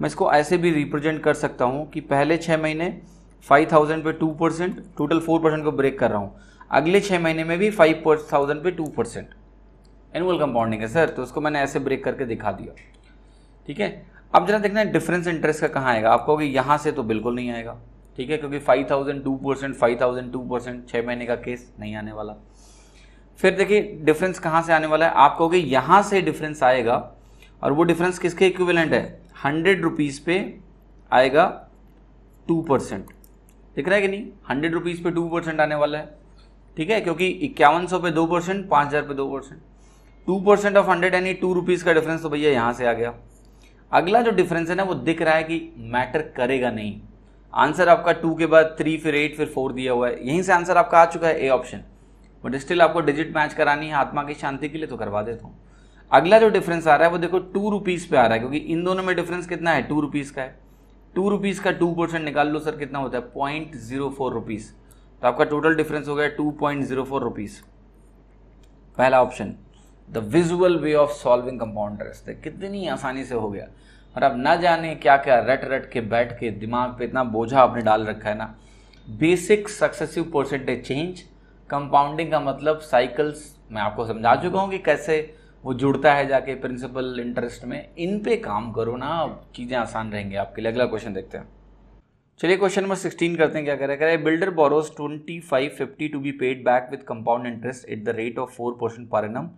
मैं इसको ऐसे भी रिप्रेजेंट कर सकता हूँ कि पहले छः महीने फाइव थाउजेंड पे two percent total four percent को ब्रेक कर रहा हूँ अगले छः महीने में भी फाइव थाउजेंड पे टू परसेंट एनुअल कंपाउंडिंग है सर तो उसको मैंने ऐसे ब्रेक करके दिखा दिया ठीक है अब जरा देखना है डिफरेंस इंटरेस्ट का कहाँ आएगा आप कहोगे यहाँ से तो बिल्कुल नहीं आएगा ठीक है क्योंकि five thousand two percent five thousand two percent छः महीने का केस नहीं आने वाला फिर देखिए डिफरेंस कहाँ से आने वाला है आप कहोगे यहाँ से डिफरेंस आएगा और वो डिफरेंस किसके इक्विवेलेंट है हंड्रेड रुपीज़ पे आएगा टू परसेंट दिख रहा है कि नहीं हंड्रेड रुपीज़ पे टू परसेंट आने वाला है ठीक है क्योंकि इक्यावन सौ पे दो परसेंट पाँच हज़ार पे दो परसेंट टू परसेंट ऑफ हंड्रेड यानी टू रुपीज़ का डिफरेंस तो भैया यहाँ से आ गया अगला जो डिफरेंस है ना वो दिख रहा है कि मैटर करेगा नहीं आंसर आपका टू के बाद थ्री फिर एट फिर फोर दिया हुआ है यहीं से आंसर आपका आ चुका है ए ऑप्शन बट स्टिल आपको डिजिट मैच करानी है आत्मा की शांति के लिए तो करवा देता हूँ अगला जो डिफरेंस आ रहा है वो देखो टू रुपीज़ पे आ रहा है क्योंकि इन दोनों में डिफरेंस कितना है टू रुपीज़ का है टू रुपीज़ का टू परसेंट निकाल लो सर कितना होता है पॉइंट जीरो फोर रुपीज़ तो आपका टोटल डिफरेंस हो गया two point zero four rupees पहला option the visual way of solving compound कितनी आसानी से हो गया और अब ना जाने क्या क्या रट रट के बैठ के दिमाग पे इतना बोझा आपने डाल रखा है ना basic successive percentage change compounding का मतलब साइकिल्स मैं आपको समझा चुका हूँ कि कैसे वो जुड़ता है जाके प्रिंसिपल इंटरेस्ट में इन पे काम करो ना चीज़ें आसान रहेंगे आपके लिए अगला क्वेश्चन देखते हैं चलिए क्वेश्चन नंबर सिक्सटीन करते हैं क्या कह रहा कह रहे हैं builder borrows twenty five fifty to be paid back with compound interest at the rate of four percent per annum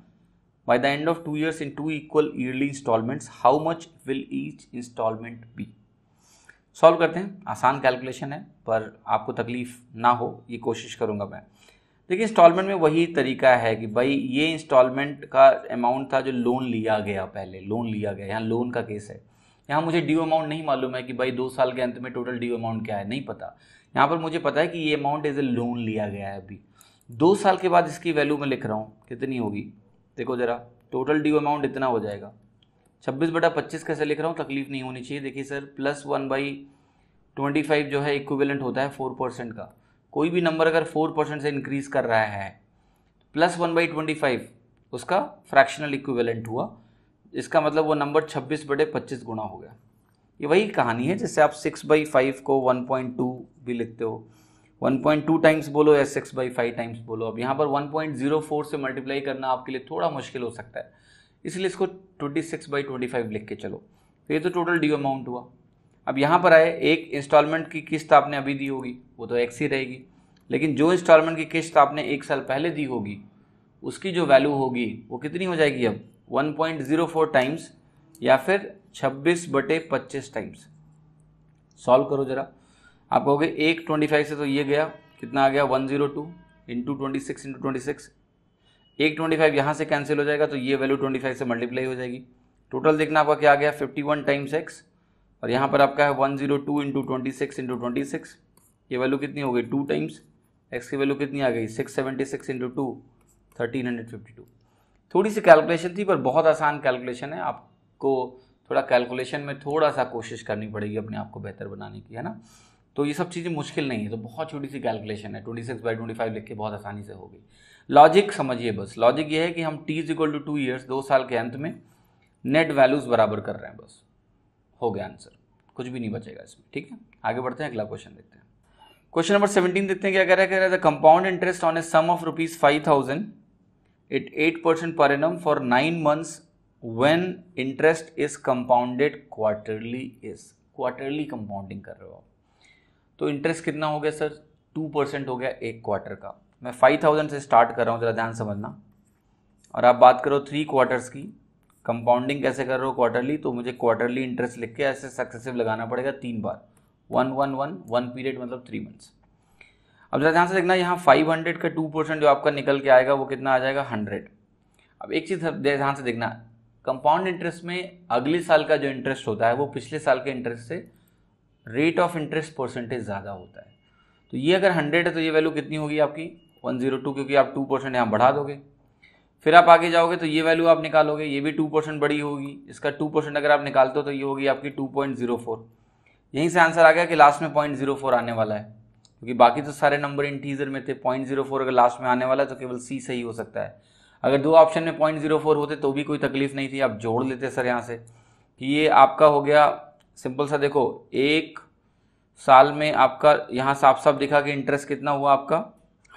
by the end of two years in two equal yearly installments how much will each installment be solve करते हैं आसान calculation है पर आपको तकलीफ ना हो ये कोशिश करूँगा मैं देखिए इंस्टॉलमेंट में वही तरीका है कि भाई ये इंस्टॉलमेंट का अमाउंट था जो लोन लिया गया पहले लोन लिया गया यहाँ लोन का केस है यहाँ मुझे ड्यू अमाउंट नहीं मालूम है कि भाई दो साल के अंत में टोटल ड्यू अमाउंट क्या है नहीं पता यहाँ पर मुझे पता है कि ये अमाउंट एज ए लोन लिया गया है अभी दो साल के बाद इसकी वैल्यू मैं लिख रहा हूँ कितनी होगी देखो ज़रा टोटल ड्यू अमाउंट इतना हो जाएगा छब्बीस बटा पच्चीस कैसे लिख रहा हूँ तकलीफ नहीं होनी चाहिए देखिए sir plus one by twenty five जो है इक्विवेलेंट होता है फोर परसेंट का कोई भी नंबर अगर फोर परसेंट से इंक्रीज कर रहा है plus one by twenty five उसका फ्रैक्शनल इक्विवेलेंट हुआ इसका मतलब वो नंबर छब्बीस बटे पच्चीस गुना हो गया ये वही कहानी है जैसे आप सिक्स बाई फाइव को वन पॉइंट टू भी लिखते हो वन पॉइंट टू टाइम्स बोलो या सिक्स बाई फाइव टाइम्स बोलो अब यहाँ पर वन पॉइंट जीरो फोर से मल्टीप्लाई करना आपके लिए थोड़ा मुश्किल हो सकता है इसलिए इसको twenty six by twenty five लिख के चलो तो ये तो टोटल ड्यू अमाउंट हुआ अब यहाँ पर आए एक इंस्टॉलमेंट की किस्त आपने अभी दी होगी वो तो एक्स ही रहेगी लेकिन जो इंस्टॉलमेंट की किस्त आपने एक साल पहले दी होगी उसकी जो वैल्यू होगी वो कितनी हो जाएगी अब 1.04 टाइम्स या फिर 26 बटे पच्चीस टाइम्स सॉल्व करो ज़रा आप कहोगे एक ट्वेंटी फाइव से तो ये गया कितना आ गया one zero two into twenty six into twenty six एक ट्वेंटी फाइव यहाँ से कैंसिल हो जाएगा तो ये वैल्यू ट्वेंटी फाइव से मल्टीप्लाई हो जाएगी टोटल देखना आपका क्या आ गया फिफ्टी वन टाइम्स एक्स और यहाँ पर आपका है one zero two into twenty six into twenty six ये वैल्यू कितनी हो गई टू टाइम्स एक्स की वैल्यू कितनी आ गई six seventy six into two thirteen hundred fifty two थोड़ी सी कैलकुलेशन थी पर बहुत आसान कैलकुलेशन है आपको थोड़ा कैलकुलेशन में थोड़ा सा कोशिश करनी पड़ेगी अपने आप को बेहतर बनाने की है ना तो ये सब चीज़ें मुश्किल नहीं है तो बहुत छोटी सी कैलकुलेशन है twenty six by twenty five लिख के बहुत आसानी से होगी लॉजिक समझिए बस लॉजिक ये है कि हम T is equal to two years दो साल के अंत में नेट वैल्यूज़ बराबर कर रहे हैं बस हो गया आंसर कुछ भी नहीं बचेगा इसमें ठीक है आगे बढ़ते हैं अगला क्वेश्चन देखते हैं क्वेश्चन नंबर सेवेंटीन देखते हैं क्या कह रहा है कह रहा है compound interest on a sum of rupees five thousand at eight percent per annum for nine months when interest is compounded quarterly is quarterly compounding कर रहे हो आप तो इंटरेस्ट कितना हो गया सर टू परसेंट हो गया एक क्वार्टर का मैं फाइव थाउजेंड से स्टार्ट कर रहा हूँ ज़रा ध्यान समझना और आप बात करो थ्री क्वार्टर्स की कंपाउंडिंग कैसे कर रहे हो क्वार्टरली तो मुझे क्वार्टरली इंटरेस्ट लिख के ऐसे सक्सेसिव लगाना पड़ेगा तीन बार one one one one period मतलब थ्री मंथ्स अब जरा ध्यान से देखना यहाँ फाइव हंड्रेड का टू परसेंट जो आपका निकल के आएगा वो कितना आ जाएगा हंड्रेड अब एक चीज़ ध्यान से देखना कंपाउंड इंटरेस्ट में अगले साल का जो इंटरेस्ट होता है वो पिछले साल के इंटरेस्ट से रेट ऑफ इंटरेस्ट परसेंटेज ज़्यादा होता है तो ये अगर हंड्रेड है तो ये वैल्यू कितनी होगी आपकी वन जीरो टू क्योंकि आप टू परसेंट यहाँ बढ़ा दोगे फिर आप आगे जाओगे तो ये वैल्यू आप निकालोगे ये भी टू परसेंट बड़ी होगी इसका टू परसेंट अगर आप निकालते हो तो ये होगी आपकी टू पॉइंट जीरो फोर यहीं से आंसर आ गया कि लास्ट में पॉइंट जीरो फोर आने वाला है क्योंकि बाकी तो सारे नंबर इंटीजर में थे पॉइंट जीरो फोर अगर लास्ट में आने वाला है तो केवल सी सही हो सकता है अगर दो ऑप्शन में पॉइंट जीरो फोर होते तो भी कोई तकलीफ नहीं थी आप जोड़ लेते सर यहाँ से कि ये आपका हो गया सिंपल सा देखो एक साल में आपका यहाँ साफ साफ दिखा कि इंटरेस्ट कितना हुआ आपका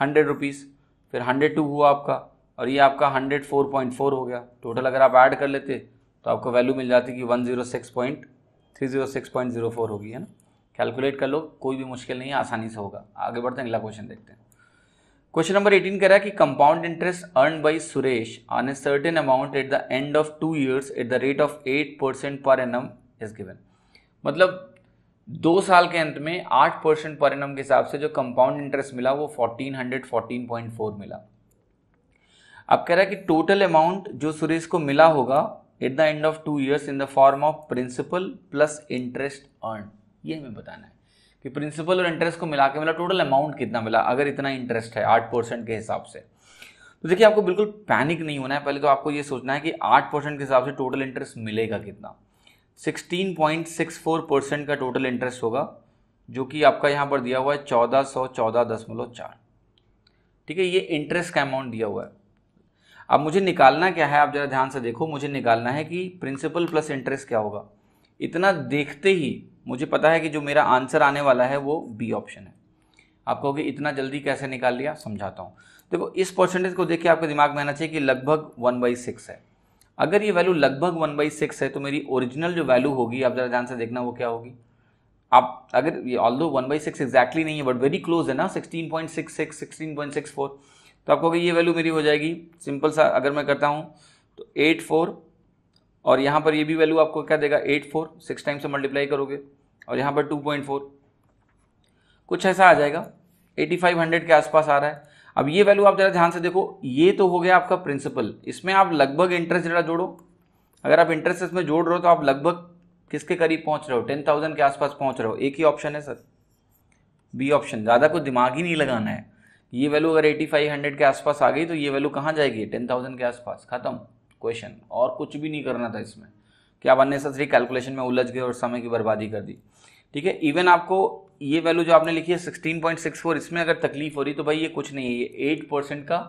हंड्रेड रुपीज़ फिर हंड्रेड टू हुआ आपका और ये आपका हंड्रेड फोर पॉइंट फोर हो गया टोटल अगर आप ऐड कर लेते तो आपको वैल्यू मिल जाती कि one zero six point three zero six point zero four होगी है ना कैलकुलेट कर लो कोई भी मुश्किल नहीं है आसानी से होगा आगे बढ़ते हैं अगला क्वेश्चन देखते हैं क्वेश्चन नंबर एटीन कह रहा है कि compound interest earn by Suresh on a certain amount at the end of two years at the rate of eight percent पर एन एम इज गिवन मतलब दो साल के अंत में आठ परसेंट पर एन एम के हिसाब से जो कंपाउंड इंटरेस्ट मिला वो fourteen hundred fourteen point four मिला अब कह रहा है कि टोटल अमाउंट जो सुरेश को मिला होगा at the end of two years in the form of principal plus interest earn ये हमें बताना है कि प्रिंसिपल और इंटरेस्ट को मिला के मिला टोटल अमाउंट कितना मिला अगर इतना इंटरेस्ट है आठ परसेंट के हिसाब से तो देखिए आपको बिल्कुल पैनिक नहीं होना है पहले तो आपको ये सोचना है कि आठ परसेंट के हिसाब से टोटल इंटरेस्ट मिलेगा कितना sixteen point six four percent का टोटल इंटरेस्ट होगा जो कि आपका यहाँ पर दिया हुआ है चौदह सौ चौदह दशमलव चार ठीक है ये इंटरेस्ट का अमाउंट दिया हुआ है अब मुझे निकालना क्या है आप ज़रा ध्यान से देखो मुझे निकालना है कि प्रिंसिपल प्लस इंटरेस्ट क्या होगा इतना देखते ही मुझे पता है कि जो मेरा आंसर आने वाला है वो बी ऑप्शन है आप कहोगे इतना जल्दी कैसे निकाल लिया समझाता हूँ देखो इस परसेंटेज को देख के आपके दिमाग में आना चाहिए कि लगभग वन बाई सिक्स है अगर ये वैल्यू लगभग वन बाई सिक्स है तो मेरी ओरिजिनल जो वैल्यू होगी आप ज़रा ध्यान से देखना वो क्या होगी आप अगर ये ऑल दो वन बाई सिक्स एग्जैक्टली नहीं है बट वेरी क्लोज है ना sixteen point six six sixteen point six four तो आप कहोगे ये वैल्यू मेरी हो जाएगी सिंपल सा अगर मैं करता हूँ तो एट फोर और यहाँ पर ये भी वैल्यू आपको क्या देगा एट फोर सिक्स टाइम से मल्टीप्लाई करोगे और यहाँ पर टू पॉइंट फोर कुछ ऐसा आ जाएगा एटी फाइव हंड्रेड के आसपास आ रहा है अब ये वैल्यू आप जरा ध्यान से देखो ये तो हो गया आपका प्रिंसिपल इसमें आप लगभग इंटरेस्ट जरा जोड़ो अगर आप इंटरेस्ट इसमें जोड़ रहे हो तो आप लगभग किसके करीब पहुँच रहे हो टेन थाउजेंड के आसपास पहुँच रहे हो एक ही ऑप्शन है सर बी ऑप्शन ज़्यादा कुछ दिमाग ही नहीं लगाना है ये वैल्यू अगर एटी फाइव हंड्रेड के आसपास आ गई तो ये वैल्यू कहाँ जाएगी टेन थाउजेंड के आसपास खत्म क्वेश्चन और कुछ भी नहीं करना था इसमें कि आप अननेसेसरी कैलकुलेशन में उलझ गए और समय की बर्बादी कर दी ठीक है इवन आपको ये वैल्यू जो आपने लिखी है सिक्सटीन पॉइंट सिक्स फोर इसमें अगर तकलीफ हो रही तो भाई ये कुछ नहीं है ये एट परसेंट का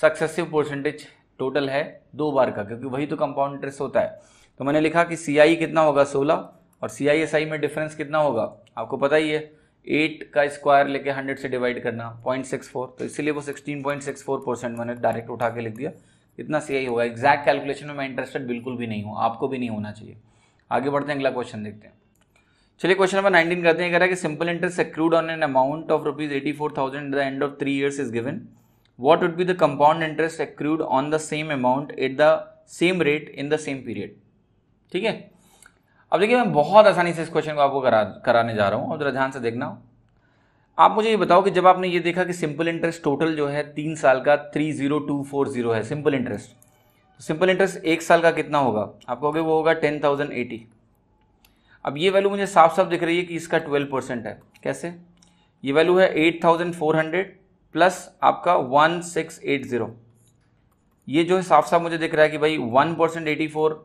सक्सेसिव परसेंटेज टोटल है दो बार का क्योंकि वही तो कंपाउंड इंटरेस्ट होता है तो मैंने लिखा कि सी कितना होगा सोलह और सी में डिफरेंस कितना होगा आपको पता ही है एट का स्क्वायर लेके हंड्रेड से डिवाइड करना पॉइंट सिक्स फोर तो इसीलिए वो sixteen point six four percent मैंने डायरेक्ट उठा के लिख दिया इतना सही होगा एग्जैक्ट कैलकुलेशन में मैं इंटरेस्टेड बिल्कुल भी नहीं हूँ आपको भी नहीं होना चाहिए आगे बढ़ते हैं अगला क्वेश्चन देखते हैं चलिए क्वेश्चन नंबर नाइनटीन करते हैं कह रहा है कि simple interest accrued on an amount of rupees eighty four thousand the end of three years is given what would be the compound interest accrued on the same amount at the same rate in the same period ठीक है अब देखिए मैं बहुत आसानी से इस question को आपको करा कराने जा रहा हूँ और ज़रा ध्यान से देखना आप मुझे ये बताओ कि जब आपने ये देखा कि सिंपल इंटरेस्ट टोटल जो है तीन साल का three zero two four zero है सिंपल इंटरेस्ट तो सिंपल इंटरेस्ट एक साल का कितना होगा आप कहोगे वो होगा टेन थाउजेंड एटी अब ये वैल्यू मुझे साफ साफ दिख रही है कि इसका ट्वेल्व परसेंट है कैसे ये वैल्यू है eight thousand four hundred plus आपका वन सिक्स एट ज़ीरो ये जो है साफ साफ मुझे दिख रहा है कि भाई वन परसेंट एटी फोर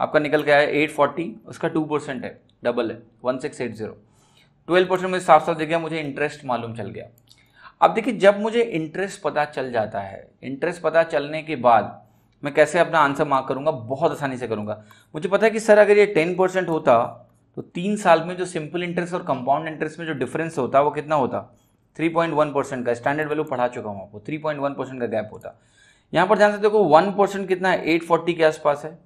आपका निकल के आया एट फोर्टी उसका टू परसेंट है डबल है one six eight zero twelve percent मुझे साफ साफ दिख गया मुझे इंटरेस्ट मालूम चल गया अब देखिए जब मुझे इंटरेस्ट पता चल जाता है इंटरेस्ट पता चलने के बाद मैं कैसे अपना आंसर मार्क करूंगा बहुत आसानी से करूंगा मुझे पता है कि सर अगर ये टेन परसेंट होता तो तीन साल में जो सिंपल इंटरेस्ट और कंपाउंड इंटरेस्ट में जो डिफरेंस होता वो कितना होता थ्री पॉइंट वन परसेंट का स्टैंडर्ड वैल्यू पढ़ा चुका हूँ आपको थ्री पॉइंट वन परसेंट का गैप होता यहाँ पर ध्यान से देखो वन परसेंट कितना है एट फोर्टी के आसपास है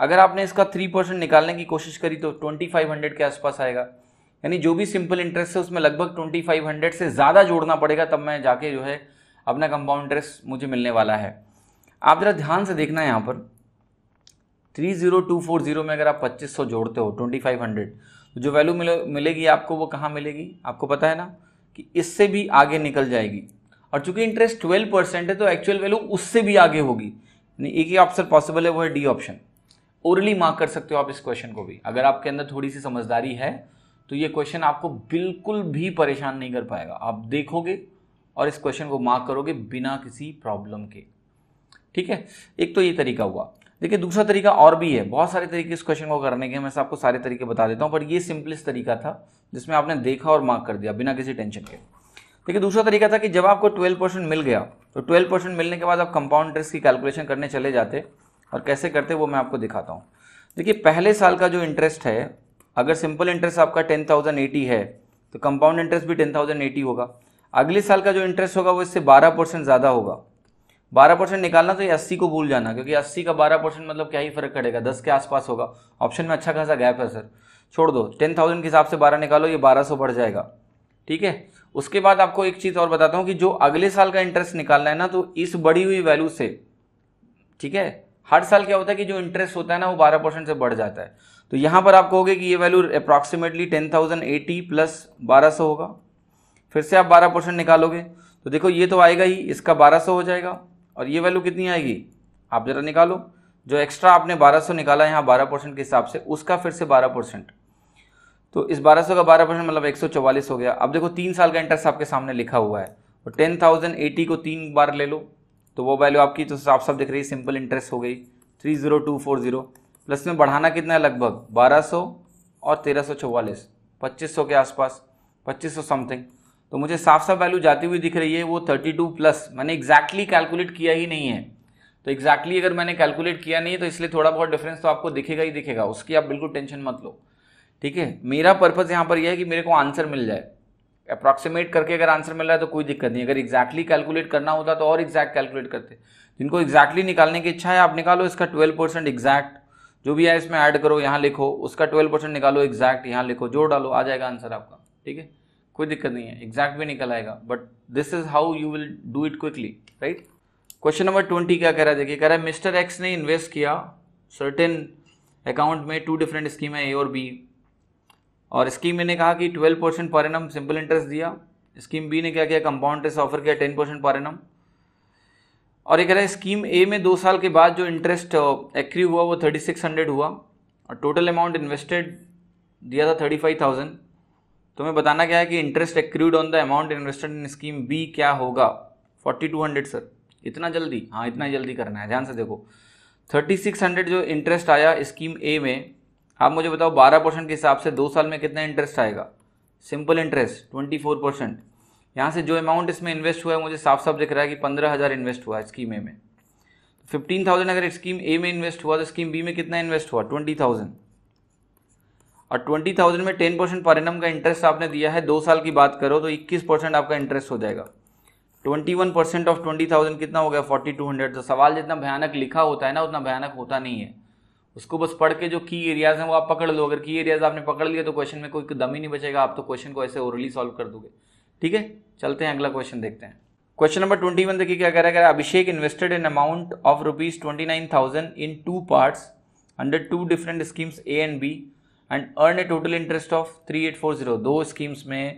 अगर आपने इसका थ्री परसेंट निकालने की कोशिश करी तो ट्वेंटी फाइव हंड्रेड के आसपास आएगा यानी जो भी सिंपल इंटरेस्ट है उसमें लगभग ट्वेंटी फाइव हंड्रेड से ज़्यादा जोड़ना पड़ेगा तब मैं जाके जो है अपना कंपाउंड इंटरेस्ट मुझे मिलने वाला है आप ज़रा ध्यान से देखना है यहाँ पर three zero two four zero में अगर आप पच्चीस सौ जोड़ते हो ट्वेंटी फाइव हंड्रेड तो जो वैल्यू मिले मिलेगी आपको वो कहाँ मिलेगी आपको पता है ना कि इससे भी आगे निकल जाएगी और चूंकि इंटरेस्ट ट्वेल्व परसेंट है तो एक्चुअल वैल्यू उससे भी आगे होगी यानी एक ही ऑप्शन पॉसिबल है वो है डी ऑप्शन ओरली मार्क कर सकते हो आप इस क्वेश्चन को भी अगर आपके अंदर थोड़ी सी समझदारी है तो ये क्वेश्चन आपको बिल्कुल भी परेशान नहीं कर पाएगा आप देखोगे और इस क्वेश्चन को मार्क करोगे बिना किसी प्रॉब्लम के ठीक है एक तो ये तरीका हुआ देखिए दूसरा तरीका और भी है बहुत सारे तरीके इस क्वेश्चन को करने के मैं आपको सारे तरीके बता देता हूँ पर ये सिंपलेस्ट तरीका था जिसमें आपने देखा और मार्क कर दिया बिना किसी टेंशन के देखिए दूसरा तरीका था कि जब आपको 12 परसेंट मिल गया तो 12 परसेंट मिलने के बाद आप कंपाउंड इंटरेस्ट की कैलकुलेशन करने चले जाते और कैसे करते हैं वो मैं आपको दिखाता हूँ देखिए पहले साल का जो इंटरेस्ट है अगर सिंपल इंटरेस्ट आपका टेन थाउजेंड एटी है तो कंपाउंड इंटरेस्ट भी टेन थाउजेंड एटी होगा अगले साल का जो इंटरेस्ट होगा वो इससे बारह परसेंट ज़्यादा होगा बारह परसेंट निकालना तो ये अस्सी को भूल जाना क्योंकि अस्सी का बारह परसेंट मतलब क्या ही फर्क पड़ेगा दस के आसपास होगा ऑप्शन में अच्छा खासा गैप है सर छोड़ दो टेन थाउजेंड के हिसाब से बारह निकालो ये बारह सौ बढ़ जाएगा ठीक है उसके बाद आपको एक चीज़ और बताता हूँ कि जो अगले साल का इंटरेस्ट निकालना है ना तो इस बढ़ी हुई वैल्यू से ठीक है हर साल क्या होता है कि जो इंटरेस्ट होता है ना वो बारह परसेंट से बढ़ जाता है तो यहाँ पर आप कहोगे कि ये value approximately ten thousand eighty plus बारह सौ होगा फिर से आप बारह परसेंट निकालोगे तो देखो ये तो आएगा ही इसका बारह सौ हो जाएगा और ये वैल्यू कितनी आएगी आप ज़रा निकालो जो एक्स्ट्रा आपने बारह सौ निकाला यहाँ बारह परसेंट के हिसाब से उसका फिर से बारह परसेंट तो इस बारह सौ का बारह परसेंट मतलब एक सौ चौवालीस हो गया अब देखो तीन साल का इंटरेस्ट आपके सामने लिखा हुआ है और टेन थाउजेंड एटी को तीन बार ले लो तो वो वैल्यू आपकी तो आप सब दिख रही है सिंपल इंटरेस्ट हो गई three zero two four zero plus में बढ़ाना कितना है लगभग बारह सौ और तेरह सौ चौवालीस पच्चीस सौ के आसपास पच्चीस सौ समथिंग तो मुझे साफ साफ वैल्यू जाती हुई दिख रही है वो थर्टी टू प्लस मैंने एग्जैक्टली कैलकुलेट किया ही नहीं है तो एग्जैक्टली अगर मैंने कैलकुलेट किया नहीं तो इसलिए थोड़ा बहुत डिफरेंस तो आपको दिखेगा ही दिखेगा उसकी आप बिल्कुल टेंशन मत लो ठीक है मेरा पर्पज़ यहाँ पर यह है कि मेरे को आंसर मिल जाए अप्रॉक्सीमेट करके अगर आंसर मिल रहा है तो कोई दिक्कत नहीं अगर एग्जैक्टली कैलकुलेट करना होता तो और एग्जैक्ट कैलकुलेट करते जिनको एग्जैक्टली निकालने की इच्छा है आप निकालो इसका ट्वेल्व परसेंट एग्जैक्ट जो भी है इसमें ऐड करो यहाँ लिखो उसका ट्वेल्व परसेंट निकालो एग्जैक्ट यहाँ लिखो जोड़ डालो आ जाएगा आंसर आपका ठीक है कोई दिक्कत नहीं है एग्जैक्ट भी निकल आएगा but this is how you will do it quickly right question number twenty क्या कह रहा है देखिए कह रहा है मिस्टर एक्स ने इन्वेस्ट किया सर्टेन अकाउंट में टू डिफरेंट स्कीम है ए और बी और स्कीम ए ने कहा कि twelve percent per annum simple interest दिया स्कीम बी ने क्या किया कंपाउंड इंटरेस्ट ऑफर किया टेन परसेंट पर एनम और ये कह रहे हैं स्कीम ए में दो साल के बाद जो इंटरेस्ट एक्री uh, हुआ वो थर्टी सिक्स हंड्रेड हुआ और टोटल अमाउंट इन्वेस्टेड दिया था थर्टी फाइव थाउजेंड तो मैं बताना क्या है कि interest accrued on the amount invested in scheme B क्या होगा फोर्टी टू हंड्रेड सर इतना जल्दी हाँ इतना जल्दी करना है ध्यान से देखो थर्टी सिक्स हंड्रेड जो इंटरेस्ट आया स्कीम ए में आप मुझे बताओ बारह परसेंट के हिसाब से दो साल में कितना इंटरेस्ट आएगा simple interest twenty four percent यहाँ से जो अमाउंट इसमें इन्वेस्ट हुआ है मुझे साफ साफ दिख रहा है कि पंद्रह हज़ार इन्वेस्ट हुआ है स्कीम ए में फिफ्टीन थाउजेंड अगर स्कीम ए में इन्वेस्ट हुआ तो स्कीम बी में कितना इन्वेस्ट हुआ ट्वेंटी थाउजेंड और ट्वेंटी थाउजेंड में टेन परसेंट पर एनम का इंटरेस्ट आपने दिया है दो साल की बात करो तो इक्कीस परसेंट आपका इंटरेस्ट हो जाएगा twenty one percent of twenty thousand कितना हो गया फोर्टी टू हंड्रेड तो सवाल जितना भयानक लिखा होता है ना उतना भयानक होता नहीं है उसको बस पढ़ के जो की एरियाज हैं वो आप पकड़ लो अगर की एरियाज आपने पकड़ लिए तो क्वेश्चन में कोई दम ही नहीं बचेगा आप तो क्वेश्चन को ऐसे ओरली सॉल्व कर दोगे ठीक है चलते हैं अगला क्वेश्चन देखते हैं क्वेश्चन नंबर ट्वेंटी वन देखिए क्या कह रहा है Abhishek invested in amount of rupees twenty nine thousand in two parts under two different schemes A and B and earn a total interest of three eight four zero दो schemes में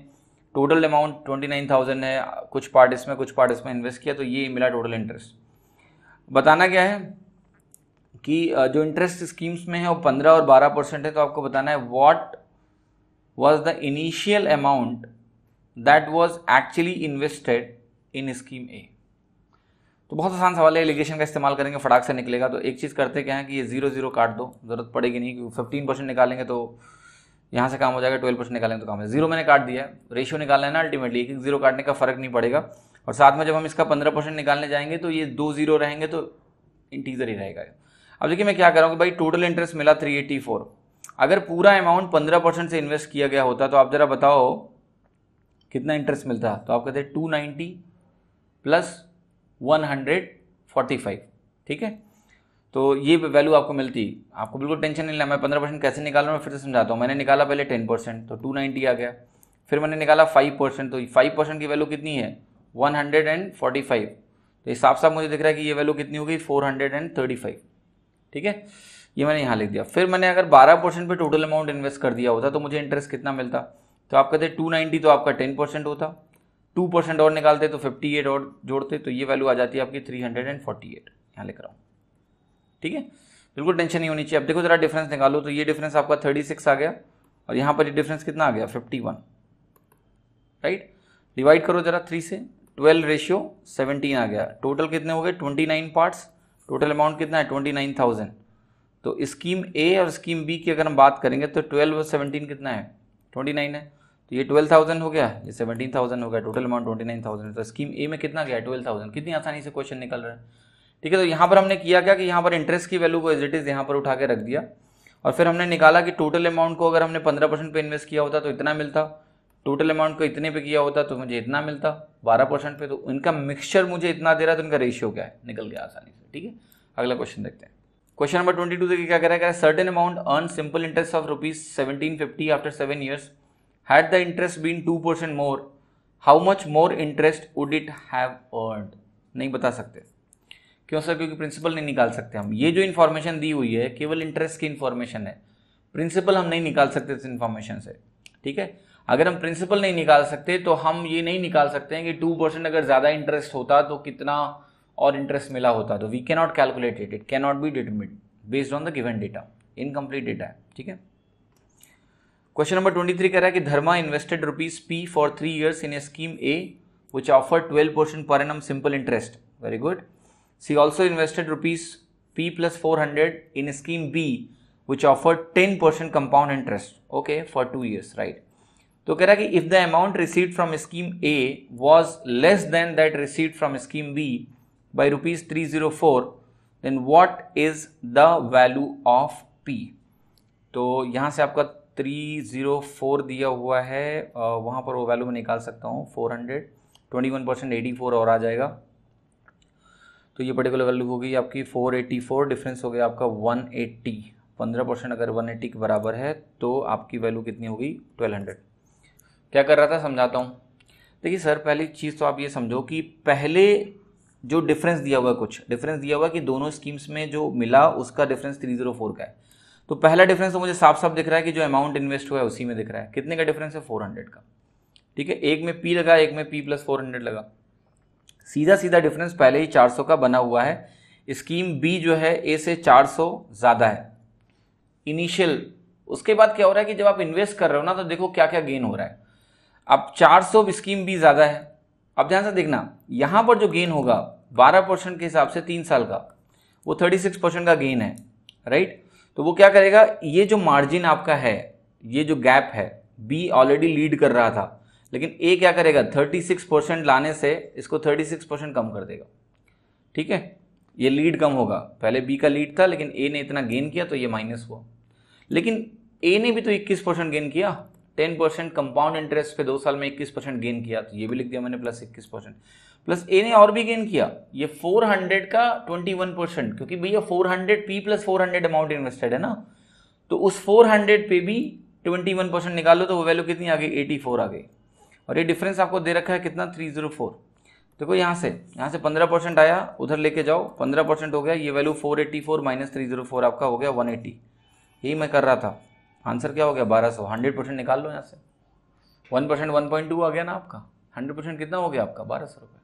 total amount twenty nine thousand है कुछ part इसमें कुछ part इसमें invest किया तो ये मिला टोटल इंटरेस्ट बताना क्या है कि जो इंटरेस्ट स्कीम्स में है वो पंद्रह और बारह परसेंट है तो आपको बताना है what was the initial amount that was actually invested in scheme A तो बहुत आसान सवाल है एलिगेशन का इस्तेमाल करेंगे फटाक से निकलेगा तो एक चीज़ करते क्या है कि ये जीरो जीरो काट दो ज़रूरत पड़ेगी नहीं क्योंकि फिफ्टीन परसेंट निकालेंगे तो यहाँ से काम हो जाएगा ट्वेल्व परसेंट निकालेंगे तो काम है जीरो मैंने काट दिया है रेशियो निकालना है ना अल्टीमेटली एक एक जीरो काटने का फर्क नहीं पड़ेगा और साथ में जब हम इसका पंद्रह परसेंट निकालने जाएंगे तो ये दो जीरो रहेंगे तो इंटीजर ही रहेगा अब देखिए मैं क्या कर रहा हूँ कि भाई टोटल इंटरेस्ट मिला 384 अगर पूरा अमाउंट 15 परसेंट से इन्वेस्ट किया गया होता तो आप ज़रा बताओ कितना इंटरेस्ट मिलता तो आप कहते two ninety plus one hundred forty five ठीक है तो ये वैल्यू आपको मिलती आपको बिल्कुल टेंशन नहीं लेना मैं पंद्रह परसेंट कैसे निकाल रहा हूँ मैं फिर से समझाता हूँ मैंने निकाला पहले टेन परसेंट तो टू नाइन्टी आ गया फिर मैंने निकाला फाइव परसेंट तो फाइव परसेंट की वैल्यू कितनी है one hundred and forty five तो हिसाब साफ साफ मुझे दिख रहा है कि ये वैल्यू कितनी होगी four hundred and thirty five ठीक है ये मैंने यहाँ लिख दिया फिर मैंने अगर बारह परसेंट पर टोटल अमाउंट इन्वेस्ट कर दिया होता तो मुझे इंटरेस्ट कितना मिलता तो आप कहते टू नाइन्टी तो आपका टेन परसेंट होता टू परसेंट और निकालते तो फिफ्टी एट और जोड़ते तो ये वैल्यू आ जाती है आपकी three hundred and forty eight यहाँ लिख रहा हूँ ठीक है बिल्कुल टेंशन नहीं होनी चाहिए अब देखो जरा डिफरेंस निकालो तो ये डिफरेंस आपका थर्टी सिक्स आ गया और यहाँ पर ये डिफरेंस कितना आ गया फिफ्टी वन राइट डिवाइड करो जरा थ्री से ट्वेल्व रेशियो सेवनटीन आ गया टोटल कितने हो गए twenty nine parts total amount कितना है ट्वेंटी नाइन थाउजेंड तो स्कीम ए और स्कीम बी की अगर हम बात करेंगे तो ट्वेल्व और सेवनटीन कितना है ट्वेंटी नाइन है तो ये ट्वेल्व थाउजेंड हो गया ये सेवनटीन थाउजेंड हो गया total amount twenty nine thousand तो स्कीम ए में कितना गया ट्वेल्व थाउजेंड कितनी आसानी से क्वेश्चन निकल रहा है ठीक है तो यहाँ पर हमने किया क्या कि यहाँ पर इंटरेस्ट की वैल्यू को एज इट इज़ यहाँ पर उठा के रख दिया और फिर हमने निकाला कि टोटल अमाउंट को अगर हमने पंद्रह परसेंट पर इन्वेस्ट किया होता तो इतना मिलता टोटल अमाउंट को इतने पे किया होता तो मुझे इतना मिलता बारह परसेंट पे तो इनका मिक्सचर मुझे इतना दे रहा है तो इनका रेशियो क्या है निकल गया आसानी से ठीक है अगला क्वेश्चन देखते हैं क्वेश्चन नंबर ट्वेंटी टू देखिए क्या कह रहा है certain amount earn simple interest of rupees seventeen fifty after seven years had the interest been two percent more how much more interest would it have earned नहीं बता सकते क्यों sir क्योंकि प्रिंसिपल नहीं निकाल सकते हम ये जो इन्फॉर्मेशन दी हुई है केवल इंटरेस्ट की इन्फॉर्मेशन है प्रिंसिपल हम नहीं निकाल सकते इस इन्फॉर्मेशन से ठीक है अगर हम प्रिंसिपल नहीं निकाल सकते तो हम ये नहीं निकाल सकते हैं कि टू परसेंट अगर ज़्यादा इंटरेस्ट होता तो कितना और इंटरेस्ट मिला होता तो we can not calculate it it can not be determined based on the given data incomplete data है ठीक है क्वेश्चन नंबर ट्वेंटी थ्री कह रहा है कि Dharma invested rupees P for three years in a scheme A which offer twelve percent पर annum simple interest very good she also invested rupees P plus four hundred in scheme B which offer ten percent compound interest okay for two years right तो कह रहा है कि if the amount receive from scheme A was less than that receive from scheme B by rupees three zero four then what is the value of P तो यहाँ से आपका three zero four दिया हुआ है वहाँ पर वो वैल्यू मैं निकाल सकता हूँ four hundred twenty one percent eighty four और आ जाएगा तो ये पर्टिकुलर वैल्यू हो गई आपकी फोर एटी फोर डिफरेंस हो गया आपका वन एट्टी पंद्रह परसेंट अगर वन एट्टी के बराबर है तो आपकी वैल्यू कितनी होगी ट्वेल्व हंड्रेड क्या कर रहा था समझाता हूँ देखिए सर पहली चीज़ तो आप ये समझो कि पहले जो डिफरेंस दिया हुआ कुछ डिफरेंस दिया हुआ कि दोनों स्कीम्स में जो मिला उसका डिफरेंस थ्री जीरो फोर का है तो पहला डिफरेंस तो मुझे साफ साफ दिख रहा है कि जो अमाउंट इन्वेस्ट हुआ है उसी में दिख रहा है कितने का डिफरेंस है फोर हंड्रेड का ठीक है एक में पी लगा एक में पी प्लस फोर हंड्रेड लगा सीधा सीधा डिफरेंस पहले ही चार सौ का बना हुआ है स्कीम बी जो है ए से चार सौ ज़्यादा है इनिशियल उसके बाद क्या हो रहा है कि जब आप इन्वेस्ट कर रहे हो ना तो देखो क्या क्या गेन हो रहा है अब 400 स्कीम भी ज़्यादा है अब ध्यान से देखना यहाँ पर जो गेन होगा 12 परसेंट के हिसाब से तीन साल का वो 36 परसेंट का गेन है राइट तो वो क्या करेगा ये जो मार्जिन आपका है ये जो गैप है बी ऑलरेडी लीड कर रहा था लेकिन ए क्या करेगा 36 परसेंट लाने से इसको 36 परसेंट कम कर देगा ठीक है ये लीड कम होगा पहले बी का लीड था लेकिन ए ने इतना गेन किया तो ये माइनस हुआ लेकिन ए ने भी तो 21 परसेंट गेन किया टेन परसेंट कंपाउंड इंटरेस्ट पे दो साल में इक्कीस परसेंट गेन किया तो ये भी लिख दिया मैंने प्लस इक्कीस परसेंट प्लस ए ने और भी गेन किया ये फोर हंड्रेड का ट्वेंटी वन परसेंट क्योंकि भैया four hundred P plus four hundred amount invested है ना तो उस फोर हंड्रेड पे भी ट्वेंटी वन परसेंट निकालो तो वो वैल्यू कितनी आ गई एटी फोर आ गई और ये डिफरेंस आपको दे रखा है कितना थ्री जीरो फोर देखो यहाँ से यहाँ से पंद्रह परसेंट आया उधर लेके जाओ पंद्रह परसेंट हो गया ये value four eighty four minus three zero four आपका हो गया वन एट्टी यही मैं कर रहा था आंसर क्या हो गया बारह सौ हंड्रेड परसेंट निकाल लो यहाँ से one percent one point two आ गया ना आपका हंड्रेड परसेंट कितना हो गया आपका बारह सौ रुपये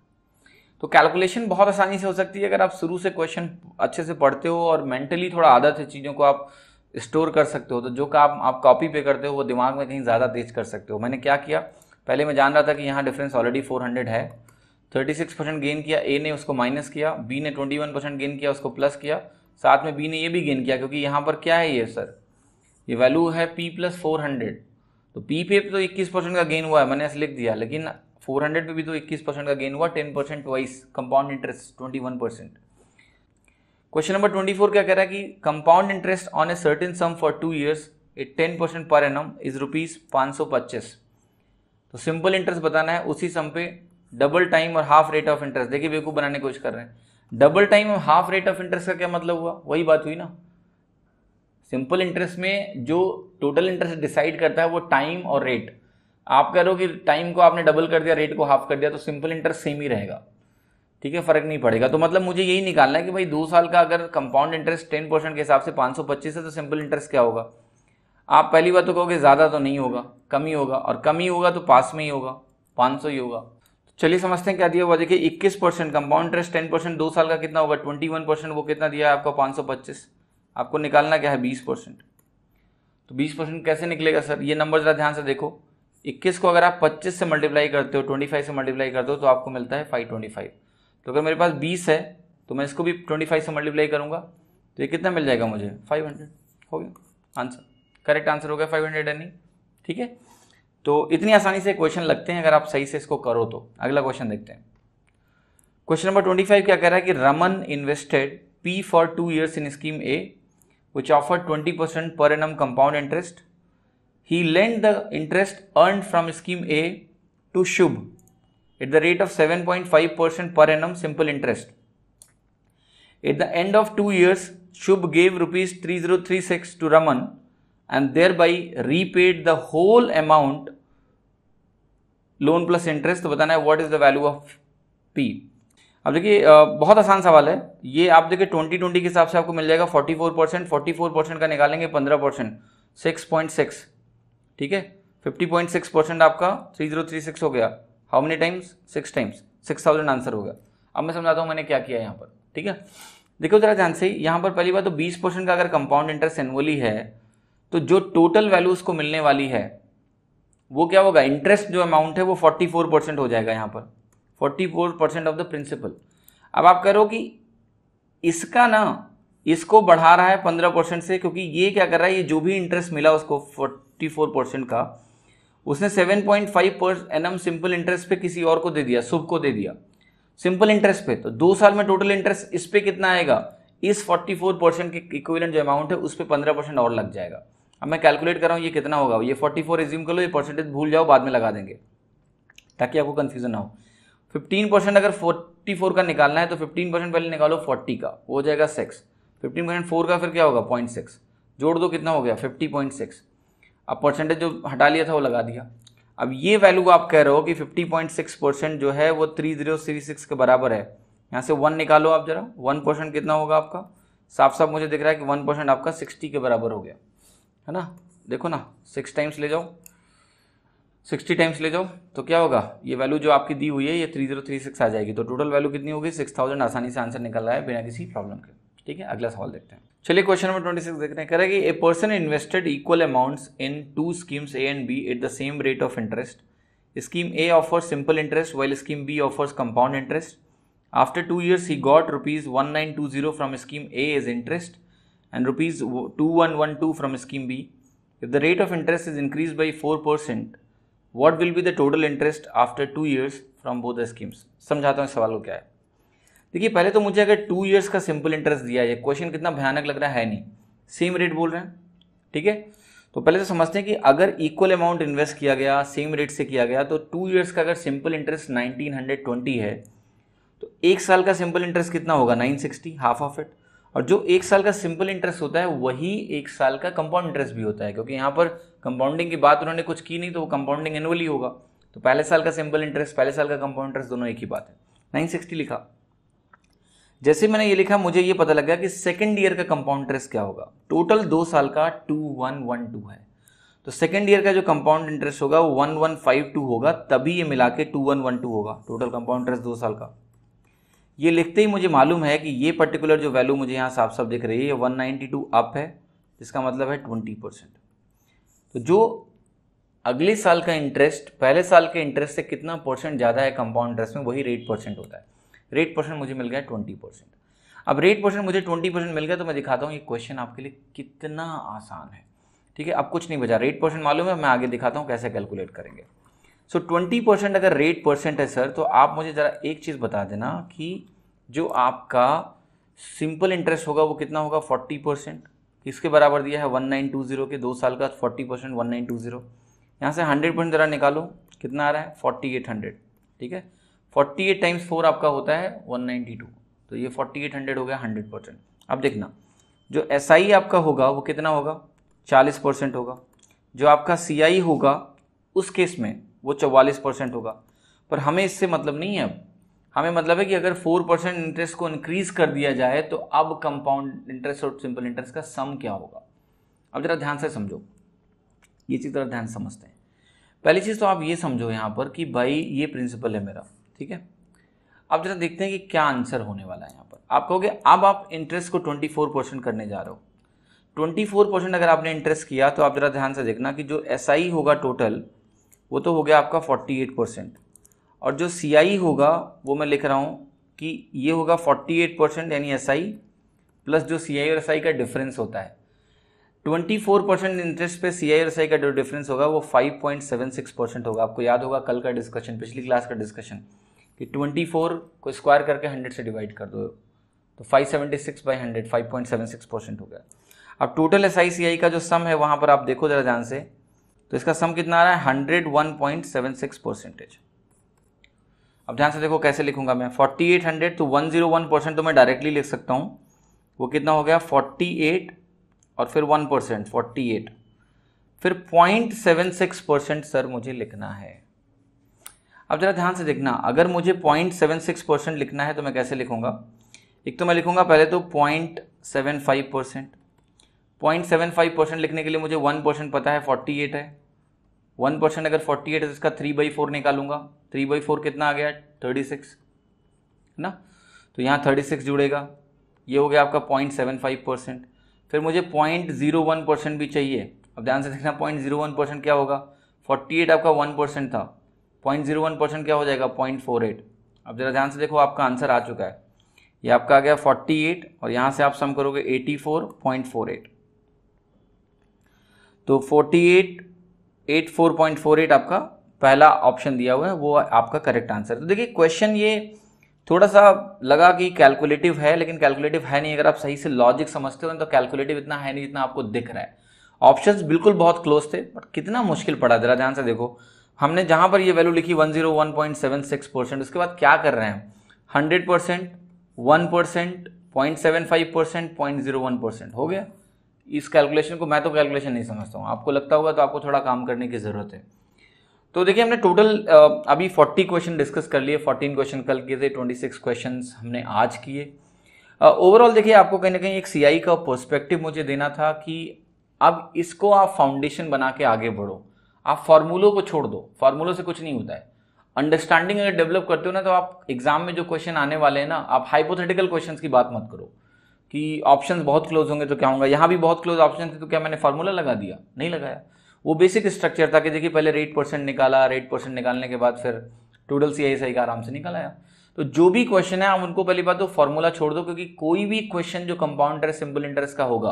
तो कैलकुलेशन बहुत आसानी से हो सकती है अगर आप शुरू से क्वेश्चन अच्छे से पढ़ते हो और मेंटली थोड़ा आदत है चीज़ों को आप स्टोर कर सकते हो तो जो काम आप कॉपी पे करते हो वो दिमाग में कहीं ज़्यादा तेज कर सकते हो मैंने क्या किया पहले मैं जान रहा था कि यहाँ डिफरेंस ऑलरेडी फोर हंड्रेड है थर्टी सिक्स परसेंट गेन किया ए ने उसको माइनस किया बी ने ट्वेंटी वन परसेंट गेन किया उसको प्लस किया साथ में बी ने ये भी गेन किया क्योंकि यहाँ पर क्या है ये सर ये वैल्यू है पी प्लस फोर हंड्रेड तो पी पे तो इक्कीस परसेंट का गेन हुआ है मैंने ऐसे लिख दिया लेकिन फोर हंड्रेड पे भी तो इक्कीस परसेंट का गेन हुआ ten percent wise compound interest twenty one percent question number twenty four क्या कह रहा है कि compound interest on a certain sum for two years at ten percent per annum is rupees पाँच सौ पच्चीस तो सिंपल इंटरेस्ट बताना है उसी सम पे डबल टाइम और हाफ रेट ऑफ इंटरेस्ट देखिए बेवकूफ़ बनाने की कोशिश कर रहे हैं डबल टाइम और हाफ रेट ऑफ इंटरेस्ट का क्या मतलब हुआ वही बात हुई ना सिंपल इंटरेस्ट में जो टोटल इंटरेस्ट डिसाइड करता है वो टाइम और रेट आप कह रहे हो कि टाइम को आपने डबल कर दिया रेट को हाफ कर दिया तो सिंपल इंटरेस्ट सेम ही रहेगा ठीक है फर्क नहीं पड़ेगा तो मतलब मुझे यही निकालना है कि भाई दो साल का अगर कंपाउंड इंटरेस्ट टेन परसेंट के हिसाब से पाँच सौ पच्चीस है तो सिंपल इंटरेस्ट क्या होगा आप पहली बार तो कहोगे ज़्यादा तो नहीं होगा कम ही होगा और कम ही होगा तो पास में ही होगा पाँच सौ ही होगा तो चलिए समझते हैं क्या दिया हुआ देखिए इक्कीस percent compound interest ten percent दो साल का कितना होगा ट्वेंटी वन परसेंट वो कितना दिया है आपका पाँच सौ पच्चीस आपको निकालना क्या है बीस परसेंट तो बीस परसेंट कैसे निकलेगा सर ये नंबर ज़रा ध्यान से देखो इक्कीस को अगर आप पच्चीस से मल्टीप्लाई करते हो ट्वेंटी फाइव से मल्टीप्लाई करते हो तो आपको मिलता है फाइव ट्वेंटी फाइव तो अगर मेरे पास बीस है तो मैं इसको भी ट्वेंटी फाइव से मल्टीप्लाई करूँगा तो ये कितना मिल जाएगा मुझे फाइव हंड्रेड हो गया आंसर करेक्ट आंसर हो गया फाइव हंड्रेड एनी ठीक है तो इतनी आसानी से क्वेश्चन लगते हैं अगर आप सही से इसको करो तो अगला क्वेश्चन देखते हैं क्वेश्चन नंबर ट्वेंटी फाइव क्या कह रहा है कि Raman invested P for two years in scheme A which offered 20% per annum compound interest. He lent the interest earned from scheme A to Shubh at the rate of 7.5% per annum simple interest. At the end of 2 years, Shubh gave rupees 3036 to Raman and thereby repaid the whole amount loan plus interest. तो बताना है what is the value of P. अब देखिए बहुत आसान सवाल है ये आप देखिए ट्वेंटी ट्वेंटी के हिसाब से आपको मिल जाएगा forty four percent forty four percent का निकालेंगे पंद्रह परसेंट सिक्स पॉइंट सिक्स ठीक है फिफ्टी पॉइंट सिक्स परसेंट आपका थ्री जीरो थ्री सिक्स हो गया how many times six times six thousand answer हो गया अब मैं समझाता हूँ मैंने क्या किया यहाँ पर ठीक है देखो जरा ध्यान से यहाँ पर पहली बार तो बीस परसेंट का अगर कंपाउंड इंटरेस्ट एनुअली है तो जो टोटल वैल्यू उसको मिलने वाली है वो क्या होगा इंटरेस्ट जो अमाउंट है वो फोर्टी फोर परसेंट हो जाएगा यहाँ पर forty four percent of the principal अब आप कह रहे हो कि इसका ना इसको बढ़ा रहा है पंद्रह परसेंट से क्योंकि ये क्या कर रहा है ये जो भी इंटरेस्ट मिला उसको फोर्टी फोर परसेंट का उसने सेवन पॉइंट फाइव पर एन सिंपल इंटरेस्ट पे किसी और को दे दिया शुभ को दे दिया सिंपल इंटरेस्ट पे तो दो साल में टोटल इंटरेस्ट इस पर कितना आएगा इस फोर्टी फोर परसेंट के इक्विवेलेंट जो अमाउंट है उस पर पंद्रह परसेंट और लग जाएगा अब मैं कैलकुलेट कर रहा हूँ ये कितना होगा ये फोर्टी फोर रिज्यूम कर लो ये परसेंटेज भूल जाओ बाद में लगा देंगे ताकि आपको कन्फ्यूजन ना हो फिफ्टीन परसेंट अगर फोर्टी फोर का निकालना है तो फिफ्टीन परसेंट पहले निकालो फोर्टी का वो हो जाएगा सिक्स फिफ्टीन परसेंट फोर का फिर क्या होगा पॉइंट सिक्स जोड़ दो कितना हो गया फिफ्टी पॉइंट सिक्स अब परसेंटेज जो हटा लिया था वो लगा दिया अब ये वैल्यू आप कह रहे हो कि फिफ्टी पॉइंट सिक्स परसेंट जो है वो थ्री जीरो थ्री सिक्स के बराबर है यहाँ से वन निकालो आप जरा वन परसेंट कितना होगा आपका साफ साफ मुझे दिख रहा है कि वन परसेंट आपका सिक्सटी के बराबर हो गया है ना देखो ना सिक्स टाइम्स ले जाओ सिक्सटी टाइम्स ले जाओ तो क्या होगा ये वैल्यू जो आपकी दी हुई है ये थ्री जीरो थ्री सिक्स आ जाएगी तो टोटल वैल्यू कितनी होगी सिक्स थाउजेंड आसानी से आंसर निकल रहा है बिना किसी प्रॉब्लम के ठीक है अगला सवाल देखते हैं चलिए क्वेश्चन नंबर ट्वेंटी सिक्स देखते हैं करेगी कि a person invested equal amounts in two schemes A and B at the same rate of interest scheme A offers simple interest well scheme B offers compound interest after two years he got rupees one nine two zero from scheme A is interest and rupees two one one two from scheme B if the rate of interest is increase by four percent what will be the total interest after two years from both the schemes समझाता हूँ सवाल को क्या है देखिए पहले तो मुझे अगर टू ईयर्स का सिंपल इंटरेस्ट दिया है क्वेश्चन कितना भयानक लग रहा है नहीं सेम रेट बोल रहे हैं ठीक है तो पहले तो समझते हैं कि अगर इक्वल अमाउंट इन्वेस्ट किया गया सेम रेट से किया गया तो टू ईयर्स का अगर simple interest nineteen hundred twenty है तो एक साल का सिंपल इंटरेस्ट कितना होगा nine sixty half of it और जो एक साल का सिंपल इंटरेस्ट होता है वही एक साल का कंपाउंड इंटरेस्ट भी होता है क्योंकि यहाँ पर कंपाउंडिंग की बात उन्होंने कुछ की नहीं तो वो कंपाउंडिंग एनुअली होगा तो पहले साल का सिंपल इंटरेस्ट पहले साल का कंपाउंड इंटरेस्ट दोनों एक ही बात है नाइन सिक्सटी लिखा जैसे मैंने ये लिखा मुझे ये पता लगा कि सेकेंड ईयर का कंपाउंड इंटरेस्ट क्या होगा टोटल दो साल का टू वन वन टू है तो सेकेंड ईयर का जो कंपाउंड इंटरेस्ट होगा वो वन वन फाइव टू होगा तभी ये मिला के टू वन वन टू होगा टोटल कंपाउंड इंटरेस्ट दो साल का ये लिखते ही मुझे मालूम है कि ये पर्टिकुलर जो वैल्यू मुझे यहाँ साफ साफ दिख रही है वन नाइन्टी टू अप है इसका मतलब है ट्वेंटी परसेंट तो जो अगले साल का इंटरेस्ट पहले साल के इंटरेस्ट से कितना परसेंट ज़्यादा है कंपाउंड इंटरेस्ट में वही रेट परसेंट होता है रेट परसेंट मुझे मिल गया ट्वेंटी परसेंट अब रेट परसेंट मुझे ट्वेंटी परसेंट मिल गया तो मैं दिखाता हूँ ये क्वेश्चन आपके लिए कितना आसान है ठीक है अब कुछ नहीं बचा रेट परसेंट मालूम है मैं आगे दिखाता हूँ कैसे कैलकुलेट करेंगे सो ट्वेंटी परसेंट अगर रेट परसेंट है सर तो आप मुझे ज़रा एक चीज़ बता देना कि जो आपका सिंपल इंटरेस्ट होगा वो कितना होगा फोर्टी परसेंट किसके बराबर दिया है वन नाइन टू जीरो के दो साल का forty percent one nine two zero यहाँ से हंड्रेड परसेंट ज़रा निकालो कितना आ रहा है फोर्टी एट हंड्रेड ठीक है फोर्टी एट टाइम्स फोर आपका होता है वन नाइन्टी टू तो ये फोर्टी एट हंड्रेड हो गया हंड्रेड परसेंट अब देखना जो एस आई आपका होगा वो कितना होगा चालीस परसेंट होगा जो आपका सी आई होगा उस केस में वो चौवालीस परसेंट होगा पर हमें इससे मतलब नहीं है अब हमें मतलब है कि अगर फोर परसेंट इंटरेस्ट को इंक्रीज कर दिया जाए तो अब कंपाउंड इंटरेस्ट और सिंपल इंटरेस्ट का सम क्या होगा अब जरा ध्यान से समझो ये चीज़ जरा ध्यान समझते हैं पहली चीज़ तो आप ये समझो यहाँ पर कि भाई ये प्रिंसिपल है मेरा ठीक है अब जरा देखते हैं कि क्या आंसर होने वाला है यहाँ पर आप कहोगे अब आप इंटरेस्ट को ट्वेंटी फोर परसेंट करने जा रहे हो ट्वेंटी फोर परसेंट अगर आपने इंटरेस्ट किया तो आप जरा ध्यान से देखना कि जो एस SI होगा टोटल वो तो हो गया आपका फोर्टी एट परसेंट और जो सी आई होगा वो मैं लिख रहा हूँ कि ये होगा 48 परसेंट यानी एस आई प्लस जो सी आई और एस आई का डिफरेंस होता है 24 परसेंट इंटरेस्ट पे सी आई और एस आई का जो डिफरेंस होगा वो 5.76 परसेंट होगा आपको याद होगा कल का डिस्कशन पिछली क्लास का डिस्कशन कि 24 को स्क्वायर करके 100 से डिवाइड कर दो तो 576 seventy six by hundred five point seven six percent हो गया अब टोटल एस आई सी आई का जो सम है वहाँ पर आप देखो ज़रा ध्यान से तो इसका सम कितना आ रहा है hundred one point seven six percentage अब ध्यान से देखो कैसे लिखूंगा मैं 4800 तो वन जीरो वन परसेंट तो मैं डायरेक्टली लिख सकता हूँ वो कितना हो गया 48 और फिर 1 परसेंट फोर्टी फिर सिक्स परसेंट सर मुझे लिखना है अब जरा ध्यान से देखना अगर मुझे सिक्स परसेंट लिखना है तो मैं कैसे लिखूंगा एक तो मैं लिखूंगा पहले तो फाइव परसेंट फाइव परसेंट लिखने के लिए मुझे वन परसेंट पता है एट है वन परसेंट अगर फोर्टी एट है तो इसका थ्री बाई फोर निकालूंगा थ्री बाई फोर कितना आ गया थर्टी सिक्स है ना तो यहाँ थर्टी सिक्स जुड़ेगा ये हो गया आपका पॉइंट सेवन फाइव परसेंट फिर मुझे पॉइंट जीरो वन परसेंट भी चाहिए अब ध्यान से देखना पॉइंट जीरो वन परसेंट क्या होगा फोर्टी एट आपका वन परसेंट था पॉइंट जीरो वन परसेंट क्या हो जाएगा पॉइंट फोर एट अब ज़रा ध्यान से देखो आपका आंसर आ चुका है ये आपका आ गया फोर्टी एट और यहाँ से आप सम करोगे eighty four point four eight तो forty eight eight four point four eight आपका पहला ऑप्शन दिया हुआ है वो आपका करेक्ट आंसर तो देखिए क्वेश्चन ये थोड़ा सा लगा कि कैलकुलेटिव है लेकिन कैलकुलेटिव है नहीं अगर आप सही से लॉजिक समझते हो तो कैलकुलेटिव इतना है नहीं जितना आपको दिख रहा है ऑप्शंस बिल्कुल बहुत क्लोज थे बट कितना मुश्किल पड़ा जरा ध्यान से देखो हमने जहां पर ये वैल्यू लिखी 101.76 परसेंट उसके बाद क्या कर रहे हैं 100 percent one percent point seven five percent point zero one percent हो गया इस कैलकुलेशन को मैं तो कैलकुलेशन नहीं समझता हूँ आपको लगता होगा तो आपको थोड़ा काम करने की ज़रूरत है तो देखिए हमने टोटल अभी फोर्टी क्वेश्चन डिस्कस कर लिए फोर्टीन क्वेश्चन कल किए थे सिक्स क्वेश्चन हमने आज किए ओवरऑल देखिए आपको कहीं ना कहीं एक सीआई का पर्सपेक्टिव मुझे देना था कि अब इसको आप फाउंडेशन बना के आगे बढ़ो आप फार्मूलों को छोड़ दो फार्मूलों से कुछ नहीं होता है अंडरस्टैंडिंग अगर डेवलप करते हो ना तो आप एग्जाम में जो क्वेश्चन आने वाले हैं ना आप हाइपोथेटिकल क्वेश्चन की बात मत करो कि ऑप्शन बहुत क्लोज होंगे तो क्या होगा यहाँ भी बहुत क्लोज ऑप्शन थे तो क्या मैंने फार्मूला लगा दिया नहीं लगाया वो बेसिक स्ट्रक्चर था कि देखिए पहले रेट परसेंट निकाला रेट परसेंट निकालने के बाद फिर total C I S I का आराम से निकालाया तो जो भी क्वेश्चन है आप उनको पहली बात तो फॉर्मूला छोड़ दो क्योंकि कोई भी क्वेश्चन जो कंपाउंड इंटरेस्ट सिंपल इंटरेस्ट का होगा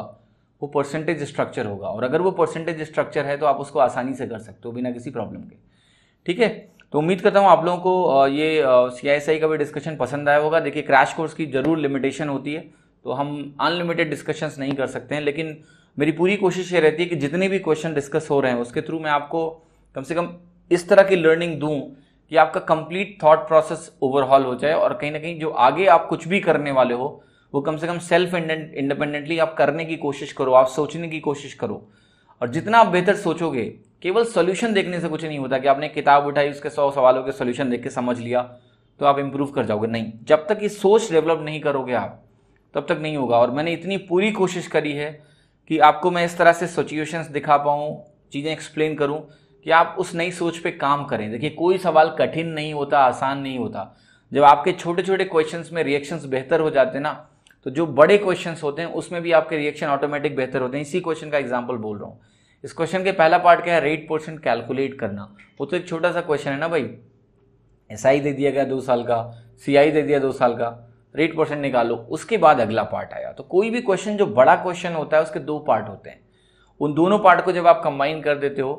वो परसेंटेज स्ट्रक्चर होगा और अगर वो परसेंटेज स्ट्रक्चर है तो आप उसको आसानी से कर सकते हो बिना किसी प्रॉब्लम के ठीक है तो उम्मीद करता हूँ आप लोगों को ये सी का भी डिस्कशन पसंद आया होगा देखिए क्रैश कोर्स की जरूर लिमिटेशन होती है तो हम अनलिमिटेड डिस्कशंस नहीं कर सकते हैं लेकिन मेरी पूरी कोशिश ये रहती है कि जितने भी क्वेश्चन डिस्कस हो रहे हैं उसके थ्रू मैं आपको कम से कम इस तरह की लर्निंग दूँ कि आपका कंप्लीट थॉट प्रोसेस ओवरऑल हो जाए और कहीं ना कहीं जो आगे आप कुछ भी करने वाले हो वो कम से कम सेल्फ इंडिपेंडेंटली आप करने की कोशिश करो आप सोचने की कोशिश करो और जितना आप बेहतर सोचोगे केवल सोल्यूशन देखने से कुछ नहीं होता कि आपने किताब उठाई उसके सौ सवालों के सोल्यूशन देख के समझ लिया तो आप इम्प्रूव कर जाओगे नहीं जब तक ये सोच डेवलप नहीं करोगे आप तब तक नहीं होगा और मैंने इतनी पूरी कोशिश करी है कि आपको मैं इस तरह से सिचुएशंस दिखा पाऊँ चीज़ें एक्सप्लेन करूँ कि आप उस नई सोच पे काम करें देखिए कोई सवाल कठिन नहीं होता आसान नहीं होता जब आपके छोटे छोटे क्वेश्चंस में रिएक्शंस बेहतर हो जाते हैं ना तो जो बड़े क्वेश्चंस होते हैं उसमें भी आपके रिएक्शन ऑटोमेटिक बेहतर होते हैं इसी क्वेश्चन का एग्जाम्पल बोल रहा हूँ इस क्वेश्चन के पहला पार्ट क्या है रेट पोर्शन कैलकुलेट करना वो तो एक छोटा सा क्वेश्चन है ना भाई एस दे दिया गया दो साल का सी दे दिया दो साल का रेट परसेंट निकालो उसके बाद अगला पार्ट आया तो कोई भी क्वेश्चन जो बड़ा क्वेश्चन होता है उसके दो पार्ट होते हैं उन दोनों पार्ट को जब आप कंबाइन कर देते हो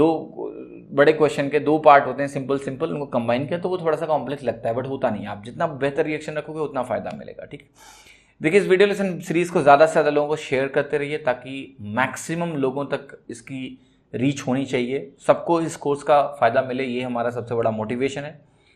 दो बड़े क्वेश्चन के दो पार्ट होते हैं सिंपल सिंपल उनको कंबाइन किया तो वो थोड़ा सा कॉम्प्लेक्स लगता है बट होता नहीं आप जितना बेहतर रिएक्शन रखोगे उतना फ़ायदा मिलेगा ठीक है देखिए इस वीडियो लेसन सीरीज़ को ज़्यादा से ज़्यादा लोगों को शेयर करते रहिए ताकि मैक्सिमम लोगों तक इसकी रीच होनी चाहिए सबको इस कोर्स का फ़ायदा मिले ये हमारा सबसे बड़ा मोटिवेशन है